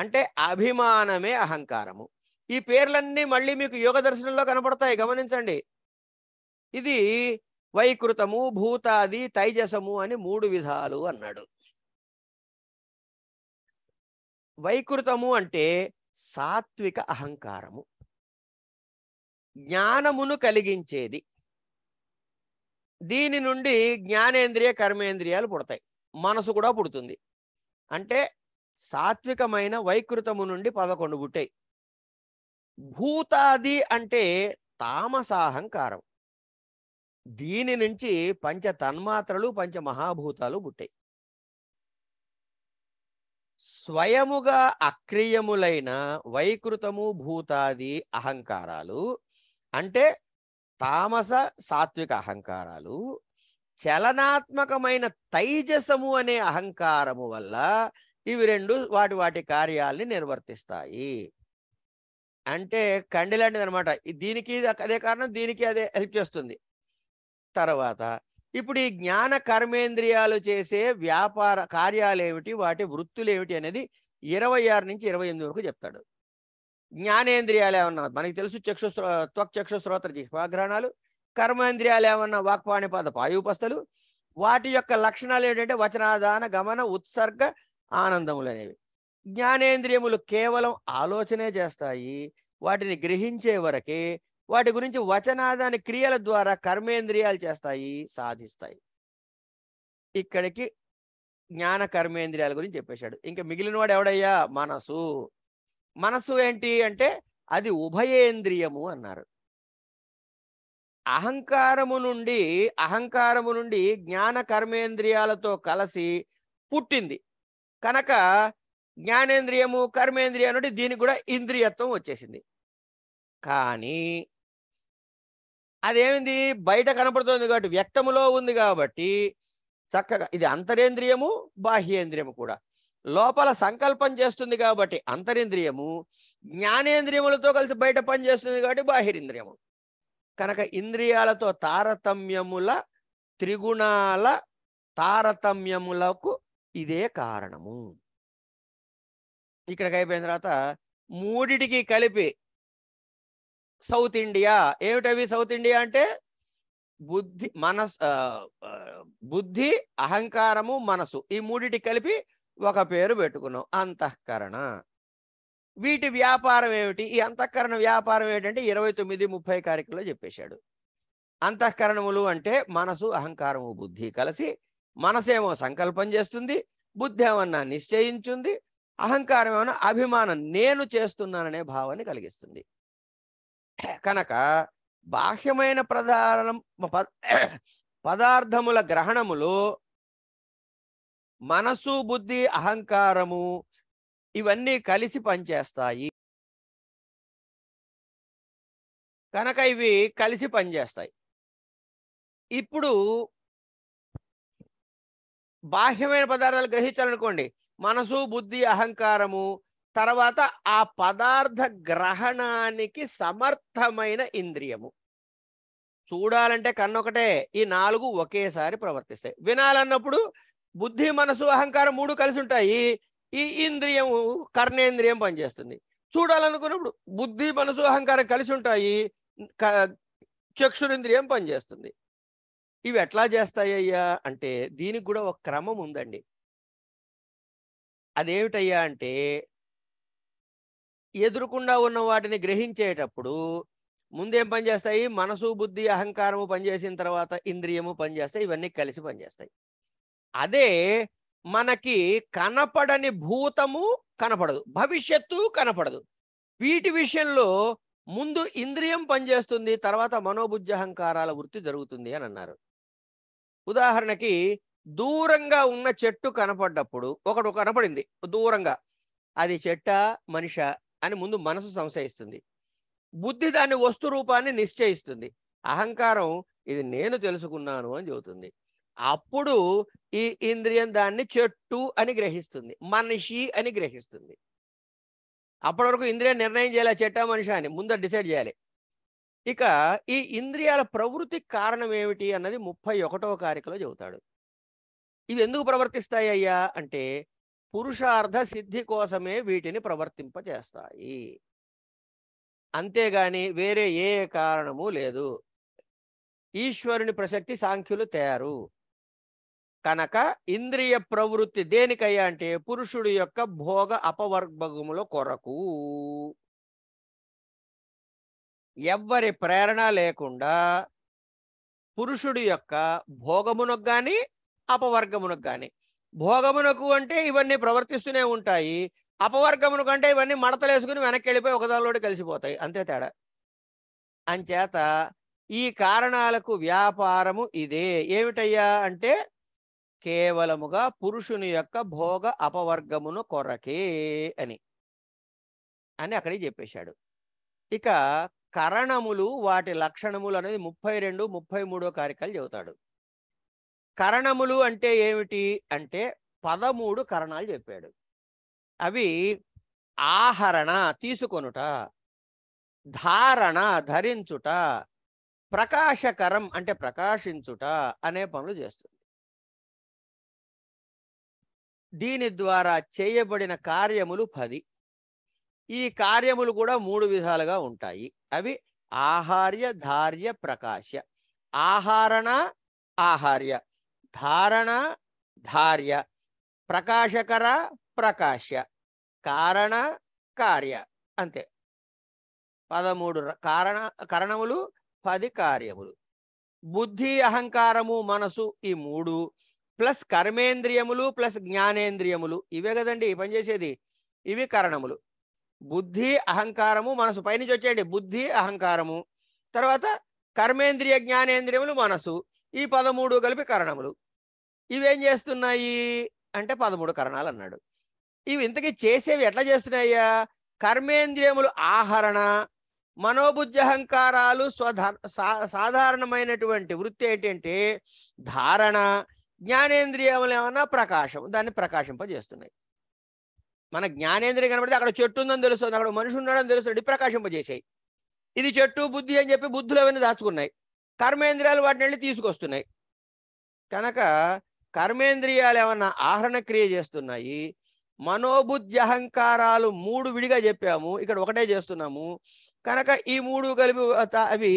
అంటే అభిమానమే అహంకారము ఈ పేర్లన్నీ మళ్ళీ మీకు యోగ దర్శనంలో కనపడతాయి గమనించండి ఇది వైకృతము భూతాది తైజసము అని మూడు విధాలు అన్నాడు వైకృతము అంటే సాత్విక అహంకారము జ్ఞానమును కలిగించేది దీని నుండి జ్ఞానేంద్రియ కర్మేంద్రియాలు పుడతాయి మనసు కూడా పుడుతుంది అంటే సాత్వికమైన వైకృతము నుండి పదకొండు పుట్టాయి భూతాది అంటే తామసాహంకారం దీని నుంచి పంచ తన్మాత్రలు పంచ మహాభూతాలు పుట్టాయి స్వయముగా అక్రియములైన వైకృతము భూతాది అహంకారాలు అంటే తామస సాత్విక అహంకారాలు చలనాత్మకమైన తైజసము అనే అహంకారము వల్ల ఇవి రెండు వాటి వాటి కార్యాలని నిర్వర్తిస్తాయి అంటే కండి లాంటిది అనమాట దీనికి అదే కారణం దీనికి అదే హెల్ప్ చేస్తుంది తర్వాత ఇప్పుడు ఈ జ్ఞాన కర్మేంద్రియాలు చేసే వ్యాపార కార్యాలు ఏమిటి వాటి వృత్తులు ఏమిటి అనేది ఇరవై ఆరు నుంచి ఇరవై ఎనిమిది వరకు చెప్తాడు జ్ఞానేంద్రియాలు ఏమన్నా మనకి తెలుసు చక్షు త్వక్ చక్షు శ్రోత్ర జిహ్వాగ్రహణాలు కర్మేంద్రియాలు ఏమన్నా వాక్పాణి పద పాయుపస్థలు వాటి యొక్క లక్షణాలు ఏంటంటే వచనాదాన గమన ఉత్సర్గ ఆనందములు అనేవి జ్ఞానేంద్రియములు కేవలం ఆలోచనే చేస్తాయి వాటిని గ్రహించే వరకే వాటి గురించి వచనాదాని క్రియల ద్వారా కర్మేంద్రియాలు చేస్తాయి సాధిస్తాయి ఇక్కడికి జ్ఞాన కర్మేంద్రియాల గురించి చెప్పేశాడు ఇంకా మిగిలిన వాడు ఎవడయ్యా మనసు మనసు ఏంటి అంటే అది ఉభయేంద్రియము అన్నారు అహంకారము నుండి అహంకారము నుండి జ్ఞాన కర్మేంద్రియాలతో కలిసి పుట్టింది కనుక జ్ఞానేంద్రియము కర్మేంద్రియ నుండి దీనికి కూడా ఇంద్రియత్వం వచ్చేసింది కానీ అదేమింది బయట కనపడుతుంది కాబట్టి వ్యక్తములో ఉంది కాబట్టి చక్కగా ఇది అంతరేంద్రియము బాహ్యేంద్రియము కూడా లోపల సంకల్పం చేస్తుంది కాబట్టి అంతరేంద్రియము జ్ఞానేంద్రియములతో కలిసి బయట పనిచేస్తుంది కాబట్టి బాహ్యేంద్రియము కనుక ఇంద్రియాలతో తారతమ్యముల త్రిగుణాల తారతమ్యములకు ఇదే కారణము ఇక్కడికి అయిపోయిన తర్వాత మూడిటికి కలిపి సౌత్ ఇండియా ఏమిటవి సౌత్ ఇండియా అంటే బుద్ధి మనస్ బుద్ధి అహంకారము మనసు ఈ మూడిటి కలిపి ఒక పేరు పెట్టుకున్నాం అంతఃకరణ వీటి వ్యాపారం ఏమిటి ఈ అంతఃకరణ వ్యాపారం ఏమిటంటే ఇరవై తొమ్మిది ముప్పై కారికలో చెప్పేశాడు అంతఃకరణములు అంటే మనసు అహంకారము బుద్ధి కలిసి మనసేమో సంకల్పం చేస్తుంది బుద్ధి ఏమన్నా నిశ్చయించుంది అహంకారం ఏమన్నా అభిమానం నేను చేస్తున్నాననే భావాన్ని కలిగిస్తుంది కనుక బాహ్యమైన ప్రధానం పదార్థముల గ్రహణములో మనసు బుద్ధి అహంకారము ఇవన్నీ కలిసి పనిచేస్తాయి కనుక ఇవి కలిసి పనిచేస్తాయి ఇప్పుడు బాహ్యమైన పదార్థాలు గ్రహించాలనుకోండి మనసు బుద్ధి అహంకారము తర్వాత ఆ పదార్థ గ్రహణానికి సమర్థమైన ఇంద్రియము చూడాలంటే కన్నొకటే ఈ నాలుగు ఒకేసారి ప్రవర్తిస్తాయి వినాలన్నప్పుడు బుద్ధి మనసు అహంకారం మూడు కలిసి ఉంటాయి ఈ ఇంద్రియం కర్ణేంద్రియం పనిచేస్తుంది చూడాలనుకున్నప్పుడు బుద్ధి మనసు అహంకారం కలిసి ఉంటాయి చక్షురింద్రియం పనిచేస్తుంది ఇవి ఎట్లా చేస్తాయ్యా అంటే దీనికి కూడా ఒక క్రమం ఉందండి అదేమిటయ్యా అంటే ఎదురుకుండా ఉన్న వాటిని గ్రహించేటప్పుడు ముందేం పనిచేస్తాయి మనసు బుద్ధి అహంకారము పనిచేసిన తర్వాత ఇంద్రియము పనిచేస్తాయి ఇవన్నీ కలిసి పనిచేస్తాయి అదే మనకి కనపడని భూతము కనపడదు భవిష్యత్తు కనపడదు వీటి విషయంలో ముందు ఇంద్రియం పనిచేస్తుంది తర్వాత మనోబుద్ధి అహంకారాల వృత్తి జరుగుతుంది అని అన్నారు ఉదాహరణకి దూరంగా ఉన్న చెట్టు కనపడ్డప్పుడు ఒకడు కనపడింది దూరంగా అది చెట్ట మనిష అని ముందు మనసు సంశయిస్తుంది బుద్ధి దాని వస్తు రూపాన్ని నిశ్చయిస్తుంది అహంకారం ఇది నేను తెలుసుకున్నాను అని చెబుతుంది అప్పుడు ఈ ఇంద్రియం దాన్ని చెట్టు అని గ్రహిస్తుంది మనిషి అని గ్రహిస్తుంది అప్పటి వరకు ఇంద్రియం నిర్ణయం చేయాలి చెట్టా మనిషి అని ముందర డిసైడ్ చేయాలి ఇక ఈ ఇంద్రియాల ప్రవృత్తి కారణం ఏమిటి అన్నది ముప్పై ఒకటవ కారికలో చెబుతాడు ఇవి ఎందుకు ప్రవర్తిస్తాయి అయ్యా అంటే పురుషార్థ సిద్ధి కోసమే వీటిని ప్రవర్తింపచేస్తాయి అంతేగాని వేరే ఏ కారణము లేదు ఈశ్వరుని ప్రసక్తి సాంఖ్యులు తయారు కనుక ఇంద్రియ ప్రవృత్తి దేనికయ్యా అంటే పురుషుడి యొక్క భోగ అపవర్గముల కొరకు ఎవ్వరి ప్రేరణ లేకుండా పురుషుడి యొక్క భోగమునకు కానీ అపవర్గమునకు కానీ భోగమునకు అంటే ఇవన్నీ ప్రవర్తిస్తూనే ఉంటాయి అపవర్గమునకు అంటే ఇవన్నీ మడతలేసుకుని వెనక్కి వెళ్ళిపోయి ఒకదానిలోటి కలిసిపోతాయి అంతే తేడా అంచేత ఈ కారణాలకు వ్యాపారము ఇదే ఏమిటయ్యా అంటే కేవలముగా పురుషుని యొక్క భోగ అపవర్గమును కొరకే అని అని అక్కడే చెప్పేశాడు ఇక కరణములు వాటి లక్షణములు అనేది ముప్పై రెండు ముప్పై మూడో కారికలు చెబుతాడు కరణములు అంటే ఏమిటి అంటే పదమూడు కరణాలు చెప్పాడు అవి ఆహరణ తీసుకొనుట ధారణ ధరించుట ప్రకాశకరం అంటే ప్రకాశించుట అనే పనులు చేస్తుంది దీని ద్వారా చేయబడిన కార్యములు పది ఈ కార్యములు కూడా మూడు విధాలుగా ఉంటాయి అవి ఆహార్య ధార్య ప్రకాశ ఆహారణ ఆహార్య ధారణ ధార్య ప్రకాశకర ప్రకాశ కారణ కార్య అంతే పదమూడు కారణ కరణములు పది కార్యములు బుద్ధి అహంకారము మనసు ఈ మూడు ప్లస్ కర్మేంద్రియములు ప్లస్ జ్ఞానేంద్రియములు ఇవే కదండి పనిచేసేది ఇవి కారణములు బుద్ధి అహంకారము మనసు పైనుంచి వచ్చేయండి బుద్ధి అహంకారము తర్వాత కర్మేంద్రియ జ్ఞానేంద్రియములు మనసు ఈ పదమూడు కలిపి కరణములు ఇవేం చేస్తున్నాయి అంటే పదమూడు కరణాలు అన్నాడు ఇవి ఇంతకీ చేసేవి ఎట్లా చేస్తున్నాయ్యా కర్మేంద్రియములు ఆహరణ మనోబుద్ధి అహంకారాలు స్వధ సాధారణమైనటువంటి వృత్తి ఏంటంటే ధారణ జ్ఞానేంద్రియములు ఏమన్నా ప్రకాశం దాన్ని ప్రకాశింపజేస్తున్నాయి మన జ్ఞానేంద్రియం కనబడితే అక్కడ చెట్టు ఉందని తెలుస్తుంది అక్కడ మనిషి ఉన్నాడని తెలుస్తుంది ప్రకాశింపజేసాయి ఇది చెట్టు బుద్ధి అని చెప్పి బుద్ధులు అవన్నీ దాచుకున్నాయి కర్మేంద్రియాలు వాటిని వెళ్ళి తీసుకొస్తున్నాయి కనుక కర్మేంద్రియాలు ఏమన్నా ఆహరణ క్రియ చేస్తున్నాయి మనోబుద్ధి అహంకారాలు మూడు విడిగా చెప్పాము ఇక్కడ ఒకటే చేస్తున్నాము కనుక ఈ మూడు కలిపి అవి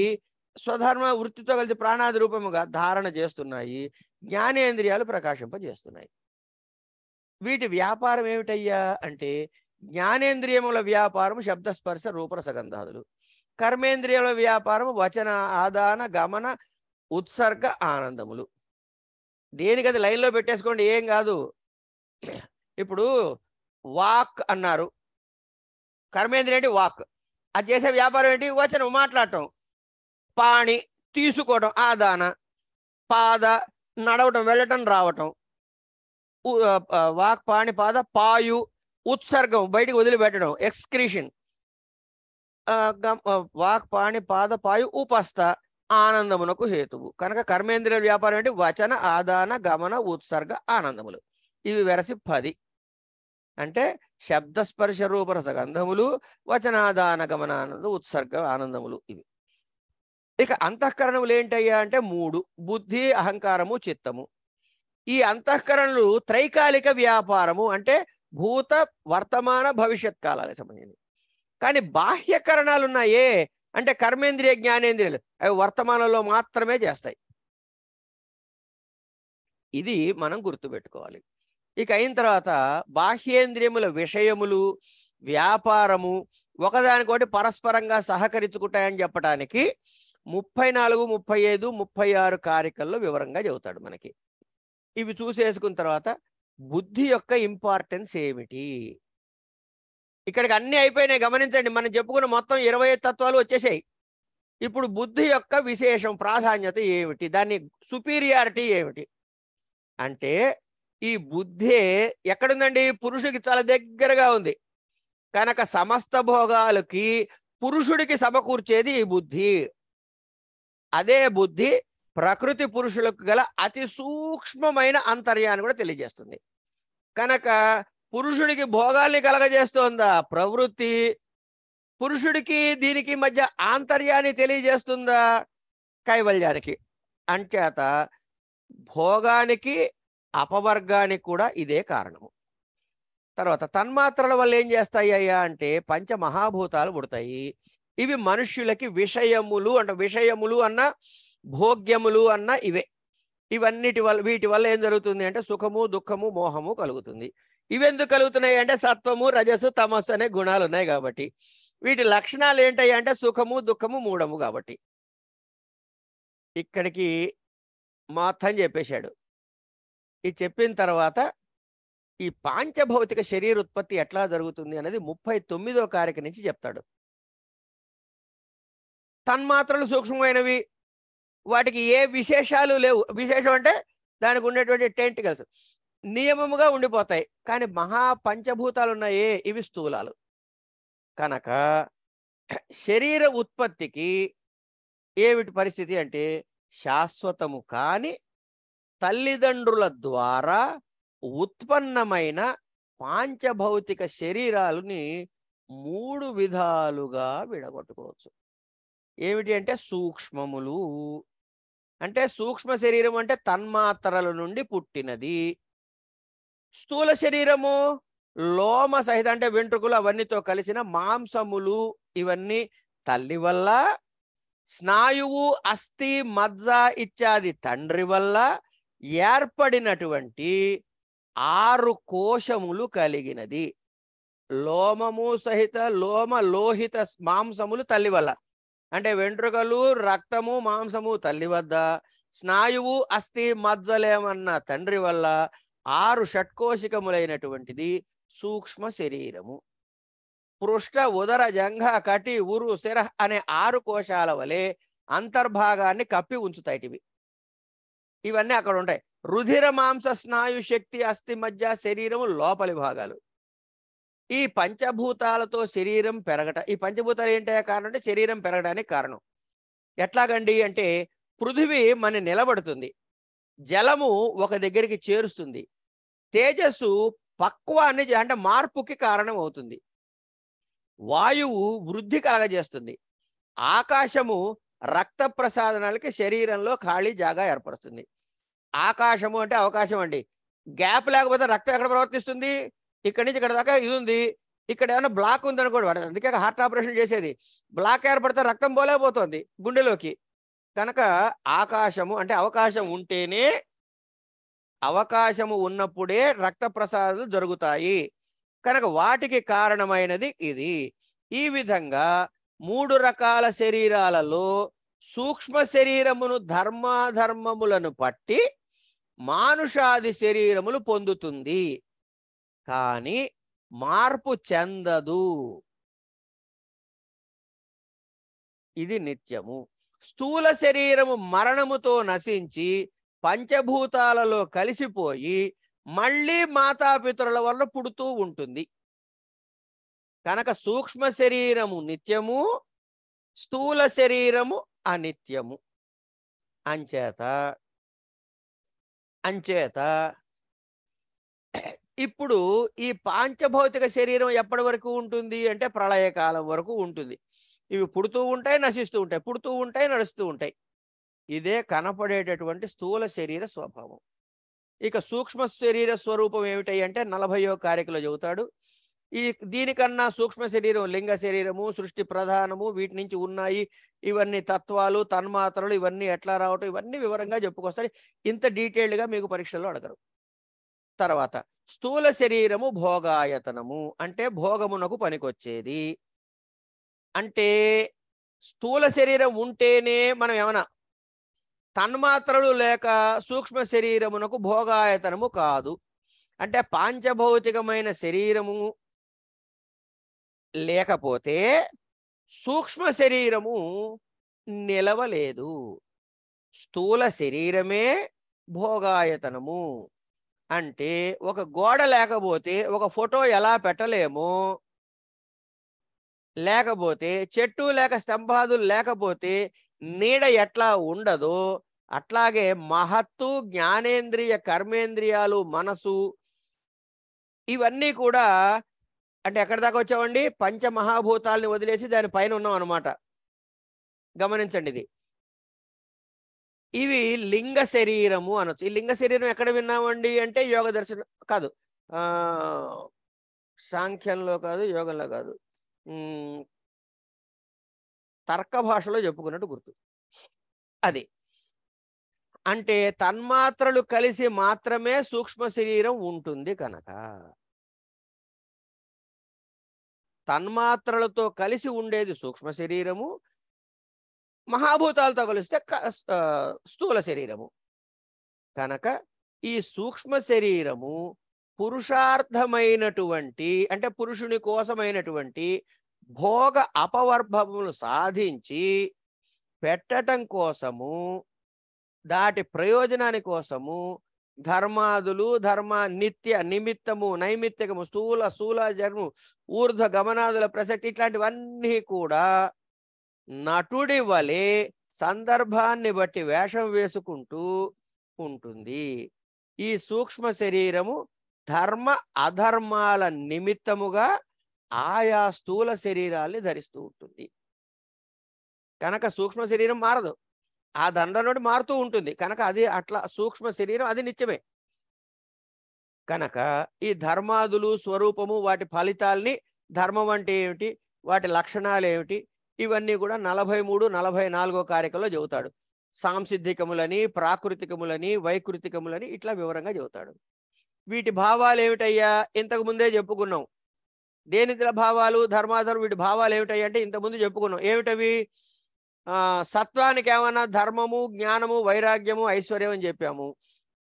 స్వధర్మ వృత్తితో కలిసి ప్రాణాది రూపముగా ధారణ చేస్తున్నాయి జ్ఞానేంద్రియాలు ప్రకాశింపజేస్తున్నాయి వీటి వ్యాపారం ఏమిటయ్యా అంటే జ్ఞానేంద్రియముల వ్యాపారం శబ్దస్పర్శ రూపరసగంధాదులు కర్మేంద్రియముల వ్యాపారం వచన ఆదాన గమన ఉత్సర్గ ఆనందములు దేనికది లైన్లో పెట్టేసుకోండి ఏం కాదు ఇప్పుడు వాక్ అన్నారు కర్మేంద్రియం ఏంటి వాక్ అది చేసే వ్యాపారం ఏంటి వచనం మాట్లాడటం పాణి తీసుకోవడం ఆదాన పాద నడవటం వెళ్ళటం రావటం వాక్ పాణిపాద పాయు ఉత్సర్గం బయటికి వదిలిపెట్టడం ఎక్స్క్రీషన్ వాక్ పాణిపాద పాయు ఉపస్థ ఆనందమునకు హేతువు కనుక కర్మేంద్రియ వ్యాపారం అంటే వచన ఆదాన గమన ఉత్సర్గ ఆనందములు ఇవి వెరసి పది అంటే శబ్దస్పర్శ రూపరస గంధములు వచనాదాన గమనానంద ఉత్సర్గ ఆనందములు ఇవి ఇక అంతఃకరణములు ఏంటయ్యా అంటే మూడు బుద్ధి అహంకారము చిత్తము ఈ అంతఃకరణలు త్రైకాలిక వ్యాపారము అంటే భూత వర్తమాన భవిష్యత్ కాలాలకు సంబంధించి కానీ బాహ్యకరణాలు ఉన్నాయే అంటే కర్మేంద్రియ జ్ఞానేంద్రియాలు అవి వర్తమానంలో మాత్రమే చేస్తాయి ఇది మనం గుర్తుపెట్టుకోవాలి ఇక అయిన తర్వాత బాహ్యేంద్రియముల విషయములు వ్యాపారము ఒకదానికొకటి పరస్పరంగా సహకరించుకుంటాయని చెప్పడానికి ముప్పై నాలుగు ముప్పై ఐదు ముప్పై ఆరు కారికల్లో వివరంగా చెబుతాడు మనకి ఇవి చూసేసుకున్న తర్వాత బుద్ధి యొక్క ఇంపార్టెన్స్ ఏమిటి ఇక్కడికి అన్నీ అయిపోయినాయి గమనించండి మనం చెప్పుకున్న మొత్తం ఇరవై తత్వాలు వచ్చేసాయి ఇప్పుడు బుద్ధి యొక్క విశేషం ప్రాధాన్యత ఏమిటి దాని సుపీరియారిటీ ఏమిటి అంటే ఈ బుద్ధే ఎక్కడుందండి పురుషుడికి చాలా దగ్గరగా ఉంది కనుక సమస్త భోగాలకి పురుషుడికి సమకూర్చేది ఈ బుద్ధి అదే బుద్ధి ప్రకృతి పురుషులకు గల అతి సూక్ష్మమైన అంతర్యాన్ని కూడా తెలియజేస్తుంది కనుక పురుషుడికి భోగాల్ని కలగజేస్తుందా ప్రవృత్తి పురుషుడికి దీనికి మధ్య ఆంతర్యాన్ని తెలియజేస్తుందా కైవల్యానికి అంచేత భోగానికి అపవర్గానికి కూడా ఇదే కారణము తర్వాత తన్మాత్రల వల్ల ఏం చేస్తాయి అయ్యా అంటే పంచమహాభూతాలు పుడతాయి ఇవి మనుష్యులకి విషయములు అంటే విషయములు అన్న భోగ్యములు అన్న ఇవే ఇవన్నిటి వల్ల వీటి వల్ల ఏం జరుగుతుంది అంటే సుఖము దుఃఖము మోహము కలుగుతుంది ఇవెందుకు కలుగుతున్నాయి అంటే సత్వము రజసు తమస్సు అనే గుణాలు ఉన్నాయి కాబట్టి వీటి లక్షణాలు ఏంటాయి అంటే సుఖము దుఃఖము మూడము కాబట్టి ఇక్కడికి మాత్రం చెప్పేశాడు ఇది చెప్పిన తర్వాత ఈ పాంచభౌతిక శరీర ఉత్పత్తి ఎట్లా జరుగుతుంది అనేది ముప్పై తొమ్మిదో కారిక నుంచి చెప్తాడు తన్మాత్రలు సూక్ష్మమైనవి వాటికి ఏ విశేషాలు లేవు విశేషం అంటే దానికి ఉండేటువంటి టెంటికల్స్ నియమముగా ఉండిపోతాయి కానీ మహా ఉన్నాయే ఇవి స్థూలాలు కనుక శరీర ఉత్పత్తికి ఏమిటి పరిస్థితి అంటే శాశ్వతము కాని తల్లిదండ్రుల ద్వారా ఉత్పన్నమైన పాంచభౌతిక శరీరాలని మూడు విధాలుగా విడగొట్టుకోవచ్చు ఏమిటి అంటే సూక్ష్మములు అంటే సూక్ష్మ శరీరం అంటే తన్మాత్రల నుండి పుట్టినది స్థూల శరీరము లోమ సహిత అంటే వెంట్రుకలు అవన్నీతో కలిసిన మాంసములు ఇవన్నీ తల్లి వల్ల స్నాయువు అస్థి మజ్జ ఇత్యాది తండ్రి వల్ల ఏర్పడినటువంటి ఆరు కోశములు కలిగినది లోమము సహిత లోమ లోహిత మాంసములు తల్లి వల్ల అంటే వెంట్రుకలు రక్తము మాంసము తల్లి వద్ద స్నాయువు అస్థి మజ్జలేమన్న తండ్రి వల్ల ఆరు షట్కోశికములైనటువంటిది సూక్ష్మ శరీరము పృష్ఠ ఉదర జంఘ కటి ఉరు శిర అనే ఆరు కోశాల వలె అంతర్భాగాన్ని కప్పి ఇవి ఇవన్నీ అక్కడ ఉంటాయి రుధిర మాంస స్నాయు శక్తి అస్థి మధ్య శరీరము లోపలి భాగాలు ఈ పంచభూతాలతో శరీరం పెరగట ఈ పంచభూతాలు ఏంటయ్యా కారణం అంటే శరీరం పెరగడానికి కారణం ఎట్లాగండి అంటే పృథివీ మన నిలబడుతుంది జలము ఒక దగ్గరికి చేరుస్తుంది తేజస్సు పక్వాన్ని అంటే మార్పుకి కారణం అవుతుంది వాయువు వృద్ధి కలగజేస్తుంది ఆకాశము రక్త ప్రసాదనాలకి శరీరంలో ఖాళీ జాగా ఏర్పడుతుంది ఆకాశము అంటే అవకాశం అండి గ్యాప్ లేకపోతే రక్తం ఎక్కడ ప్రవర్తిస్తుంది ఇక్కడ నుంచి ఇక్కడ దాకా ఇది ఉంది ఇక్కడ ఏమైనా బ్లాక్ అనుకోండి వాడు అందుకే హార్ట్ ఆపరేషన్ చేసేది బ్లాక్ ఏర్పడితే రక్తం పోలేకపోతుంది గుండెలోకి కనుక ఆకాశము అంటే అవకాశం ఉంటేనే అవకాశము ఉన్నప్పుడే రక్త ప్రసారాలు జరుగుతాయి కనుక వాటికి కారణమైనది ఇది ఈ విధంగా మూడు రకాల శరీరాలలో సూక్ష్మ శరీరమును ధర్మాధర్మములను పట్టి మానుషాది శరీరములు పొందుతుంది కానీ మార్పు చెందదు ఇది నిత్యము స్థూల శరీరము మరణముతో నశించి పంచభూతాలలో కలిసిపోయి మళ్ళీ మాతాపితరుల వల్ల పుడుతూ ఉంటుంది కనుక సూక్ష్మ శరీరము నిత్యము స్థూల శరీరము అనిత్యము అంచేత అంచేత ఇప్పుడు ఈ పాంచభౌతిక శరీరం ఎప్పటి వరకు ఉంటుంది అంటే ప్రళయకాలం వరకు ఉంటుంది ఇవి పుడుతూ ఉంటాయి నశిస్తూ ఉంటాయి పుడుతూ ఉంటాయి నడుస్తూ ఉంటాయి ఇదే కనపడేటటువంటి స్థూల శరీర స్వభావం ఇక సూక్ష్మ శరీర స్వరూపం ఏమిటాయి అంటే నలభయో కారికలో చెబుతాడు ఈ దీనికన్నా సూక్ష్మ శరీరం లింగ శరీరము సృష్టి ప్రధానము వీటి నుంచి ఉన్నాయి ఇవన్నీ తత్వాలు తన్మాత్రలు ఇవన్నీ ఎట్లా రావటం ఇవన్నీ వివరంగా చెప్పుకొస్తాడు ఇంత డీటెయిల్డ్గా మీకు పరీక్షల్లో అడగరు తర్వాత స్థూల శరీరము భోగాయతనము అంటే భోగమునకు పనికొచ్చేది అంటే స్థూల శరీరం ఉంటేనే మనం ఏమన్నా తన్మాత్రలు లేక సూక్ష్మ శరీరమునకు భోగాయతనము కాదు అంటే పాంచభౌతికమైన శరీరము లేకపోతే సూక్ష్మ శరీరము నిలవలేదు స్థూల శరీరమే భోగాయతనము అంటే ఒక గోడ లేకపోతే ఒక ఫోటో ఎలా పెట్టలేము లేకపోతే చెట్టు లేక స్తంభాదులు లేకపోతే నీడ ఎట్లా ఉండదో అట్లాగే మహత్తు జ్ఞానేంద్రియ కర్మేంద్రియాలు మనసు ఇవన్నీ కూడా అంటే ఎక్కడి దాకా వచ్చామండి పంచమహాభూతాలని వదిలేసి దాని పైన ఉన్నాం అనమాట గమనించండి ఇది ఇవి లింగ శరీరము అనొచ్చు ఈ లింగ శరీరం ఎక్కడ విన్నామండి అంటే యోగ దర్శనం కాదు ఆ సాంఖ్యంలో కాదు యోగంలో కాదు తర్క భాషలో చెప్పుకున్నట్టు గుర్తు అది అంటే తన్మాత్రలు కలిసి మాత్రమే సూక్ష్మ శరీరం ఉంటుంది కనుక తన్మాత్రలతో కలిసి ఉండేది సూక్ష్మ శరీరము మహాభూతాలతో కలిస్తే స్థూల శరీరము కనుక ఈ సూక్ష్మ శరీరము పురుషార్థమైనటువంటి అంటే పురుషుని కోసమైనటువంటి భోగ అపవర్భములు సాధించి పెట్టటం కోసము దాటి ప్రయోజనాని కోసము ధర్మాదులు ధర్మ నిత్య నిమిత్తము నైమిత్తికము స్థూల స్థూల జన్ము ఊర్ధ్వ గమనాదుల ప్రసక్తి ఇట్లాంటివన్నీ కూడా నటుడి వలె సందర్భాన్ని బట్టి వేషం వేసుకుంటూ ఉంటుంది ఈ సూక్ష్మ శరీరము ధర్మ అధర్మాల నిమిత్తముగా ఆయా స్థూల శరీరాల్ని ధరిస్తూ ఉంటుంది కనుక సూక్ష్మ శరీరం మారదు ఆ దండ నుండి మారుతూ ఉంటుంది కనుక అది అట్లా సూక్ష్మ శరీరం అది నిత్యమే కనుక ఈ ధర్మాదులు స్వరూపము వాటి ఫలితాల్ని ధర్మం అంటే ఏమిటి వాటి లక్షణాలు ఏమిటి ఇవన్నీ కూడా నలభై మూడు నలభై నాలుగో కారికలో చెబుతాడు సాంసిద్ధికములని ప్రాకృతికములని వైకృతికములని ఇట్లా వివరంగా చెబుతాడు వీటి భావాలు ఏమిటయ్యా ఇంతకు ముందే చెప్పుకున్నాం దేనిద్ర భావాలు ధర్మాధర్మ వీటి భావాలు ఏమిటయ్యా అంటే ఇంతకుముందు చెప్పుకున్నాం ఏమిటవి సత్వానికి ఏమన్నా ధర్మము జ్ఞానము వైరాగ్యము ఐశ్వర్యం అని చెప్పాము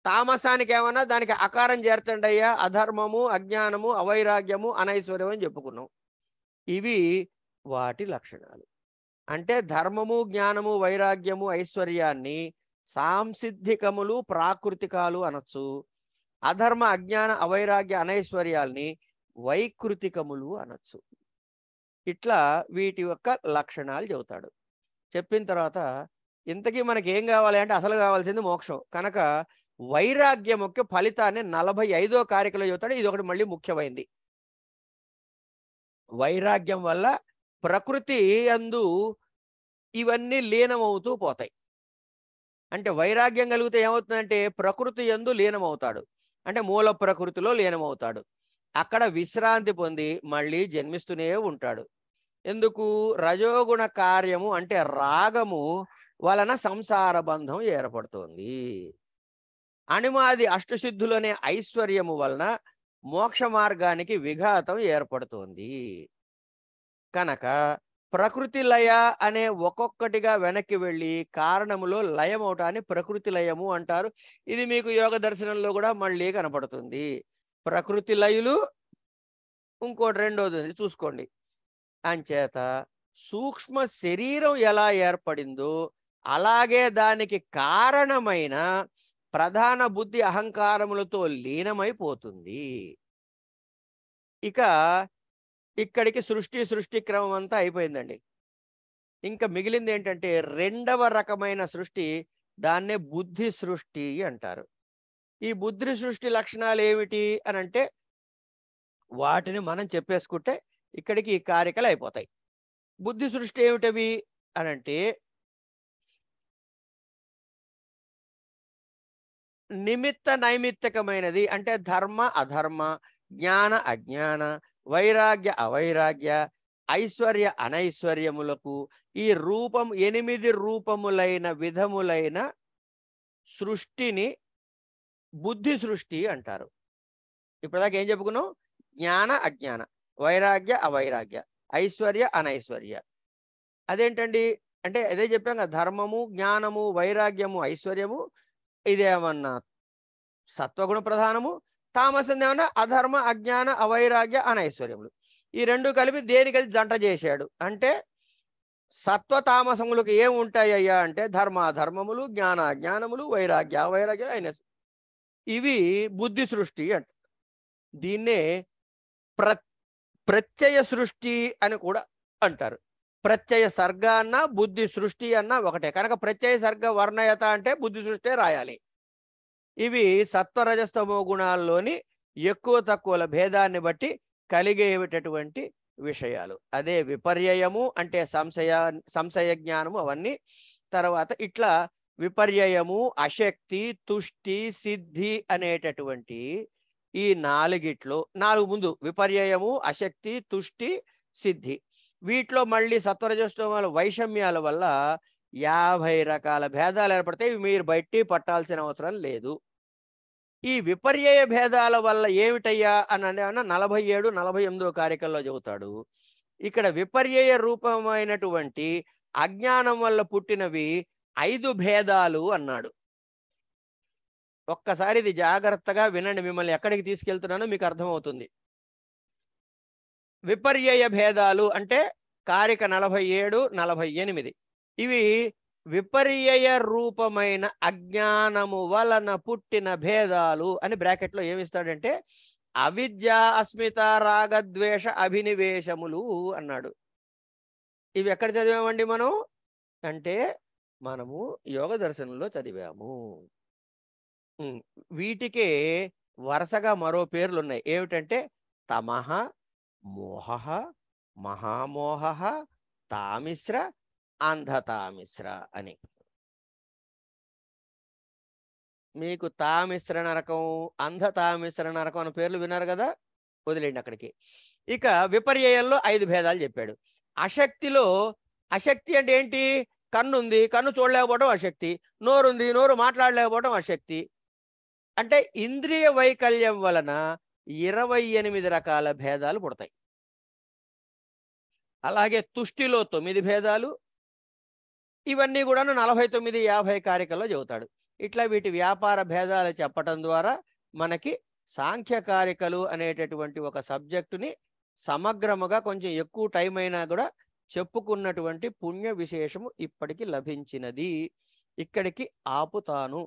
తామసానికి ఏమన్నా దానికి అకారం చేర్చండి అయ్యా అధర్మము అజ్ఞానము అవైరాగ్యము అనైశ్వర్యం అని చెప్పుకున్నాం ఇవి వాటి లక్షణాలు అంటే ధర్మము జ్ఞానము వైరాగ్యము ఐశ్వర్యాన్ని సాంసిద్ధికములు ప్రాకృతికాలు అనొచ్చు అధర్మ అజ్ఞాన అవైరాగ్య అనైశ్వర్యాల్ని వైకృతికములు అనొచ్చు ఇట్లా వీటి యొక్క లక్షణాలు చెబుతాడు చెప్పిన తర్వాత ఇంతకీ మనకి ఏం కావాలి అంటే అసలు కావాల్సింది మోక్షం కనుక వైరాగ్యం యొక్క ఫలితాన్ని నలభై ఐదో కార్యక్రమం చెబుతాడు ఇది ఒకటి మళ్ళీ ముఖ్యమైంది వైరాగ్యం వల్ల ప్రకృతి అందు ఇవన్నీ లీనమవుతూ పోతాయి అంటే వైరాగ్యం కలిగితే ఏమవుతుందంటే ప్రకృతి ఎందు లీనమవుతాడు అంటే మూల ప్రకృతిలో లీనమవుతాడు అక్కడ విశ్రాంతి పొంది మళ్ళీ జన్మిస్తూనే ఉంటాడు ఎందుకు రజోగుణ కార్యము అంటే రాగము వలన సంసార బంధం ఏర్పడుతుంది అణిమాది అష్టసిద్ధులనే ఐశ్వర్యము వలన మోక్ష మార్గానికి విఘాతం ఏర్పడుతుంది కనుక ప్రకృతి లయ అనే ఒక్కొక్కటిగా వెనక్కి వెళ్ళి కారణములో లయం ప్రకృతి లయము అంటారు ఇది మీకు యోగ దర్శనంలో కూడా మళ్ళీ కనపడుతుంది ప్రకృతి లయులు ఇంకోటి రెండోది చూసుకోండి అంచేత సూక్ష్మ శరీరం ఎలా ఏర్పడిందో అలాగే దానికి కారణమైన ప్రధాన బుద్ధి అహంకారములతో లీనమైపోతుంది ఇక ఇక్కడికి సృష్టి సృష్టి క్రమం అంతా అయిపోయిందండి ఇంకా మిగిలింది ఏంటంటే రెండవ రకమైన సృష్టి దాన్నే బుద్ధి సృష్టి అంటారు ఈ బుద్ధి సృష్టి లక్షణాలు ఏమిటి అని అంటే వాటిని మనం చెప్పేసుకుంటే ఇక్కడికి కారికలు అయిపోతాయి బుద్ధి సృష్టి ఏమిటవి అనంటే నిమిత్త నైమిత్తకమైనది అంటే ధర్మ అధర్మ జ్ఞాన అజ్ఞాన వైరాగ్య అవైరాగ్య ఐశ్వర్య అనైశ్వర్యములకు ఈ రూపం ఎనిమిది రూపములైన విధములైన సృష్టిని బుద్ధి సృష్టి అంటారు ఇప్పటిదాకా ఏం చెప్పుకున్నాం జ్ఞాన అజ్ఞాన వైరాగ్య అవైరాగ్య ఐశ్వర్య అనైశ్వర్య అదేంటండి అంటే అదే చెప్పాం కదా ధర్మము జ్ఞానము వైరాగ్యము ఐశ్వర్యము ఇదేమన్నా సత్వగుణ ప్రధానము తామసం ఏమన్నా అధర్మ అజ్ఞాన అవైరాగ్య అనైశ్వర్యములు ఈ రెండు కలిపి దేనికి కలిసి జంట చేశాడు అంటే సత్వ తామసములకు ఏమి ఉంటాయ్యా అంటే ధర్మాధర్మములు జ్ఞానాజ్ఞానములు వైరాగ్య వైరాగ్యాలు అయిన ఇవి బుద్ధి సృష్టి అంట దీన్నే ప్ర ప్రత్యయ సృష్టి అని కూడా అంటారు ప్రత్యయ సర్గ అన్న బుద్ధి సృష్టి అన్న ఒకటే కనుక ప్రత్యయ సర్గ వర్ణయత అంటే బుద్ధి సృష్టి రాయాలి ఇవి సత్వరజస్తమో గుణాల్లోని ఎక్కువ తక్కువల భేదాన్ని బట్టి కలిగేటటువంటి విషయాలు అదే విపర్యయము అంటే సంశయ సంశయ జ్ఞానము అవన్నీ తర్వాత ఇట్లా విపర్యయము అశక్తి తుష్టి సిద్ధి అనేటటువంటి ఈ నాలుగిట్లో నాలుగు ముందు విపర్యయము అశక్తి తుష్టి సిద్ధి వీటిలో మళ్ళీ సత్వరజస్తోమాల వైషమ్యాల వల్ల యాభై రకాల భేదాలు ఏర్పడతాయి మీరు బయటి పట్టాల్సిన అవసరం లేదు ఈ విపర్యయ భేదాల వల్ల ఏమిటయ్యా అని అనేమన్నా నలభై ఏడు నలభై ఎనిమిదో కారికల్లో చెబుతాడు ఇక్కడ విపర్యయ రూపమైనటువంటి అజ్ఞానం వల్ల పుట్టినవి ఐదు భేదాలు అన్నాడు ఒక్కసారి ఇది జాగ్రత్తగా వినండి మిమ్మల్ని ఎక్కడికి తీసుకెళ్తున్నానో మీకు అర్థమవుతుంది విపర్యయ భేదాలు అంటే కారిక నలభై ఏడు నలభై ఎనిమిది ఇవి విపర్యయ రూపమైన అజ్ఞానము వలన పుట్టిన భేదాలు అని బ్రాకెట్లో ఏమిస్తాడంటే అవిద్య అస్మిత రాగద్వేష అభినివేశములు అన్నాడు ఇవి ఎక్కడ చదివామండి మనం అంటే మనము యోగ దర్శనంలో చదివాము వీటికే వరుసగా మరో పేర్లు ఉన్నాయి ఏమిటంటే తమహ మోహ మహామోహ తామిశ్ర అంధతామిశ్ర అని మీకు తామిశ్ర నరకం అంధతామిశ్ర నరకం అనే పేర్లు విన్నారు కదా వదిలేండి అక్కడికి ఇక విపర్యయంలో ఐదు భేదాలు చెప్పాడు అశక్తిలో అశక్తి అంటే ఏంటి కన్ను ఉంది కన్ను చూడలేకపోవడం అశక్తి నోరుంది నోరు మాట్లాడలేకపోవడం అశక్తి అంటే ఇంద్రియ వైకల్యం వలన ఇరవై ఎనిమిది రకాల భేదాలు పుడతాయి అలాగే తుష్టిలో తొమ్మిది భేదాలు ఇవన్నీ కూడా నలభై తొమ్మిది యాభై కారికల్లో చదువుతాడు ఇట్లా వీటి వ్యాపార భేదాలు చెప్పటం ద్వారా మనకి సాంఖ్య అనేటటువంటి ఒక సబ్జెక్టుని సమగ్రముగా కొంచెం ఎక్కువ టైం అయినా కూడా చెప్పుకున్నటువంటి పుణ్య విశేషము ఇప్పటికి లభించినది ఇక్కడికి ఆపుతాను